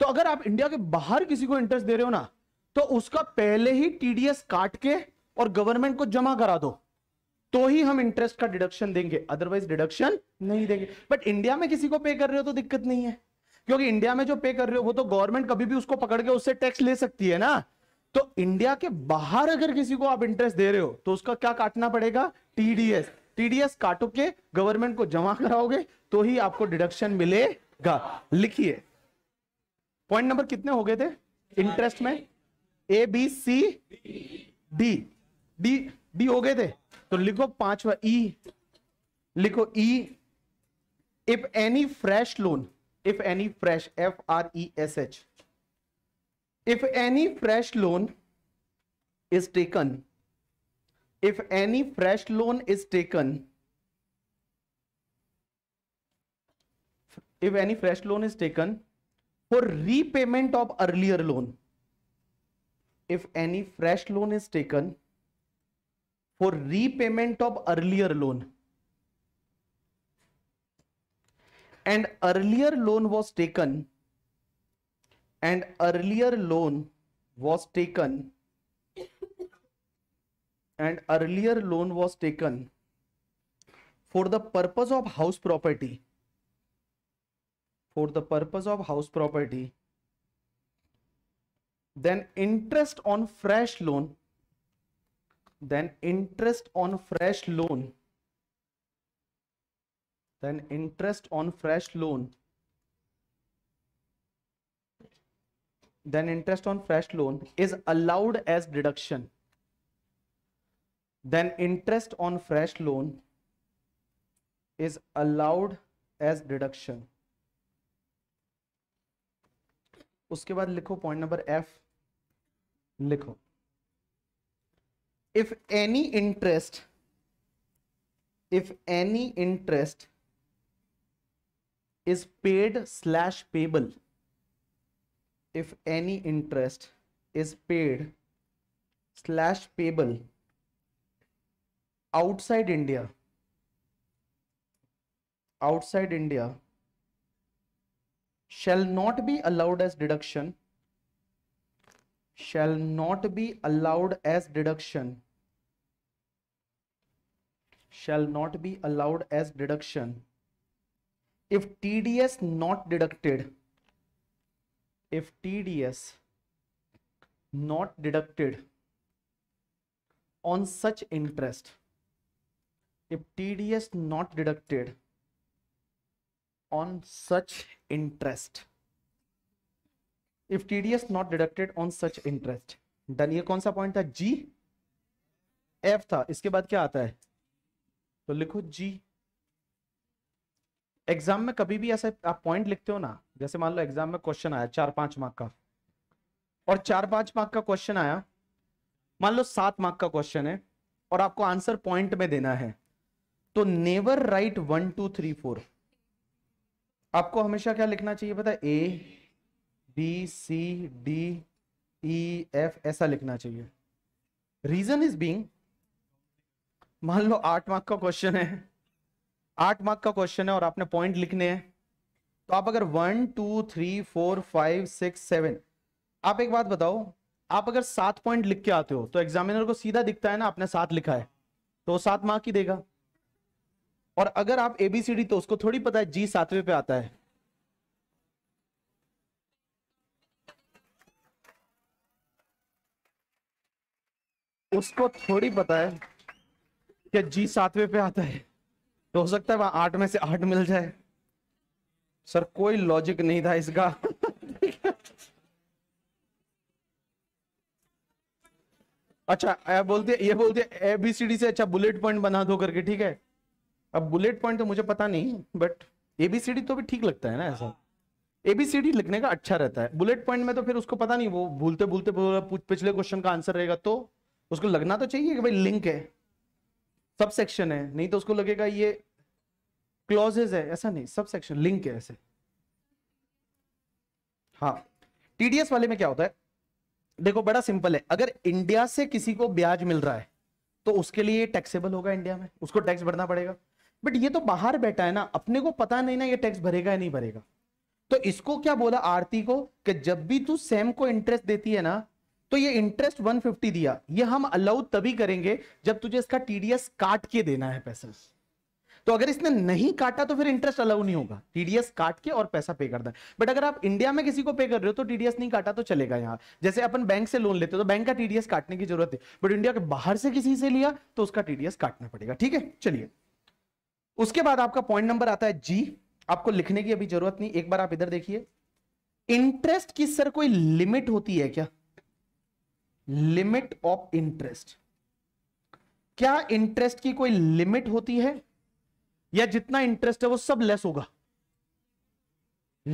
तो अगर आप इंडिया के बाहर किसी को इंटरेस्ट दे रहे हो ना तो उसका पहले ही टीडीएस काट के और गवर्नमेंट को जमा करा दो तो ही हम इंटरेस्ट का डिडक्शन देंगे अदरवाइज डिडक्शन नहीं देंगे बट इंडिया में किसी को पे कर रहे हो तो दिक्कत नहीं है क्योंकि इंडिया में जो पे कर रहे हो वो तो गवर्नमेंट कभी भी उसको पकड़ के उससे टैक्स ले सकती है ना तो इंडिया के बाहर अगर किसी को आप इंटरेस्ट दे रहे हो तो उसका क्या काटना पड़ेगा टीडीएस टीडीएस काटो के गवर्नमेंट को जमा कराओगे तो ही आपको डिडक्शन मिलेगा लिखिए पॉइंट नंबर कितने हो गए थे इंटरेस्ट में A B C D D D हो गए थे तो लिखो पांचवा ई e। लिखो E if any fresh loan if any fresh F R E S H if any fresh loan is taken if any fresh loan is taken if any fresh loan is taken for repayment of earlier loan if any fresh loan is taken for repayment of earlier loan and earlier loan was taken and earlier loan was taken and earlier loan was taken for the purpose of house property for the purpose of house property then interest on fresh loan then interest on fresh loan then interest on fresh loan then interest on fresh loan is allowed as deduction then interest on fresh loan is allowed as deduction उसके बाद लिखो पॉइंट नंबर एफ लिखो if any interest if any interest is paid slash payable if any interest is paid slash payable outside India, outside India shall not be allowed as deduction shall not be allowed as deduction shall not be allowed as deduction if TDS not deducted if TDS not deducted on such interest if TDS not deducted on such interest if TDS not deducted on such interest then ye कौन सा पॉइंट था जी एफ था इसके बाद क्या आता है तो लिखो जी एग्जाम में कभी भी ऐसे आप पॉइंट लिखते हो ना जैसे मान लो एग्जाम में क्वेश्चन आया चार पांच मार्क का और चार पांच मार्क का क्वेश्चन आया मान लो सात मार्क का क्वेश्चन है और आपको आंसर पॉइंट में देना है तो never write one two three four आपको हमेशा क्या लिखना चाहिए पता A B C D E F ऐसा लिखना चाहिए रीजन इज बींग मान लो आठ मार्क का क्वेश्चन है आठ मार्क का क्वेश्चन है और आपने पॉइंट लिखने हैं तो आप अगर one two three four five six seven आप एक बात बताओ आप अगर सात पॉइंट लिख के आते हो तो एग्जामिनर को सीधा दिखता है ना आपने सात लिखा है तो सात मार्क ही देगा और अगर आप एबीसीडी तो उसको थोड़ी पता है जी सातवें पे आता है उसको थोड़ी पता है कि जी सातवें पे आता है तो हो सकता है वहां आठ में से आठ मिल जाए सर कोई लॉजिक नहीं था इसका अच्छा बोलते ये बोलते एबीसीडी से अच्छा बुलेट पॉइंट बना दो करके ठीक है अब बुलेट पॉइंट तो मुझे पता नहीं बट एबीसीडी तो भी ठीक लगता है ना ऐसा एबीसीडी हाँ। लिखने का अच्छा रहता है बुलेट पॉइंट में तो फिर उसको पता नहीं वो भूलते भूलते पिछले क्वेश्चन का आंसर रहेगा तो उसको लगना तो चाहिए कि भाई लिंक है सब सेक्शन है नहीं तो उसको लगेगा ये क्लॉजेज है ऐसा नहीं सब सेक्शन लिंक है ऐसे हाँ टीडीएस वाले में क्या होता है देखो बड़ा सिंपल है अगर इंडिया से किसी को ब्याज मिल रहा है तो उसके लिए टैक्सेबल होगा इंडिया में उसको टैक्स भरना पड़ेगा बट ये तो बाहर बैठा है ना अपने को पता नहीं ना ये टैक्स भरेगा या नहीं भरेगा तो इसको क्या बोला आरती को कि जब भी तू सेम को इंटरेस्ट देती है ना तो ये इंटरेस्ट 150 दिया ये हम अलाउ तभी करेंगे जब तुझे इसका टीडीएस काट के देना है पैसा तो अगर इसने नहीं काटा तो फिर इंटरेस्ट अलाउ नहीं होगा टीडीएस काट के और पैसा पे कर है बट अगर आप इंडिया में किसी को पे कर रहे हो तो टीडीएस नहीं काटा तो चलेगा यहाँ जैसे अपन बैंक से लोन लेते हो तो बैंक का टीडीएस काटने की जरूरत है बट इंडिया के बाहर से किसी से लिया तो उसका टीडीएस काटना पड़ेगा ठीक है चलिए उसके बाद आपका पॉइंट नंबर आता है जी आपको लिखने की अभी जरूरत नहीं एक बार आप इधर देखिए इंटरेस्ट की सर कोई लिमिट होती है क्या लिमिट ऑफ इंटरेस्ट क्या इंटरेस्ट की कोई लिमिट होती है या जितना इंटरेस्ट है वो सब लेस होगा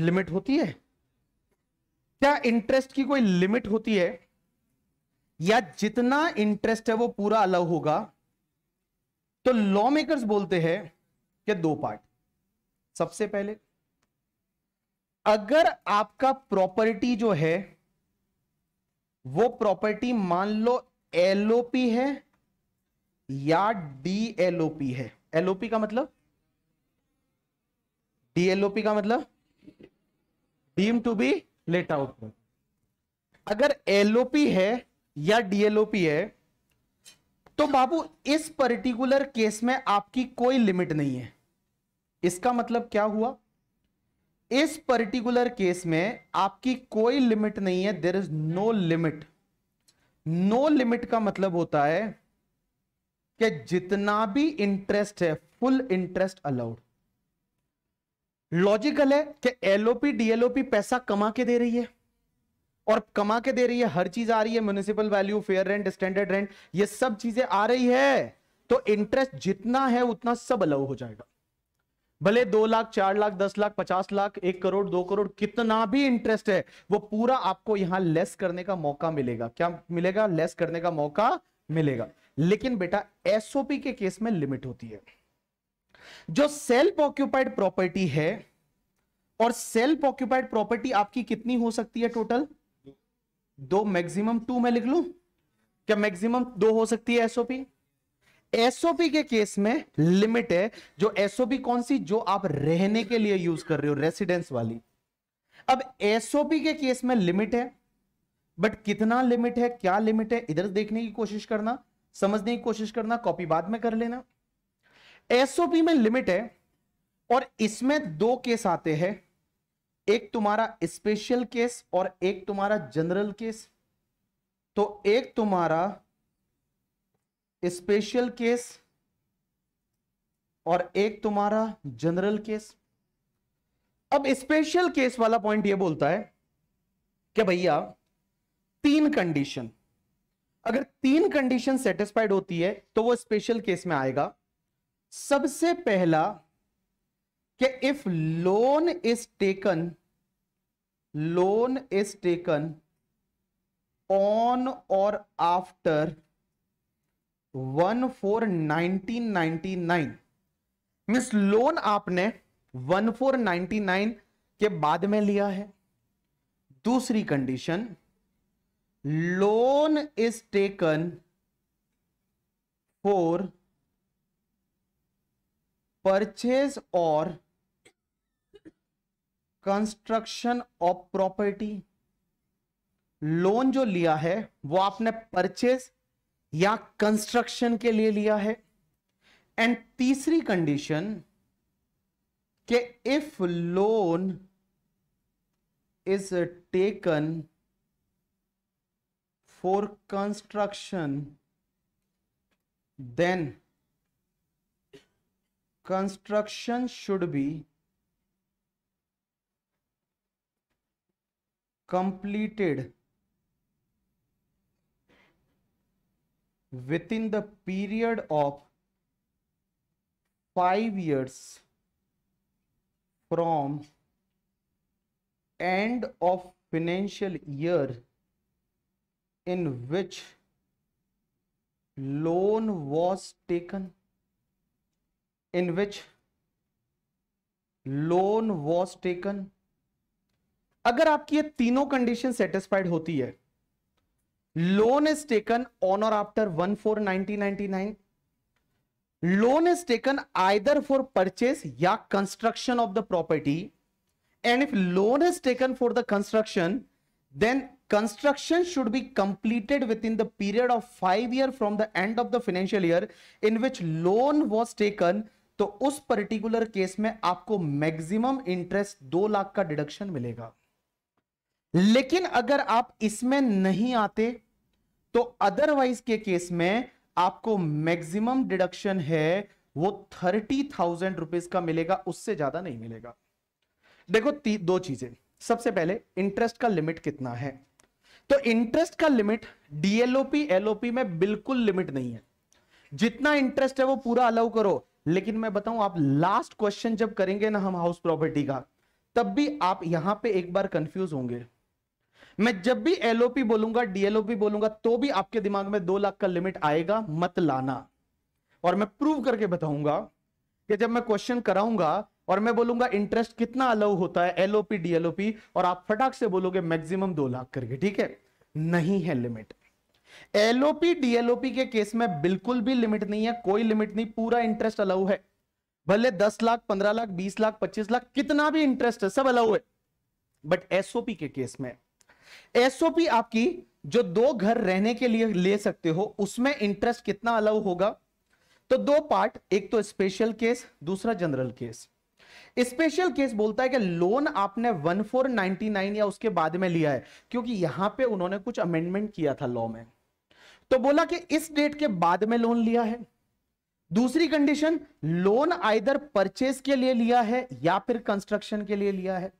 लिमिट होती है क्या इंटरेस्ट की कोई लिमिट होती है या जितना इंटरेस्ट है वो पूरा अलाउ होगा तो लॉ मेकर्स बोलते हैं के दो पार्ट सबसे पहले अगर आपका प्रॉपर्टी जो है वो प्रॉपर्टी मान लो एलओपी है या डीएलओपी है एलओपी का मतलब डीएलओपी का मतलब deem to be let out अगर एलओपी है या डीएलओपी है तो बाबू इस पर्टिकुलर केस में आपकी कोई लिमिट नहीं है इसका मतलब क्या हुआ इस पर्टिकुलर केस में आपकी कोई लिमिट नहीं है there is no limit no limit का मतलब होता है कि जितना भी इंटरेस्ट है फुल इंटरेस्ट अलाउड लॉजिकल है कि एलओपी डीएलओपी पैसा कमा के दे रही है और कमा के दे रही है हर चीज आ रही है municipal value fair rent standard rent ये सब चीजें आ रही है तो इंटरेस्ट जितना है उतना सब अलाउ हो जाएगा भले दो लाख चार लाख दस लाख पचास लाख एक करोड़ दो करोड़ कितना भी इंटरेस्ट है वो पूरा आपको यहां लेस करने का मौका मिलेगा क्या मिलेगा लेस करने का मौका मिलेगा लेकिन बेटा एसओपी के केस में लिमिट होती है जो सेल्फ ऑक्यूपाइड प्रॉपर्टी है और सेल्फ ऑक्यूपाइड प्रॉपर्टी आपकी कितनी हो सकती है टोटल दो मैक्सिमम टू में लिख लू क्या मैक्सिमम दो हो सकती है एसओपी एसओपी के केस में लिमिट है जो एसओपी कौन सी जो आप रहने के लिए यूज कर रहे हो रेसिडेंस वाली अब एसओपी के केस में लिमिट है बट कितना लिमिट है क्या लिमिट है इधर देखने की कोशिश करना समझने की कोशिश करना कॉपी बाद में कर लेना एसओपी में लिमिट है और इसमें दो केस आते हैं एक तुम्हारा स्पेशल केस और एक तुम्हारा जनरल केस तो एक तुम्हारा स्पेशल केस और एक तुम्हारा जनरल केस अब स्पेशल केस वाला पॉइंट ये बोलता है कि भैया तीन कंडीशन अगर तीन कंडीशन सेटिस्फाइड होती है तो वो स्पेशल केस में आएगा सबसे पहला कि if loan is taken loan is taken on or after one four nineteen ninety nine means loan आपने वन फोर नाइनटी नाइन के बाद में लिया है दूसरी condition loan is taken for purchase or construction of property loan जो लिया है वो आपने परचेज या कंस्ट्रक्शन के लिए लिया है एंड तीसरी कंडीशन के if loan is taken for construction then construction should be completed within the period of 5 years from end of financial year in which loan was taken in which loan was taken अगर आपकी ये तीनों कंडीशन सेटिस्फाइड होती है loan is taken on or after one four nine loan is taken either for purchase या construction of the property and if loan is taken for the construction then construction should be completed within the period of five year from the end of the financial year in which loan was taken तो उस पर्टिकुलर केस में आपको मैग्जिम इंटरेस्ट दो लाख का डिडक्शन मिलेगा लेकिन अगर आप इसमें नहीं आते तो अदरवाइज के केस में आपको मैक्सिमम डिडक्शन है वो थर्टी थाउजेंड रुपीज का मिलेगा उससे ज्यादा नहीं मिलेगा देखो दो चीजें सबसे पहले इंटरेस्ट का लिमिट कितना है तो इंटरेस्ट का लिमिट डीएलओपी एलओपी में बिल्कुल लिमिट नहीं है जितना इंटरेस्ट है वो पूरा अलाउ करो लेकिन मैं बताऊं आप लास्ट क्वेश्चन जब करेंगे ना हम हाउस प्रॉपर्टी का तब भी आप यहां पे एक बार कंफ्यूज होंगे मैं जब भी एलओपी बोलूंगा डीएलओपी बोलूंगा तो भी आपके दिमाग में दो लाख का लिमिट आएगा मत लाना और मैं प्रूव करके बताऊंगा कि जब मैं क्वेश्चन कराऊंगा और मैं बोलूंगा इंटरेस्ट कितना अलाउ होता है एलओपी डीएलओपी और आप फटाक से बोलोगे मैक्सिमम दो लाख करके ठीक है नहीं है लिमिट एलओपी डीएलओपी के केस में बिल्कुल भी लिमिट नहीं है कोई लिमिट नहीं पूरा इंटरेस्ट अलाउ है भले दस लाख पंद्रह लाख बीस लाख पच्चीस लाख कितना भी इंटरेस्ट है सब अलाउ है बट एसओपी के केस में एसओपी आपकी जो दो घर रहने के लिए ले सकते हो उसमें इंटरेस्ट कितना अलाउ होगा तो दो पार्ट एक तो स्पेशल केस दूसरा जनरल केस स्पेशल केस बोलता है कि लोन आपने 1499 या उसके बाद में लिया है क्योंकि यहां पे उन्होंने कुछ अमेंडमेंट किया था लॉ में तो बोला कि इस डेट के बाद में लोन लिया है दूसरी कंडीशन लोन आइदर परचेज के लिए लिया है या फिर कंस्ट्रक्शन के लिए लिया है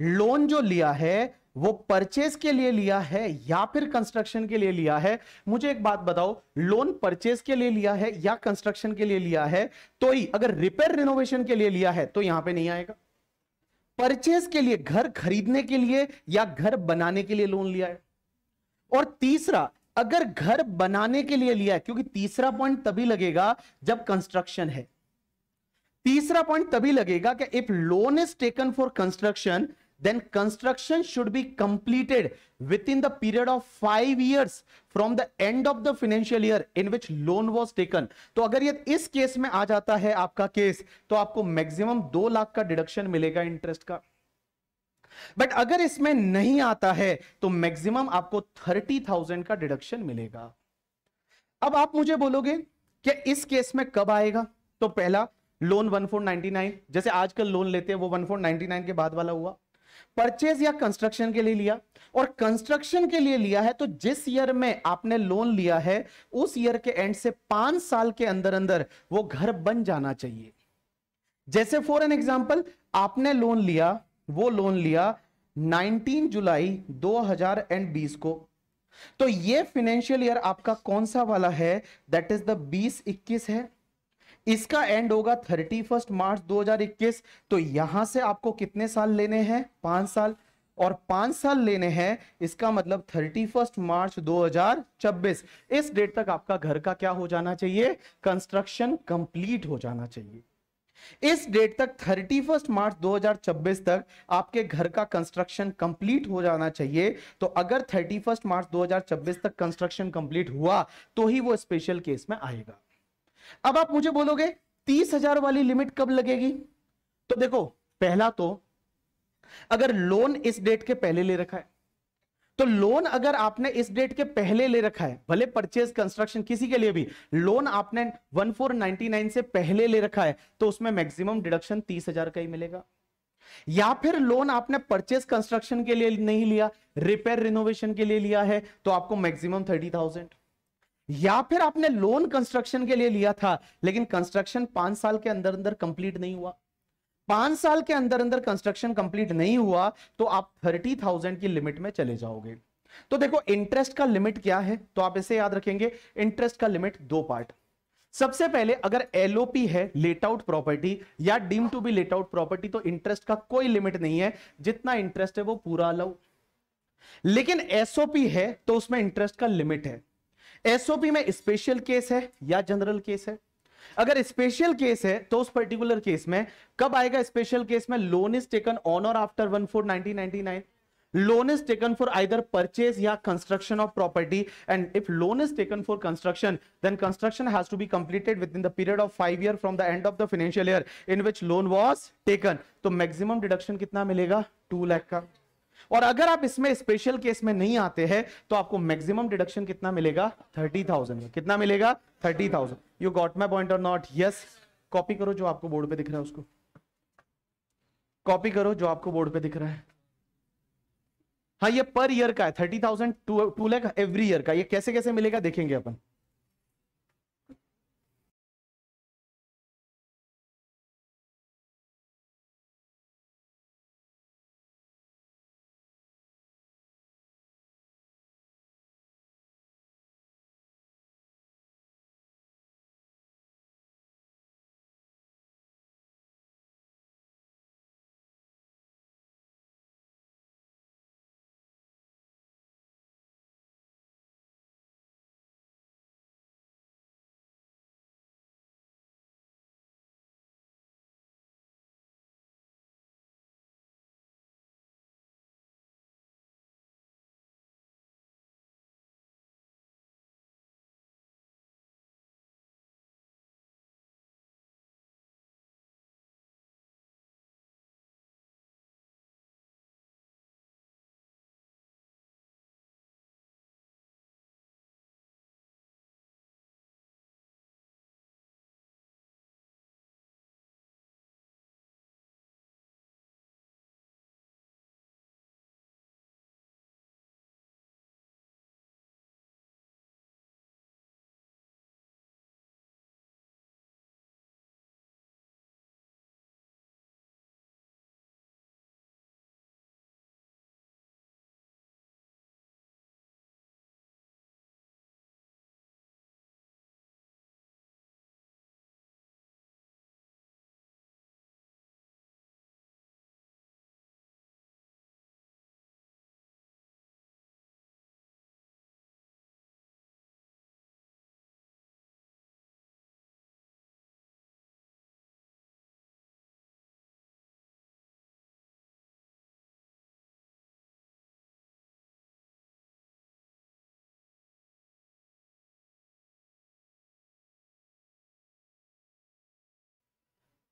लोन जो लिया है वो परचेज के लिए लिया है या फिर कंस्ट्रक्शन के लिए लिया है मुझे एक बात बताओ लोन परचेज के लिए लिया है या कंस्ट्रक्शन के लिए लिया है तो ही अगर रिपेयर रिनोवेशन के लिए लिया है तो यहां पे नहीं आएगा परचेज के लिए घर खरीदने के लिए या घर बनाने के लिए लोन लिया है और तीसरा अगर घर बनाने के लिए लिया है क्योंकि तीसरा पॉइंट तभी लगेगा जब कंस्ट्रक्शन है तीसरा पॉइंट तभी लगेगा कि if loan is taken for construction then construction should be completed within the period of five years from the end of the financial year in which loan was taken तो अगर ये इस केस में आ जाता है आपका केस तो आपको maximum दो लाख का deduction मिलेगा interest का बट अगर इसमें नहीं आता है तो मैक्सिमम आपको थर्टी थाउजेंड का डिडक्शन मिलेगा अब आप मुझे बोलोगे कि इस केस में कब आएगा तो पहला loan one four ninety nine जैसे आजकल लोन लेते हैं वो वन फोर नाइनटी नाइन के बाद वाला हुआ परचेज या कंस्ट्रक्शन के लिए लिया और कंस्ट्रक्शन के लिए लिया है तो जिस ईयर में आपने लोन लिया है उस ईयर के एंड से पांच साल के अंदर अंदर वो घर बन जाना चाहिए जैसे फॉर एन एग्जाम्पल आपने लोन लिया वो लोन लिया 19 जुलाई 2020 को तो ये फिनेंशियल ईयर आपका कौन सा वाला है दैट इज द 20 21 है इसका एंड होगा थर्टी फर्स्ट मार्च 2021 तो यहां से आपको कितने साल लेने हैं पांच साल और पांच साल लेने हैं इसका मतलब थर्टी फर्स्ट मार्च 2026 इस डेट तक आपका घर का क्या हो जाना चाहिए कंस्ट्रक्शन कंप्लीट हो जाना चाहिए इस डेट तक 31 मार्च 2026 तक आपके घर का कंस्ट्रक्शन कंप्लीट हो जाना चाहिए तो अगर 31 मार्च 2026 तक कंस्ट्रक्शन कंप्लीट हुआ तो ही वो स्पेशल केस में आएगा अब आप मुझे बोलोगे तीस हजार वाली लिमिट कब लगेगी तो देखो पहला तो अगर लोन इस डेट के पहले ले रखा है तो लोन अगर आपने इस डेट के पहले ले रखा है भले परचेज कंस्ट्रक्शन किसी के लिए भी लोन आपने 1499 से पहले ले रखा है तो उसमें मैक्सिमम डिडक्शन तीस हजार का ही मिलेगा या फिर लोन आपने परचेज कंस्ट्रक्शन के लिए नहीं लिया रिपेयर रिनोवेशन के लिए लिया है तो आपको मैक्सिमम थर्टी थाउजेंड या फिर आपने लोन कंस्ट्रक्शन के लिए लिया था लेकिन कंस्ट्रक्शन पांच साल के अंदर अंदर कंप्लीट नहीं हुआ पांच साल के अंदर अंदर कंस्ट्रक्शन कंप्लीट नहीं हुआ तो आप थर्टी थाउजेंड की लिमिट में चले जाओगे तो देखो इंटरेस्ट का लिमिट क्या है तो आप इसे याद रखेंगे इंटरेस्ट का लिमिट दो पार्ट सबसे पहले अगर एलओपी है लेट आउट प्रॉपर्टी या deem to be let out property तो इंटरेस्ट का कोई लिमिट नहीं है जितना इंटरेस्ट है वो पूरा अलाउ लेकिन एसओपी है तो उसमें इंटरेस्ट का लिमिट है एसओपी में स्पेशल केस है या जनरल केस है अगर स्पेशल केस है तो उस पर्टिकुलर केस में कब आएगा स्पेशल केस में loan is taken on or after one four loan is taken for either purchase या construction of property and if loan is taken for construction then construction has to be completed within the period of five year from the end of the financial year in which loan was taken तो मैक्सिमम डिडक्शन कितना मिलेगा टू लैख का और अगर आप इसमें स्पेशल केस में नहीं आते हैं तो आपको मैक्सिमम डिडक्शन कितना मिलेगा थर्टी थाउजेंड कितना मिलेगा thirty thousand you got my point और नॉट यस कॉपी करो जो आपको बोर्ड पे दिख रहा है उसको कॉपी करो जो आपको बोर्ड पे दिख रहा है हाँ ये पर ईयर का है thirty thousand two two lakh every year का ये कैसे कैसे मिलेगा देखेंगे अपन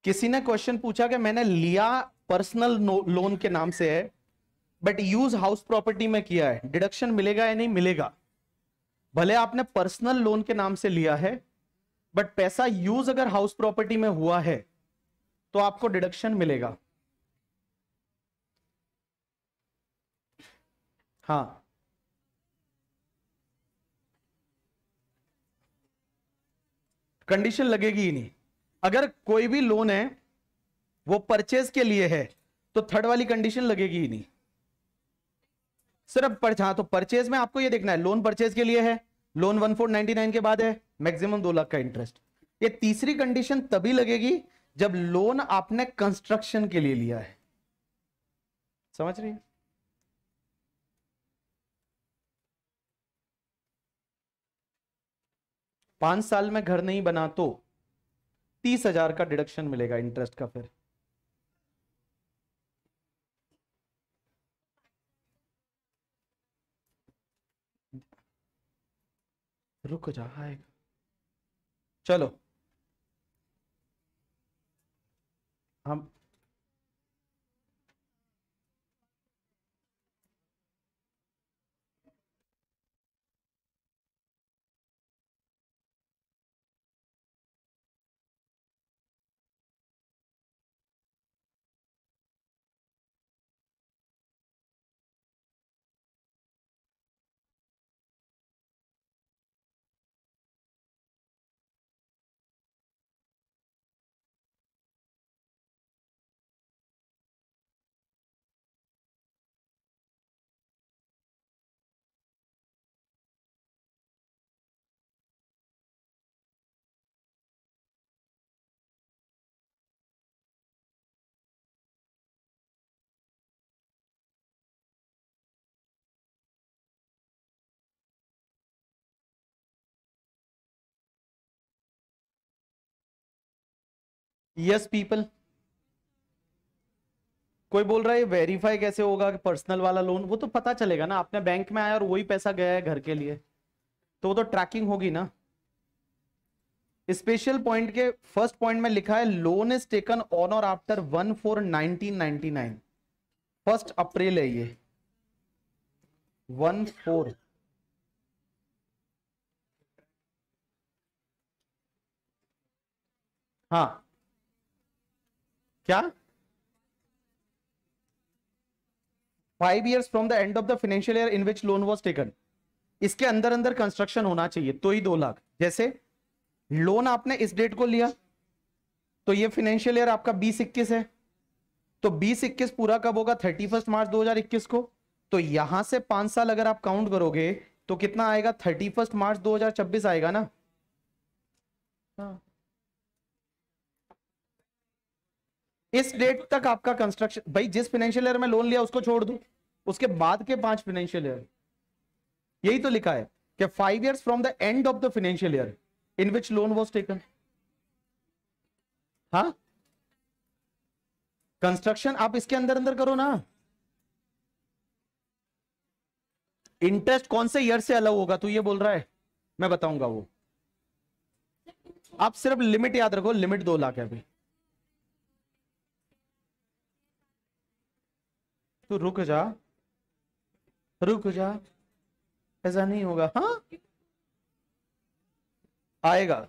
किसी ने क्वेश्चन पूछा कि मैंने लिया पर्सनल लोन के नाम से है बट यूज हाउस प्रॉपर्टी में किया है डिडक्शन मिलेगा या नहीं मिलेगा भले आपने पर्सनल लोन के नाम से लिया है बट पैसा यूज अगर हाउस प्रॉपर्टी में हुआ है तो आपको डिडक्शन मिलेगा हाँ कंडीशन लगेगी ही नहीं अगर कोई भी लोन है वो परचेज के लिए है तो थर्ड वाली कंडीशन लगेगी ही नहीं सिर्फ पर हाँ तो परचेज में आपको ये देखना है लोन परचेज के लिए है loan one four ninety nine के बाद है मैक्सिमम दो लाख का इंटरेस्ट ये तीसरी कंडीशन तभी लगेगी जब लोन आपने कंस्ट्रक्शन के लिए लिया है समझ रही पांच साल में घर नहीं बना तो तीस हजार का डिडक्शन मिलेगा इंटरेस्ट का फिर रुक जाएगा हाँ चलो हम यस पीपल कोई बोल रहा है वेरीफाई कैसे होगा कि पर्सनल वाला लोन वो तो पता चलेगा ना आपने बैंक में आया और वही पैसा गया है घर के लिए तो वो तो ट्रैकिंग होगी ना स्पेशल पॉइंट के फर्स्ट पॉइंट में लिखा है loan is taken on or after one four nineteen ninety nine first April है ये वन फोर हाँ क्या five years from the end of the financial year in which loan was taken इसके अंदर अंदर कंस्ट्रक्शन होना चाहिए तो ही दो लाख जैसे लोन आपने इस डेट को लिया तो ये फाइनेंशियल ईयर आपका बीस इक्कीस है तो बीस इक्कीस पूरा कब होगा थर्टी फर्स्ट मार्च दो हजार इक्कीस को तो यहां से पांच साल अगर आप काउंट करोगे तो कितना आएगा थर्टी फर्स्ट मार्च दो हजार छब्बीस आएगा ना हाँ इस डेट तक आपका कंस्ट्रक्शन भाई जिस फाइनेंशियल ईयर में लोन लिया उसको छोड़ दो उसके बाद के पांच फाइनेंशियल ईयर यही तो लिखा है कि five years from the end of the financial year in which loan was taken हा कंस्ट्रक्शन आप इसके अंदर अंदर करो ना इंटरेस्ट कौन से ईयर से अलग होगा तू ये बोल रहा है मैं बताऊंगा वो आप सिर्फ लिमिट याद रखो लिमिट दो लाख है अभी तू रुक जा रुक जा ऐसा नहीं होगा हाँ आएगा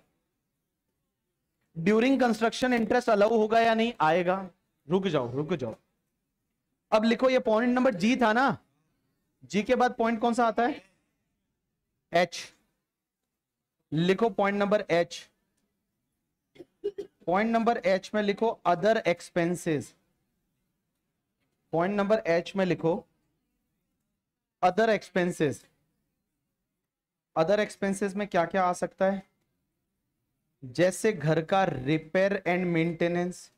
ड्यूरिंग कंस्ट्रक्शन इंटरेस्ट अलाउ होगा या नहीं आएगा रुक जाओ रुक जाओ अब लिखो ये पॉइंट नंबर जी था ना जी के बाद पॉइंट कौन सा आता है एच लिखो point number H point number H में लिखो other expenses point number H में लिखो अदर एक्सपेंसेस अदर एक्सपेंसेस में क्या क्या आ सकता है जैसे घर का रिपेयर एंड मेंटेनेंस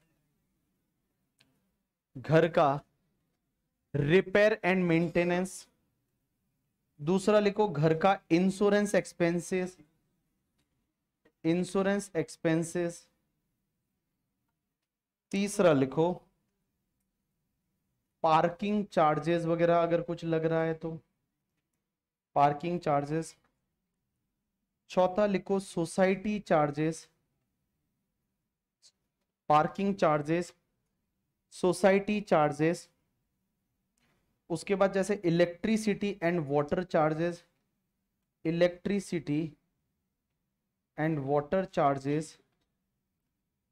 घर का रिपेयर एंड मेंटेनेंस दूसरा लिखो घर का इंश्योरेंस एक्सपेंसेस इंश्योरेंस एक्सपेंसेस तीसरा लिखो पार्किंग चार्जेस वगैरह अगर कुछ लग रहा है तो पार्किंग चार्जेस चौथा लिखो society charges parking charges society charges उसके बाद जैसे electricity and water charges electricity and water charges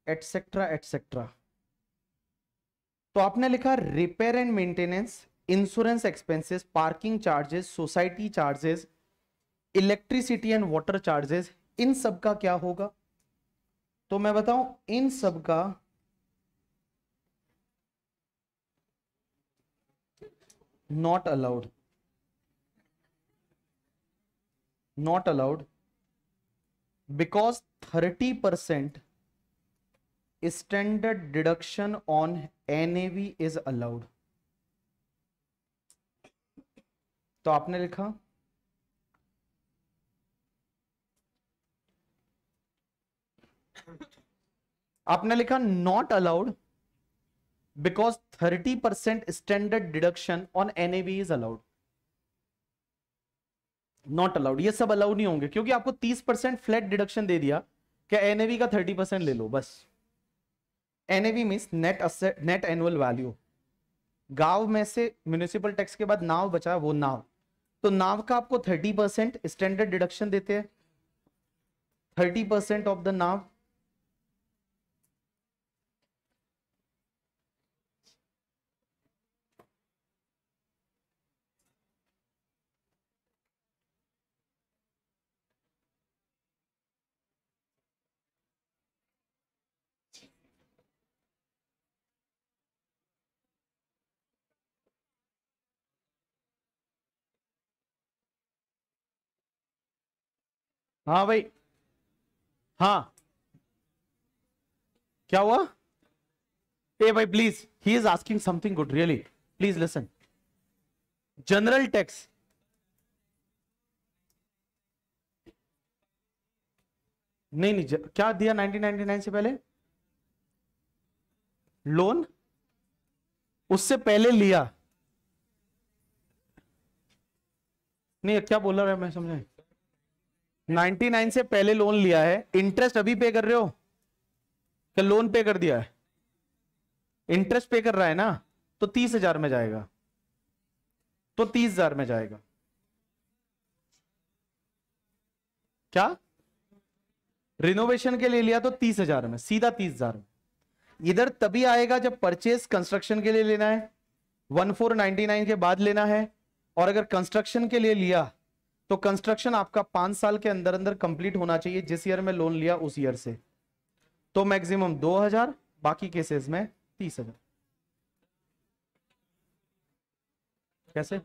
etcetera etcetera तो आपने लिखा repair and maintenance insurance expenses parking charges society charges electricity and water charges इन सब का क्या होगा तो मैं बताऊं इन सब का not allowed not allowed because thirty percent standard deduction on an NaV is allowed तो आपने लिखा आपने लिखा not allowed because thirty percent standard deduction on an NAV is allowed not allowed ये सब अलाउड नहीं होंगे क्योंकि आपको तीस परसेंट फ्लैट डिडक्शन दे दिया क्या एनएवी का थर्टी परसेंट ले लो बस NAV mean net asset net annual value गांव में से म्यूनिसिपल टैक्स के बाद नाव बचा वो नाव तो नाव का आपको थर्टी परसेंट स्टैंडर्ड डिडक्शन देते हैं thirty percent of the NAV हाँ भाई हाँ क्या हुआ ए भाई please he is asking something good really please listen general tax नहीं नहीं क्या दिया 1999 से पहले लोन उससे पहले लिया नहीं क्या बोला रहा मैं समझा 99 से पहले लोन लिया है इंटरेस्ट अभी पे कर रहे हो क्या लोन पे कर दिया है इंटरेस्ट पे कर रहा है ना तो तीस हजार में जाएगा तो तीस हजार में जाएगा क्या रिनोवेशन के लिए लिया तो तीस हजार में सीधा तीस हजार में इधर तभी आएगा जब परचेस कंस्ट्रक्शन के लिए लेना है वन फोर नाइनटी नाइन के बाद लेना है और अगर कंस्ट्रक्शन के लिए लिया तो कंस्ट्रक्शन आपका पांच साल के अंदर अंदर कंप्लीट होना चाहिए जिस ईयर में लोन लिया उस ईयर से तो मैक्सिमम दो हजार बाकी केसेस में तीस हजार कैसे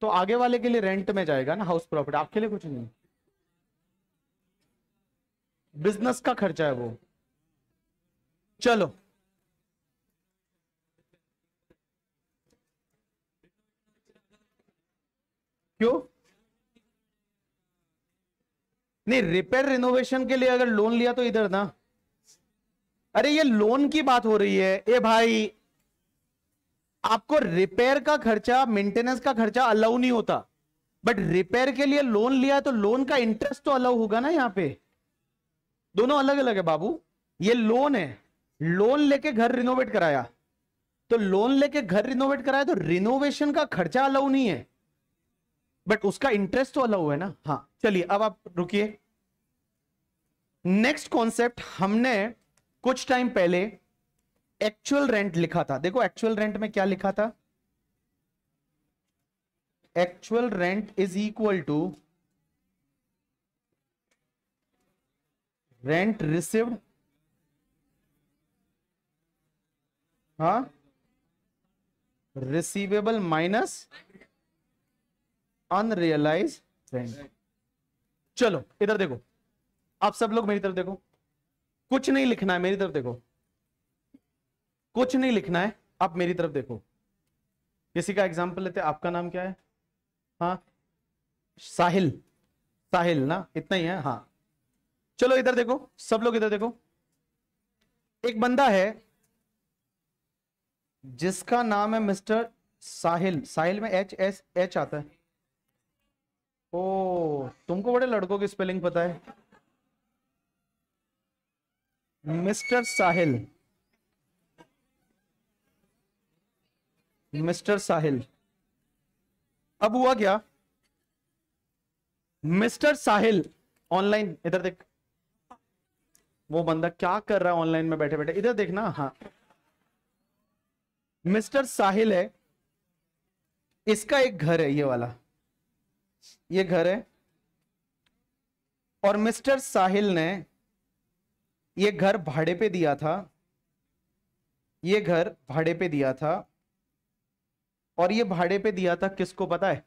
तो आगे वाले के लिए रेंट में जाएगा ना हाउस प्रॉफिट आपके लिए कुछ नहीं बिजनेस का खर्चा है वो चलो क्यों नहीं रिपेयर रिनोवेशन के लिए अगर लोन लिया तो इधर ना अरे ये लोन की बात हो रही है ए भाई आपको रिपेयर का खर्चा मेंटेनेंस का खर्चा अलाउ नहीं होता बट रिपेयर के लिए लोन लिया तो लोन का इंटरेस्ट तो अलाउ होगा ना यहाँ पे दोनों अलग अलग है बाबू ये लोन है लोन लेके घर रिनोवेट कराया तो लोन लेके घर रिनोवेट कराया तो रिनोवेशन का खर्चा अलाउ नहीं है बट उसका इंटरेस्ट तो हुआ है ना हाँ चलिए अब आप रुकिए नेक्स्ट कॉन्सेप्ट हमने कुछ टाइम पहले एक्चुअल रेंट लिखा था देखो एक्चुअल रेंट में क्या लिखा था actual rent is equal to rent receive हा रिसीवेबल माइनस अनरियलाइज रेंट चलो इधर देखो आप सब लोग मेरी तरफ देखो कुछ नहीं लिखना है मेरी तरफ देखो कुछ नहीं लिखना है आप मेरी तरफ देखो किसी का एग्जाम्पल लेते आपका नाम क्या है हाँ साहिल साहिल ना इतना ही है हाँ चलो इधर देखो सब लोग इधर देखो एक बंदा है जिसका नाम है मिस्टर साहिल साहिल में एच एस एच आता है ओ तुमको बड़े लड़कों की स्पेलिंग पता है मिस्टर साहिल मिस्टर साहिल अब हुआ क्या मिस्टर साहिल ऑनलाइन इधर देख वो बंदा क्या कर रहा है ऑनलाइन में बैठे बैठे इधर देखना हाँ मिस्टर साहिल है इसका एक घर है ये वाला ये घर है और मिस्टर साहिल ने ये घर भाड़े पे दिया था ये घर भाड़े पे दिया था और ये भाड़े पे दिया था किसको पता है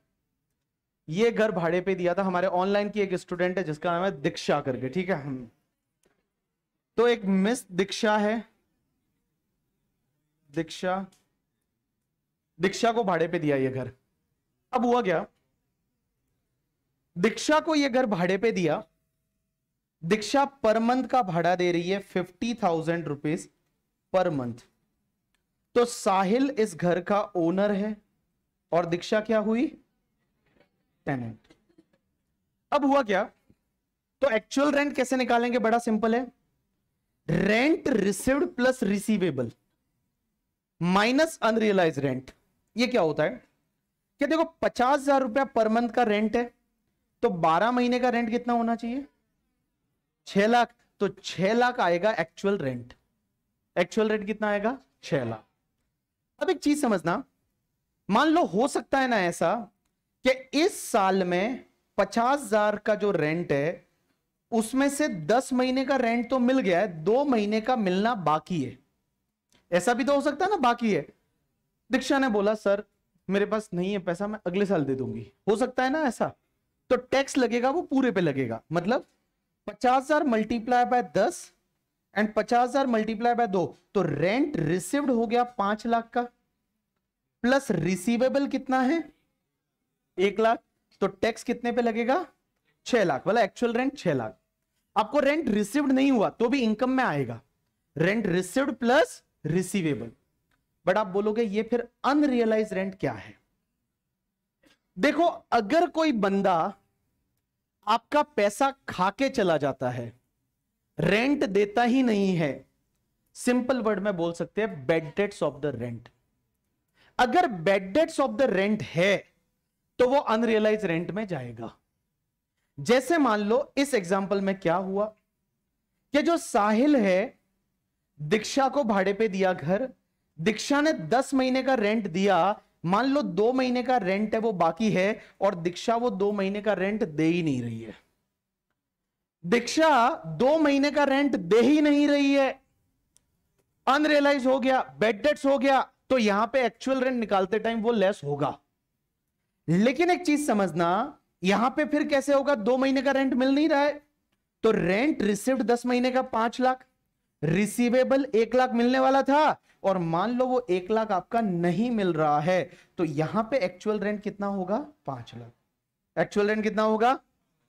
ये घर भाड़े पे दिया था हमारे ऑनलाइन की एक स्टूडेंट है जिसका नाम है दीक्षा करके ठीक है तो एक मिस दीक्षा है दीक्षा दीक्षा को भाड़े पे दिया ये घर अब हुआ क्या दीक्षा को यह घर भाड़े पे दिया दीक्षा पर मंथ का भाड़ा दे रही है fifty thousand rupees per month तो साहिल इस घर का ओनर है और दीक्षा क्या हुई टेनेंट अब हुआ क्या तो एक्चुअल रेंट कैसे निकालेंगे बड़ा सिंपल है rent received plus receivable minus unrealise rent ये क्या होता है कि देखो पचास हजार रुपया पर मंथ का रेंट है तो 12 महीने का रेंट कितना होना चाहिए 6 लाख तो 6 लाख आएगा एक्चुअल रेंट एक्चुअल रेंट कितना आएगा 6 लाख अब एक चीज समझना मान लो हो सकता है ना ऐसा कि इस साल में पचास हजार का जो रेंट है उसमें से दस महीने का रेंट तो मिल गया है दो महीने का मिलना बाकी है ऐसा भी तो हो सकता है ना बाकी है दीक्षा ने बोला सर मेरे पास नहीं है पैसा मैं अगले साल दे दूंगी हो सकता है ना ऐसा तो टैक्स लगेगा वो पूरे पे लगेगा मतलब पचास हजार मल्टीप्लाई बाय दस एंड पचास हजार मल्टीप्लाई बाय दो तो रेंट रिसीव्ड हो गया पांच लाख का प्लस रिसीवेबल कितना है एक लाख तो टैक्स कितने पे लगेगा छह लाख वाला एक्चुअल रेंट छह लाख आपको रेंट रिसीव्ड नहीं हुआ तो भी इनकम में आएगा rent received plus receivable but आप बोलोगे ये फिर अनरियलाइज रेंट क्या है देखो अगर कोई बंदा आपका पैसा खा के चला जाता है रेंट देता ही नहीं है सिंपल वर्ड में बोल सकते हैं bad debts of the rent अगर bad debts of the rent है तो वो अनरियलाइज रेंट में जाएगा जैसे मान लो इस एग्जाम्पल में क्या हुआ कि जो साहिल है दीक्षा को भाड़े पे दिया घर दीक्षा ने 10 महीने का रेंट दिया मान लो दो महीने का रेंट है वो बाकी है और दीक्षा वो दो महीने का रेंट दे ही नहीं रही है दीक्षा दो महीने का रेंट दे ही नहीं रही है अनरियलाइज हो गया बेड डेट्स हो गया तो यहां पे एक्चुअल रेंट निकालते टाइम वो लेस होगा लेकिन एक चीज समझना यहां पे फिर कैसे होगा दो महीने का रेंट मिल नहीं रहा है तो रेंट रिसिव्ड दस महीने का पांच लाख रिसीवेबल एक लाख मिलने वाला था और मान लो वो एक लाख आपका नहीं मिल रहा है तो यहां पे एक्चुअल रेंट कितना होगा पांच लाख एक्चुअल रेंट कितना होगा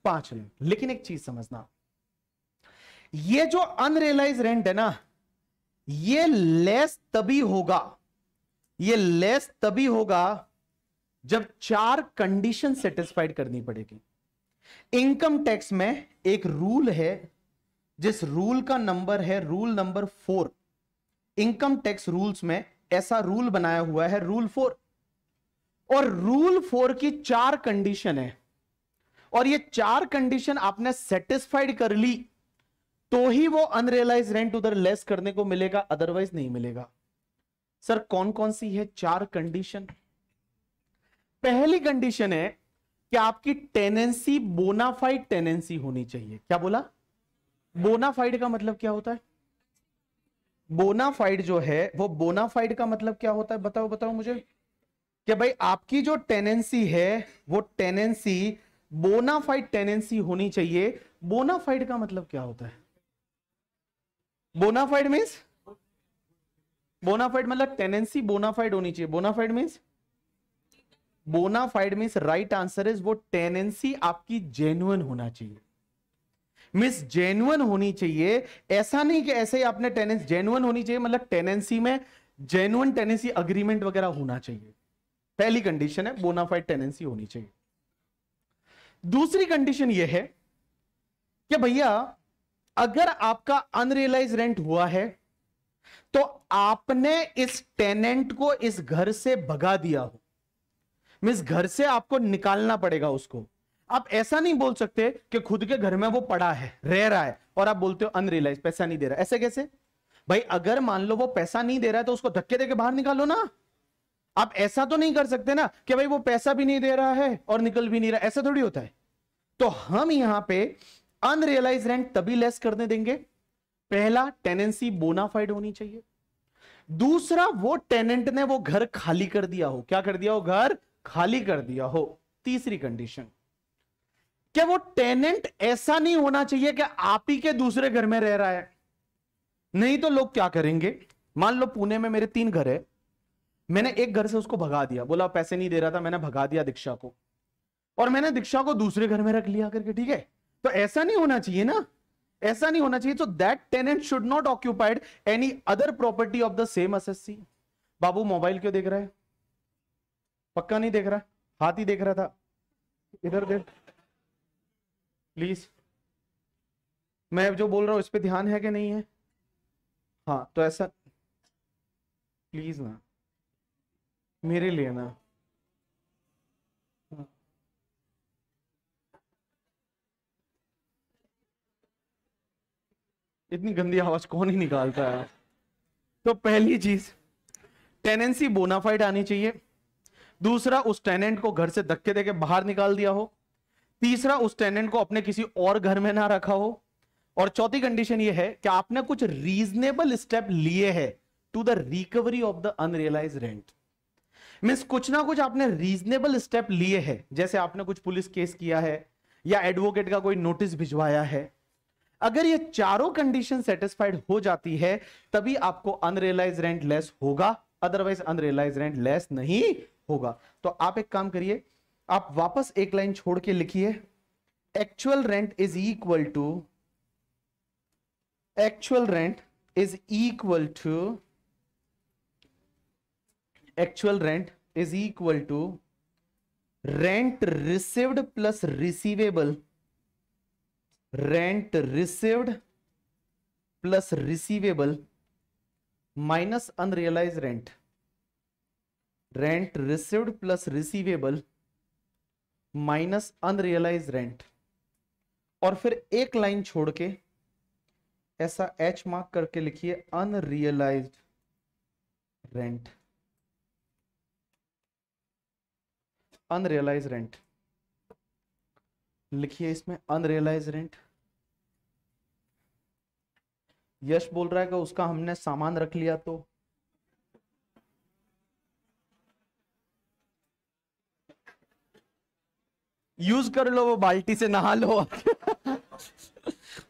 पांच लाख लेकिन एक चीज समझना ये जो अनरियलाइज रेंट है ना ये लेस तभी होगा ये लेस तभी होगा जब चार कंडीशन सेटिस्फाइड करनी पड़ेगी इनकम टैक्स में एक रूल है जिस रूल का नंबर है rule number four income tax rules में ऐसा रूल बनाया हुआ है रूल फोर और रूल फोर की चार कंडीशन है और ये चार कंडीशन आपने सेटिस्फाइड कर ली तो ही वो अनरियलाइज रेंट उधर लेस करने को मिलेगा अदरवाइज नहीं मिलेगा सर कौन कौन सी है चार कंडीशन पहली कंडीशन है कि आपकी टेनेंसी बोनाफाइड टेनेंसी होनी चाहिए क्या बोला बोनाफाइड का मतलब क्या होता है बोनाफाइड जो है वो बोनाफाइड का मतलब क्या होता है बताओ बताओ मुझे कि भाई आपकी जो टेनेंसी है वो टेनेंसी बोनाफाइड टेनेंसी होनी चाहिए बोनाफाइड का मतलब क्या होता है बोनाफाइड मीन्स बोनाफाइड मतलब टेनेंसी बोनाफाइड होनी चाहिए bona fide means bona fide means right answer is वो टेनेंसी आपकी जेन्युन होना चाहिए मिस जेन्युन होनी चाहिए ऐसा नहीं कि ऐसे ही आपने टेनेंस जेनुअन होनी चाहिए मतलब टेनेंसी में जेन्युन टेनेंसी अग्रीमेंट वगैरह होना चाहिए पहली कंडीशन है बोनाफाइड टेनेंसी होनी चाहिए दूसरी कंडीशन यह है कि भैया अगर आपका अनरियलाइज रेंट हुआ है तो आपने इस टेनेंट को इस घर से भगा दिया हो मिस घर से आपको निकालना पड़ेगा उसको आप ऐसा नहीं बोल सकते कि खुद के घर में वो पड़ा है रह रहा है और आप बोलते हो अनरियलाइज पैसा नहीं दे रहा ऐसे कैसे भाई अगर मान लो वो पैसा नहीं दे रहा है तो उसको धक्के देके बाहर निकालो ना आप ऐसा तो नहीं कर सकते ना कि भाई वो पैसा भी नहीं दे रहा है और निकल भी नहीं रहा ऐसा थोड़ी होता है तो हम यहां पे अनरियलाइज रेंट तभी लेस करने देंगे पहला टेनेंसी बोनाफाइड होनी चाहिए दूसरा वो टेनेंट ने वो घर खाली कर दिया हो क्या कर दिया हो घर खाली कर दिया हो तीसरी कंडीशन कि वो टेनेंट ऐसा नहीं होना चाहिए कि आप ही के दूसरे घर में रह रहा है नहीं तो लोग क्या करेंगे मान लो पुणे में मेरे तीन घर है मैंने एक घर से उसको भगा दिया बोला पैसे नहीं दे रहा था मैंने भगा दिया दीक्षा को और मैंने दीक्षा को दूसरे घर में रख लिया करके ठीक है तो ऐसा नहीं होना चाहिए ना ऐसा नहीं होना चाहिए तो that tenant should not occupied any other property of the same S बाबू मोबाइल क्यों देख रहा है पक्का नहीं देख रहा हाथ ही देख रहा था इधर देख प्लीज मैं जो बोल रहा हूँ इस पर ध्यान है कि नहीं है हाँ तो ऐसा प्लीज ना मेरे लिए ना हाँ। इतनी गंदी आवाज कौन ही निकालता है तो पहली चीज टेनेंसी बोनाफाइड आनी चाहिए दूसरा उस टेनेंट को घर से धक्के देके बाहर निकाल दिया हो तीसरा उस टेनेंट को अपने किसी और घर में ना रखा हो और चौथी कंडीशन ये है कि आपने कुछ रीजनेबल स्टेप लिए है to the recovery of the unrealised rent means कुछ ना कुछ आपने रीजनेबल स्टेप लिए है जैसे आपने कुछ पुलिस केस किया है या एडवोकेट का कोई नोटिस भिजवाया है अगर ये चारों कंडीशन सेटिस्फाइड हो जाती है तभी आपको अनरियलाइज रेंट लेस होगा अदरवाइज अनरियलाइज रेंट लेस नहीं होगा तो आप एक काम करिए आप वापस एक लाइन छोड़ के लिखिए actual rent is equal to actual rent is equal to actual rent is equal to rent received plus receivable rent received plus receivable minus unrealise rent rent received plus receivable minus unrealise rent और फिर एक लाइन छोड़ के ऐसा एच मार्क करके लिखिए अनरियलाइज रेंट अनरियलाइज रेंट लिखिए इसमें अनरियलाइज रेंट यश बोल रहा है कि उसका हमने सामान रख लिया तो यूज कर लो वो बाल्टी से नहा लो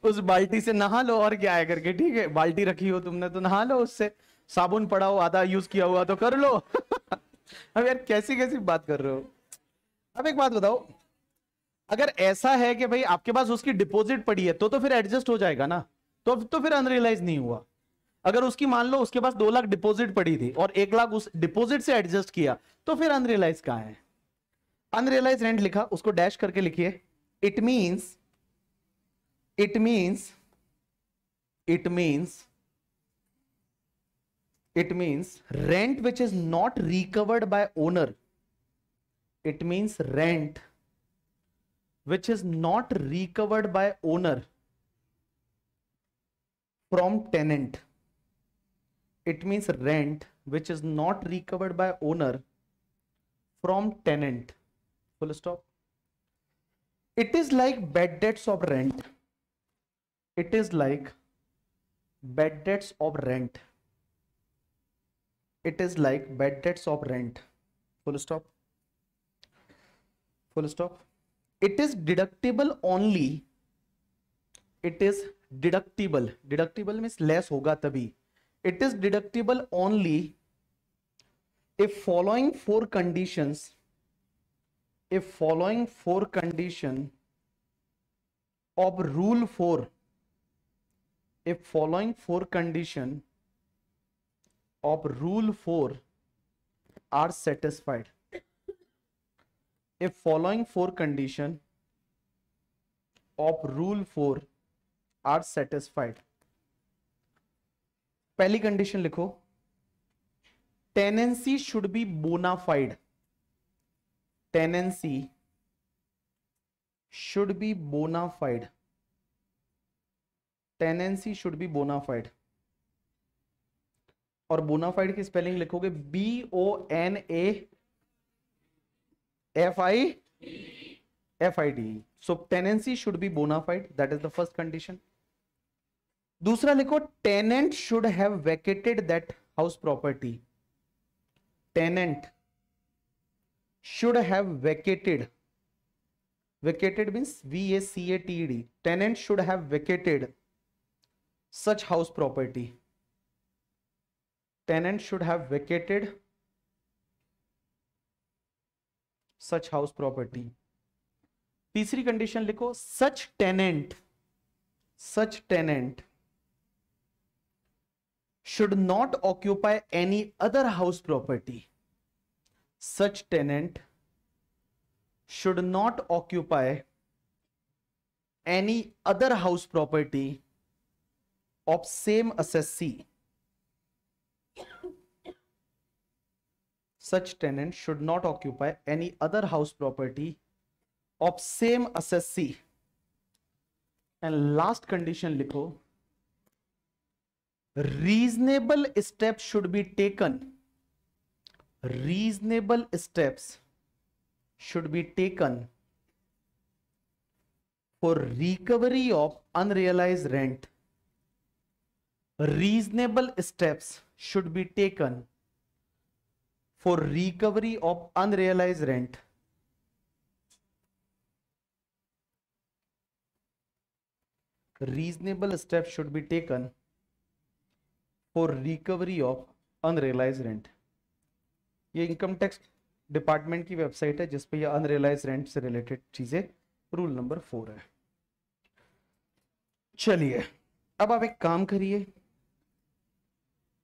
उस बाल्टी से नहा लो और क्या है करके ठीक है बाल्टी रखी हो तुमने तो नहा लो उससे साबुन पड़ा हो आधा यूज किया हुआ तो कर लो अब यार कैसी कैसी बात कर रहे हो अब एक बात बताओ अगर ऐसा है कि भाई आपके पास उसकी डिपॉजिट पड़ी है तो तो फिर एडजस्ट हो जाएगा ना तो तो फिर अनरियलाइज नहीं हुआ अगर उसकी मान लो उसके पास दो लाख डिपॉजिट पड़ी थी और एक लाख उस डिपॉजिट से एडजस्ट किया तो फिर अनरियलाइज कहाँ है अनरियलाइज रेंट लिखा उसको डैश करके लिखिए it means it means it means it means rent which is not recovered by owner it means rent which is not recovered by owner from tenant it means rent which is not recovered by owner from tenant full stop it is like bad debts of rent it is like bad debts of rent it is like bad debts of rent full stop full stop it is deductible only it is deductible deductible means less होगा तभी it is deductible only if following four conditions if following four condition of rule four if following four condition of rule four are satisfied if following four condition of rule four are satisfied पहली कंडीशन लिखो tenancy should be bona fide tenancy should be bona fide tenancy should be bona fide और बोनाफाइड की स्पेलिंग लिखोगे B O N A F I F I D so tenancy should be bona fide that is the first condition दूसरा लिखो tenant should have vacated that house property tenant should have vacated vacated means v a c a t e d tenant should have vacated such house property tenant should have vacated such house property तीसरी कंडीशन लिखो such tenant such tenant should not occupy any other house property such tenant should not occupy any other house property of same assessee. Such tenant should not occupy any other house property of same assessee. And last condition likho, reasonable steps should be taken reasonable steps should be taken for recovery of unrealized rent reasonable steps should be taken for recovery of unrealized rent reasonable steps should be taken for recovery of unrealized rent ये इनकम टैक्स डिपार्टमेंट की वेबसाइट है जिसपे अनरियलाइज रेंट से रिलेटेड चीजें रूल नंबर फोर है चलिए अब आप एक काम करिए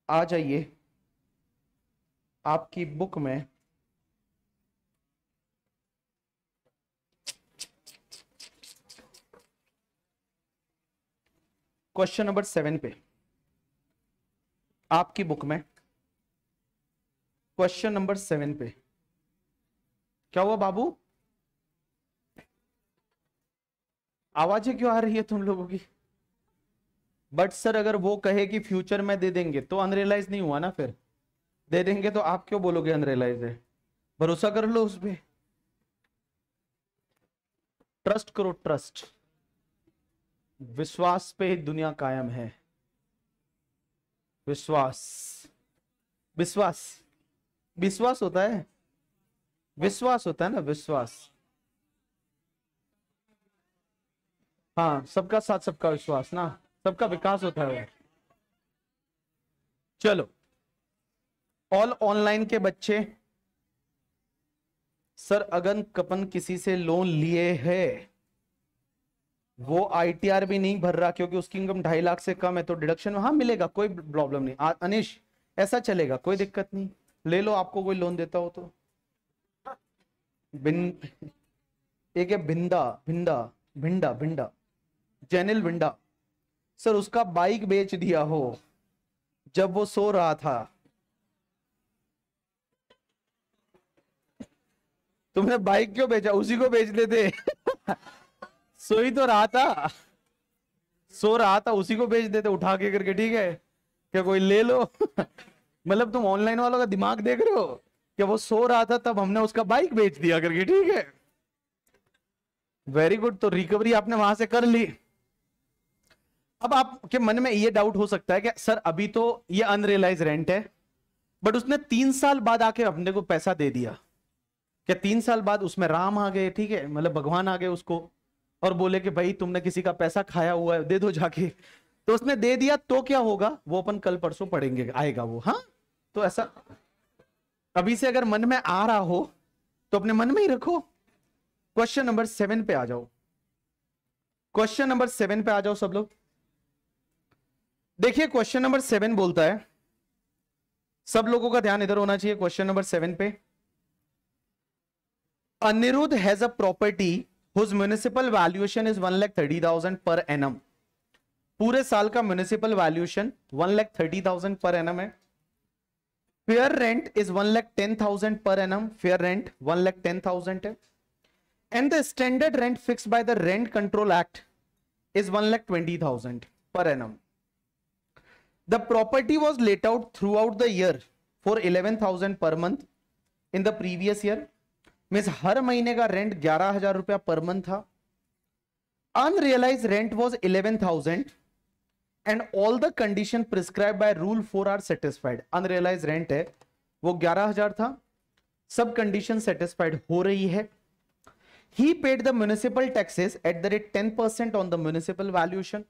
आ जाइए आपकी बुक में क्वेश्चन नंबर सेवन पे आपकी बुक में क्वेश्चन नंबर सेवन पे क्या हुआ बाबू आवाजें क्यों आ रही है तुम लोगों की बट सर अगर वो कहे कि फ्यूचर में दे देंगे तो अनरियलाइज नहीं हुआ ना फिर दे देंगे तो आप क्यों बोलोगे अनरियलाइज है भरोसा कर लो उस पर ट्रस्ट करो ट्रस्ट विश्वास पे ही दुनिया कायम है विश्वास विश्वास विश्वास होता है विश्वास होता है ना विश्वास हाँ सबका साथ सबका विश्वास ना सबका विकास होता है चलो ऑल ऑनलाइन के बच्चे सर अगन कपन किसी से लोन लिए है वो आईटीआर भी नहीं भर रहा क्योंकि उसकी इनकम ढाई लाख से कम है तो डिडक्शन वहां मिलेगा कोई प्रॉब्लम नहीं अनिश ऐसा चलेगा कोई दिक्कत नहीं ले लो आपको कोई लोन देता हो तो बिन एक है भिंदा भिंडा भिंडा भिंडा जैनिल भिंडा सर उसका बाइक बेच दिया हो जब वो सो रहा था तुमने बाइक क्यों बेचा उसी को बेच देते सो ही तो रहा था सो रहा था उसी को बेच देते उठा के करके ठीक है क्या कोई ले लो मतलब तुम ऑनलाइन वालों का दिमाग देख रहे हो कि वो सो रहा था तब हमने उसका बाइक बेच दिया करके ठीक है वेरी गुड तो रिकवरी आपने वहां से कर ली अब आपके मन में ये डाउट हो सकता है कि सर अभी तो ये अनरियलाइज रेंट है बट उसने तीन साल बाद आके अपने को पैसा दे दिया क्या तीन साल बाद उसमें राम आ गए ठीक है मतलब भगवान आ गए उसको और बोले कि भाई तुमने किसी का पैसा खाया हुआ है दे दो जाके तो उसने दे दिया तो क्या होगा वो अपन कल परसों पढ़ेंगे आएगा वो हाँ तो ऐसा अभी से अगर मन में आ रहा हो तो अपने मन में ही रखो क्वेश्चन नंबर सेवन पे आ जाओ क्वेश्चन नंबर सेवन पे आ जाओ सब लोग देखिए क्वेश्चन नंबर सेवन बोलता है सब लोगों का ध्यान इधर होना चाहिए क्वेश्चन नंबर सेवन पे Aniruddh has a property whose municipal valuation is one lakh thirty thousand per annum पूरे साल का municipal valuation one lakh thirty thousand per annum है fair rent is one lakh ten thousand per annum fair rent one lakh ten thousand है and the standard rent fix by the rent control act is 1,20,000 per annum. The property was let out throughout the year for 11,000 per month in the previous year. Means हर महीने का रेंट ग्यारह हजार रुपया पर मंथ था unrealised rent was eleven thousand and all the condition prescribe by rule four are satisfied unrealised rent है वो ग्यारह हजार था सब कंडीशन सेटिस्फाइड हो रही है he paid the municipal taxes at the rate 10% on the municipal valuation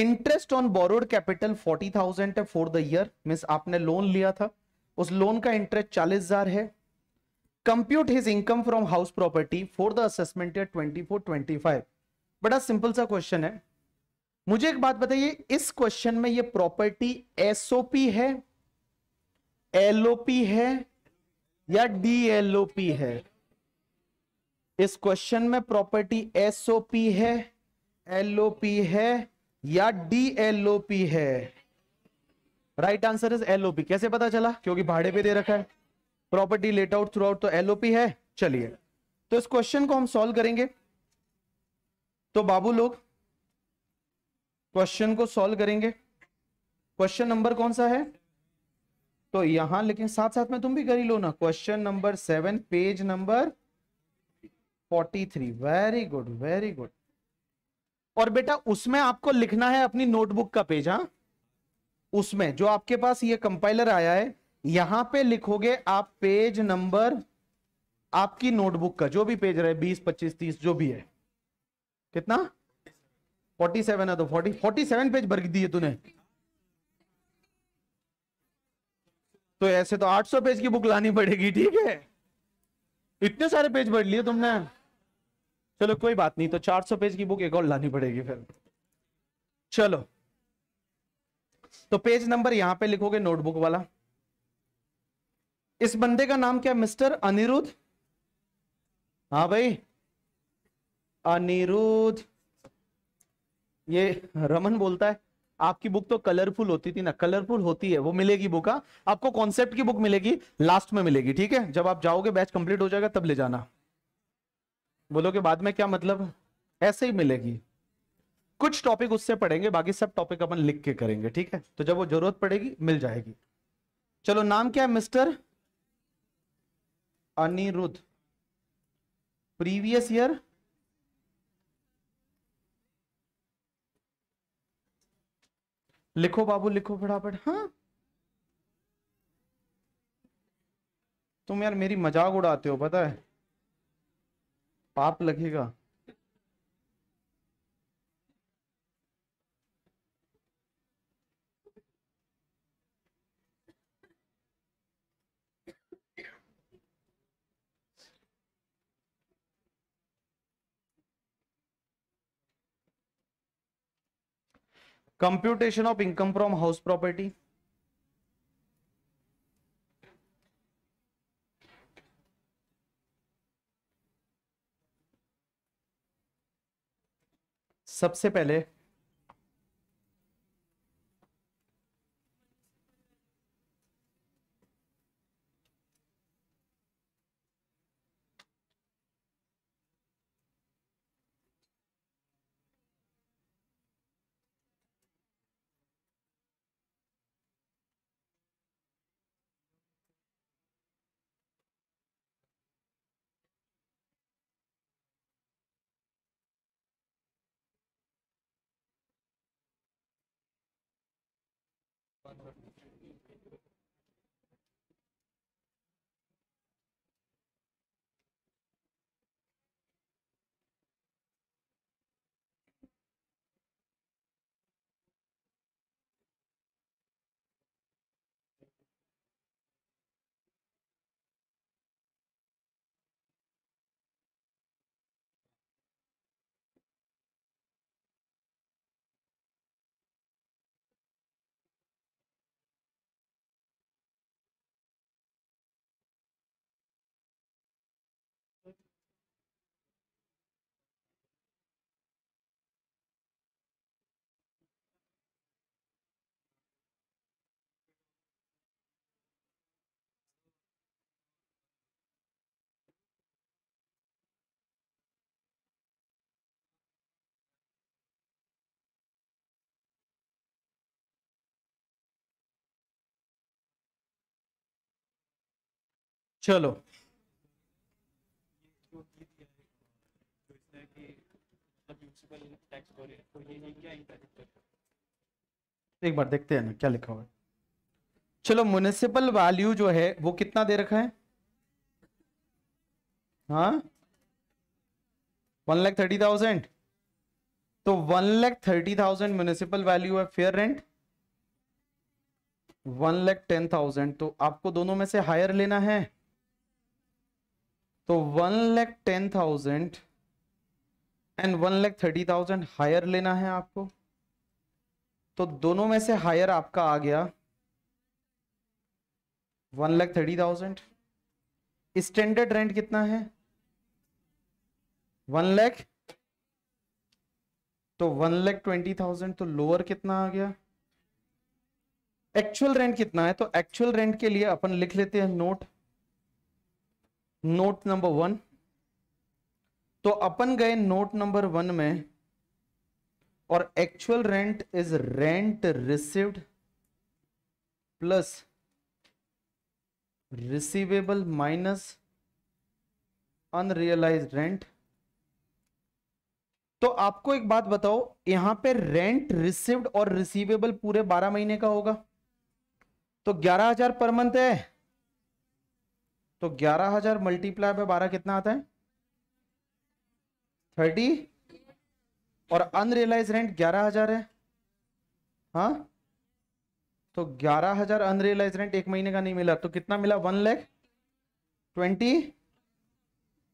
interest on borrowed capital 40000 है for the year means आपने लोन लिया था उस लोन का इंटरेस्ट 40000 है compute his income from house property for the assessment year 24 25 बड़ा सिंपल सा क्वेश्चन है मुझे एक बात बताइए इस क्वेश्चन में ये प्रॉपर्टी एसओपी है एलओपी है या डीएलओपी है इस क्वेश्चन में प्रॉपर्टी एसओपी है एलओपी है या डीएलओपी है राइट आंसर इज एलओपी कैसे पता चला क्योंकि भाड़े पे दे रखा है property let out throughout तो एलओपी है चलिए तो इस क्वेश्चन को हम सॉल्व करेंगे तो बाबू लोग क्वेश्चन को सॉल्व करेंगे क्वेश्चन नंबर कौन सा है तो यहां लेकिन साथ साथ में तुम भी कर ही लो ना question number seven page number forty three very good very good और बेटा उसमें आपको लिखना है अपनी नोटबुक का पेज हाँ उसमें जो आपके पास ये कंपाइलर आया है यहां पे लिखोगे आप पेज नंबर आपकी नोटबुक का जो भी पेज रहे बीस पच्चीस तीस जो भी है कितना फोर्टी सेवन है तो फोर्टी फोर्टी सेवन पेज भर दिए तूने तो ऐसे तो आठ सौ पेज की बुक लानी पड़ेगी ठीक है इतने सारे पेज भर लिए तुमने चलो कोई बात नहीं तो चार सौ पेज की बुक एक और लानी पड़ेगी फिर चलो तो पेज नंबर यहां पे लिखोगे नोटबुक वाला इस बंदे का नाम क्या मिस्टर अनिरुद्ध हाँ भाई अनिरुद्ध ये रमन बोलता है आपकी बुक तो कलरफुल होती थी ना कलरफुल होती है वो मिलेगी बुक हाँ आपको कॉन्सेप्ट की बुक मिलेगी लास्ट में मिलेगी ठीक है जब आप जाओगे बैच कंप्लीट हो जाएगा तब ले जाना बोलोगे बाद में क्या मतलब ऐसे ही मिलेगी कुछ टॉपिक उससे पढ़ेंगे बाकी सब टॉपिक अपन लिख के करेंगे ठीक है तो जब वो जरूरत पड़ेगी मिल जाएगी चलो नाम क्या है मिस्टर अनिरुद्ध प्रीवियस ईयर लिखो बाबू लिखो फटाफट हाँ तुम यार मेरी मजाक उड़ाते हो पता है पाप लगेगा computation of income from house property सबसे पहले चलो एक बार देखते हैं ना क्या लिखा हुआ है चलो म्यूनिसिपल वैल्यू जो है वो कितना दे रखा है हाँ वन लैख थर्टी थाउजेंड तो one lakh thirty thousand municipal value है fair rent one lakh ten thousand तो आपको दोनों में से हायर लेना है तो one lakh ten thousand and one lakh thirty thousand higher लेना है आपको तो दोनों में से हायर आपका आ गया one lakh thirty thousand standard rent कितना है वन लैख तो वन लैख ट्वेंटी थाउजेंड तो लोअर कितना आ गया एक्चुअल रेंट कितना है तो एक्चुअल रेंट के लिए अपन लिख लेते हैं नोट नोट नंबर वन तो अपन गए नोट नंबर वन में और actual rent is rent received plus receivable minus unrealise rent तो आपको एक बात बताओ यहां पे रेंट रिसिव्ड और रिसीवेबल पूरे बारह महीने का होगा तो ग्यारह हजार पर मंथ है तो ग्यारह हजार मल्टीप्लाई बाय बारह कितना आता है थर्टी और अनरियलाइज रेंट ग्यारह हजार है हा तो ग्यारह हजार अनरियलाइज रेंट एक महीने का नहीं मिला तो कितना मिला वन लैख ट्वेंटी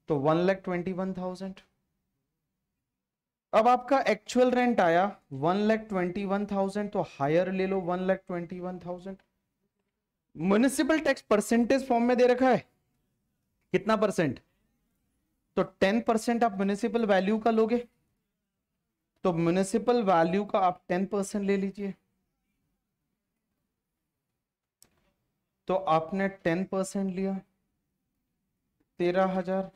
तो one lakh twenty one thousand अब आपका एक्चुअल रेंट आया one lakh twenty one thousand तो हायर ले लो one lakh twenty one thousand municipal tax percentage form में दे रखा है कितना परसेंट तो टेन परसेंट आप म्यूनिसिपल वैल्यू का लोगे तो म्यूनिसिपल वैल्यू का आप टेन परसेंट ले लीजिए तो आपने टेन परसेंट लिया तेरह हजार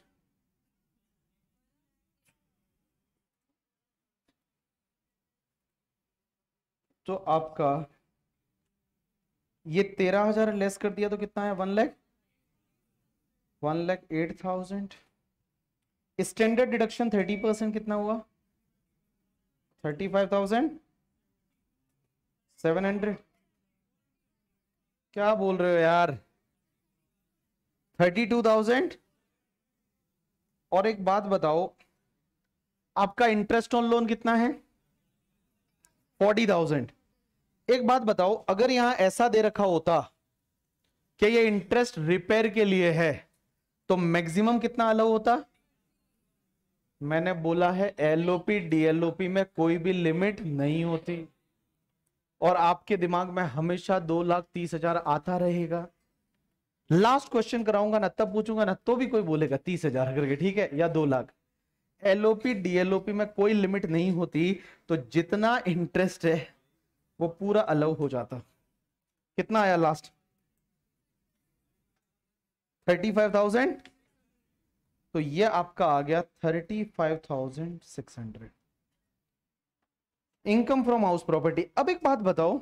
तो आपका ये तेरह हजार लेस कर दिया तो कितना है one lakh one lakh eight thousand standard deduction thirty percent कितना हुआ thirty five thousand seven hundred क्या बोल रहे हो यार थर्टी टू थाउजेंड और एक बात बताओ आपका इंटरेस्ट ऑन लोन कितना है फोर्टी थाउजेंड एक बात बताओ अगर यहां ऐसा दे रखा होता कि ये इंटरेस्ट रिपेयर के लिए है तो मैक्सिमम कितना अलाउ होता मैंने बोला है एलओपी डीएलओपी में कोई भी लिमिट नहीं होती और आपके दिमाग में हमेशा दो लाख तीस हजार आता रहेगा लास्ट क्वेश्चन कराऊंगा ना तब पूछूंगा ना तो भी कोई बोलेगा तीस हजार करके ठीक है या दो लाख एलओपी डीएलओपी में कोई लिमिट नहीं होती तो जितना इंटरेस्ट है वो पूरा अलाउ हो जाता कितना आया लास्ट थर्टी फाइव थाउजेंड तो ये आपका आ गया thirty five thousand six hundred income from house property अब एक बात बताओ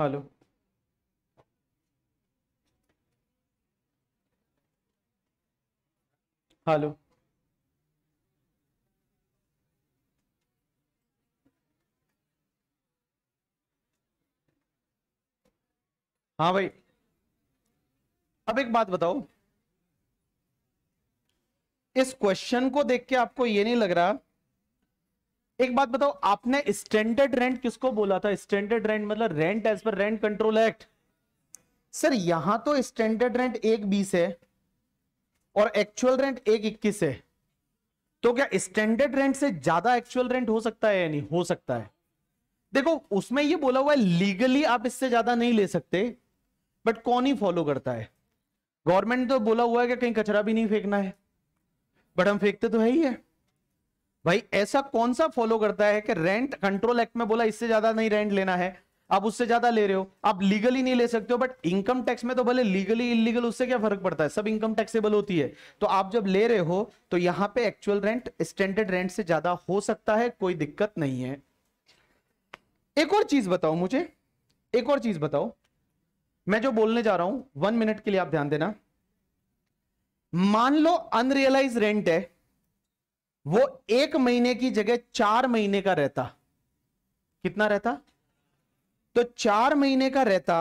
हेलो हेलो हाँ भाई अब एक बात बताओ इस क्वेश्चन को देख के आपको ये नहीं लग रहा एक बात बताओ आपने स्टैंडर्ड रेंट किसको बोला था स्टैंडर्ड रेंट मतलब rent as per rent control act sir यहां तो स्टैंडर्ड रेंट एक बीस है और एक्चुअल रेंट एक इक्कीस है तो क्या स्टैंडर्ड रेंट से ज्यादा एक्चुअल रेंट हो सकता है या नहीं हो सकता है देखो उसमें ये बोला हुआ है लीगली आप इससे ज्यादा नहीं ले सकते बट कौन ही फॉलो करता है गवर्नमेंट तो बोला हुआ है कि कहीं कचरा भी नहीं फेंकना है बट हम फेंकते तो है ही है भाई ऐसा कौन सा फॉलो करता है कि रेंट कंट्रोल एक्ट में बोला इससे ज्यादा नहीं रेंट लेना है आप उससे ज्यादा ले रहे हो आप लीगली नहीं ले सकते हो बट इनकम टैक्स में तो भले लीगली इलीगल उससे क्या फर्क पड़ता है सब इनकम टैक्सेबल होती है तो आप जब ले रहे हो तो यहां पे एक्चुअल रेंट स्टैंडर्ड रेंट से ज्यादा हो सकता है कोई दिक्कत नहीं है एक और चीज बताओ मुझे एक और चीज बताओ मैं जो बोलने जा रहा हूं वन मिनट के लिए आप ध्यान देना मान लो अनरियलाइज रेंट है वो एक महीने की जगह चार महीने का रहता कितना रहता तो चार महीने का रहता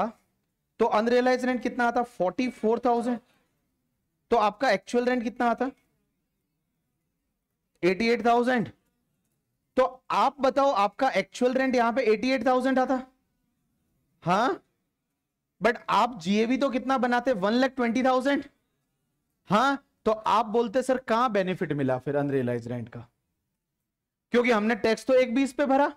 तो अनरियलाइज रेंट कितना आता फोर्टी फोर थाउजेंड तो आपका एक्चुअल रेंट कितना आता एटी एट थाउजेंड तो आप बताओ आपका एक्चुअल रेंट यहां पे एटी एट थाउजेंड आता हा बट आप जीएवी तो कितना बनाते वन लैख ट्वेंटी थाउजेंड हाँ तो आप बोलते सर कहां बेनिफिट मिला फिर अनरियलाइज रेंट का क्योंकि हमने टैक्स तो एक बीस पे भरा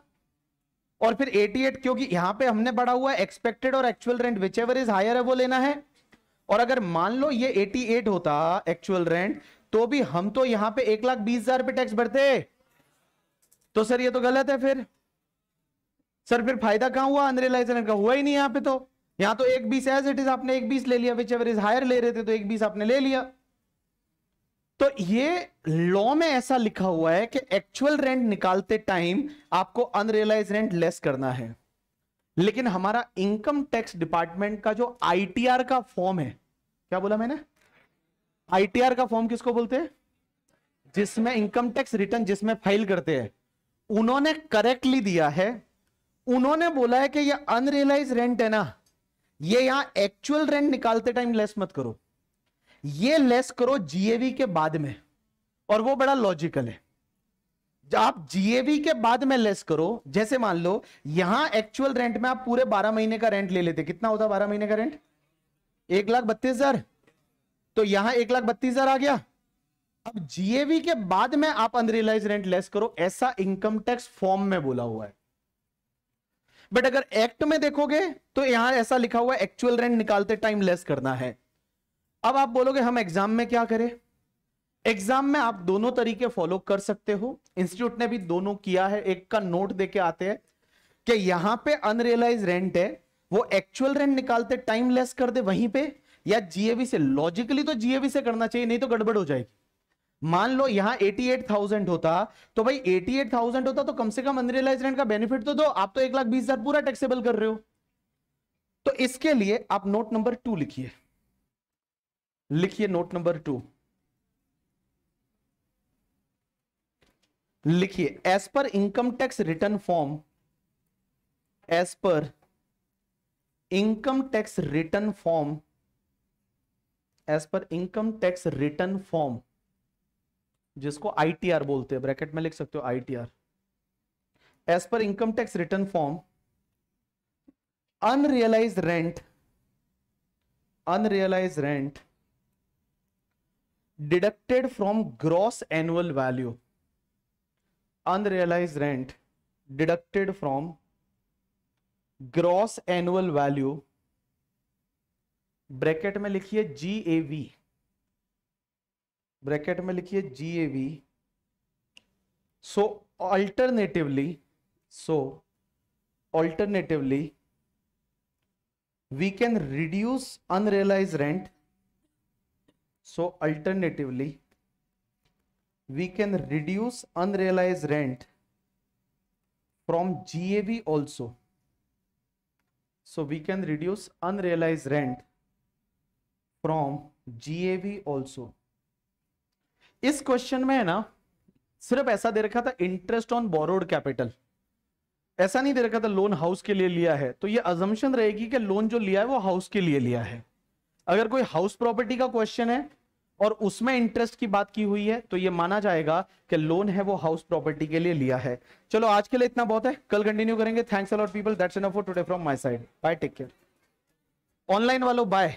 और फिर 88 क्योंकि यहां पे हमने बढ़ा हुआ है एक्सपेक्टेड और actual rent whichever is higher है वो लेना है और अगर मान लो ये 88 होता एक्चुअल रेंट तो भी हम तो यहां पे एक लाख बीस हजार पे टैक्स भरते तो सर ये तो गलत है फिर सर फिर फायदा कहां हुआ अनरियलाइज का हुआ ही नहीं यहां पे तो यहां तो एक बीस एज इट इज आपने एक बीस ले लिया विच एवर इज हायर ले रहे थे तो एक बीस आपने ले लिया तो ये लॉ में ऐसा लिखा हुआ है कि एक्चुअल रेंट निकालते टाइम आपको अनरियलाइज रेंट लेस करना है लेकिन हमारा इनकम टैक्स डिपार्टमेंट का जो आईटीआर का फॉर्म है क्या बोला मैंने आईटीआर का फॉर्म किसको बोलते हैं जिसमें इनकम टैक्स रिटर्न जिसमें फाइल करते हैं उन्होंने करेक्टली दिया है उन्होंने बोला है कि यह अनरियलाइज रेंट है ना ये यहां एक्चुअल रेंट निकालते टाइम लेस मत करो ये लेस करो जीएवी के बाद में और वो बड़ा लॉजिकल है आप जीएवी के बाद में लेस करो जैसे मान लो यहां एक्चुअल रेंट में आप पूरे बारह महीने का रेंट ले लेते कितना होता बारह महीने का रेंट एक लाख बत्तीस हजार तो यहां एक लाख बत्तीस हजार आ गया अब जीएवी के बाद में आप अनरियलाइज रेंट लेस करो ऐसा इनकम टैक्स फॉर्म में बोला हुआ है बट अगर एक्ट में देखोगे तो यहां ऐसा लिखा हुआ है एक्चुअल रेंट निकालते टाइम लेस करना है अब आप बोलोगे हम एग्जाम में क्या करें एग्जाम में आप दोनों तरीके फॉलो कर सकते हो इंस्टीट्यूट ने भी दोनों किया है एक का नोट देके आते हैं कि यहां पे अनरियलाइज रेंट है वो एक्चुअल रेंट निकालते टाइम लेस कर दे वहीं पे या जीएवी से लॉजिकली तो जीएबी से करना चाहिए नहीं तो गड़बड़ हो जाएगी मान लो यहां एटी होता तो भाई एटी होता तो कम से कम अनरियलाइज रेंट का बेनिफिट तो दो आप तो एक लाख बीस हजार पूरा टैक्सेबल कर रहे हो तो इसके लिए आप नोट नंबर टू लिखिए लिखिए नोट नंबर टू लिखिए as per income tax return form as per income tax return form as per income tax return form जिसको आईटीआर बोलते हैं ब्रैकेट में लिख सकते हो ITR as per income tax return form unrealised rent unrealised rent deducted from gross annual value unrealised rent deducted from gross annual value bracket में लिखिए जी ए वी ब्रैकेट में लिखिए G A we so alternatively so alternatively we can reduce unrealised rent So alternatively, we can reduce unrealized rent from GAV also. So we can reduce unrealized rent from GAV also. इस क्वेश्चन में है ना सिर्फ ऐसा दे रखा था इंटरेस्ट ऑन बोरोड कैपिटल ऐसा नहीं दे रखा था लोन हाउस के लिए लिया है तो ये अजम्पन रहेगी कि लोन जो लिया है वो हाउस के लिए लिया है अगर कोई हाउस प्रॉपर्टी का क्वेश्चन है और उसमें इंटरेस्ट की बात की हुई है तो ये माना जाएगा कि लोन है वो हाउस प्रॉपर्टी के लिए लिया है चलो आज के लिए इतना बहुत है कल कंटिन्यू करेंगे thanks a lot people that's an for today from my side bye take care online वालों बाय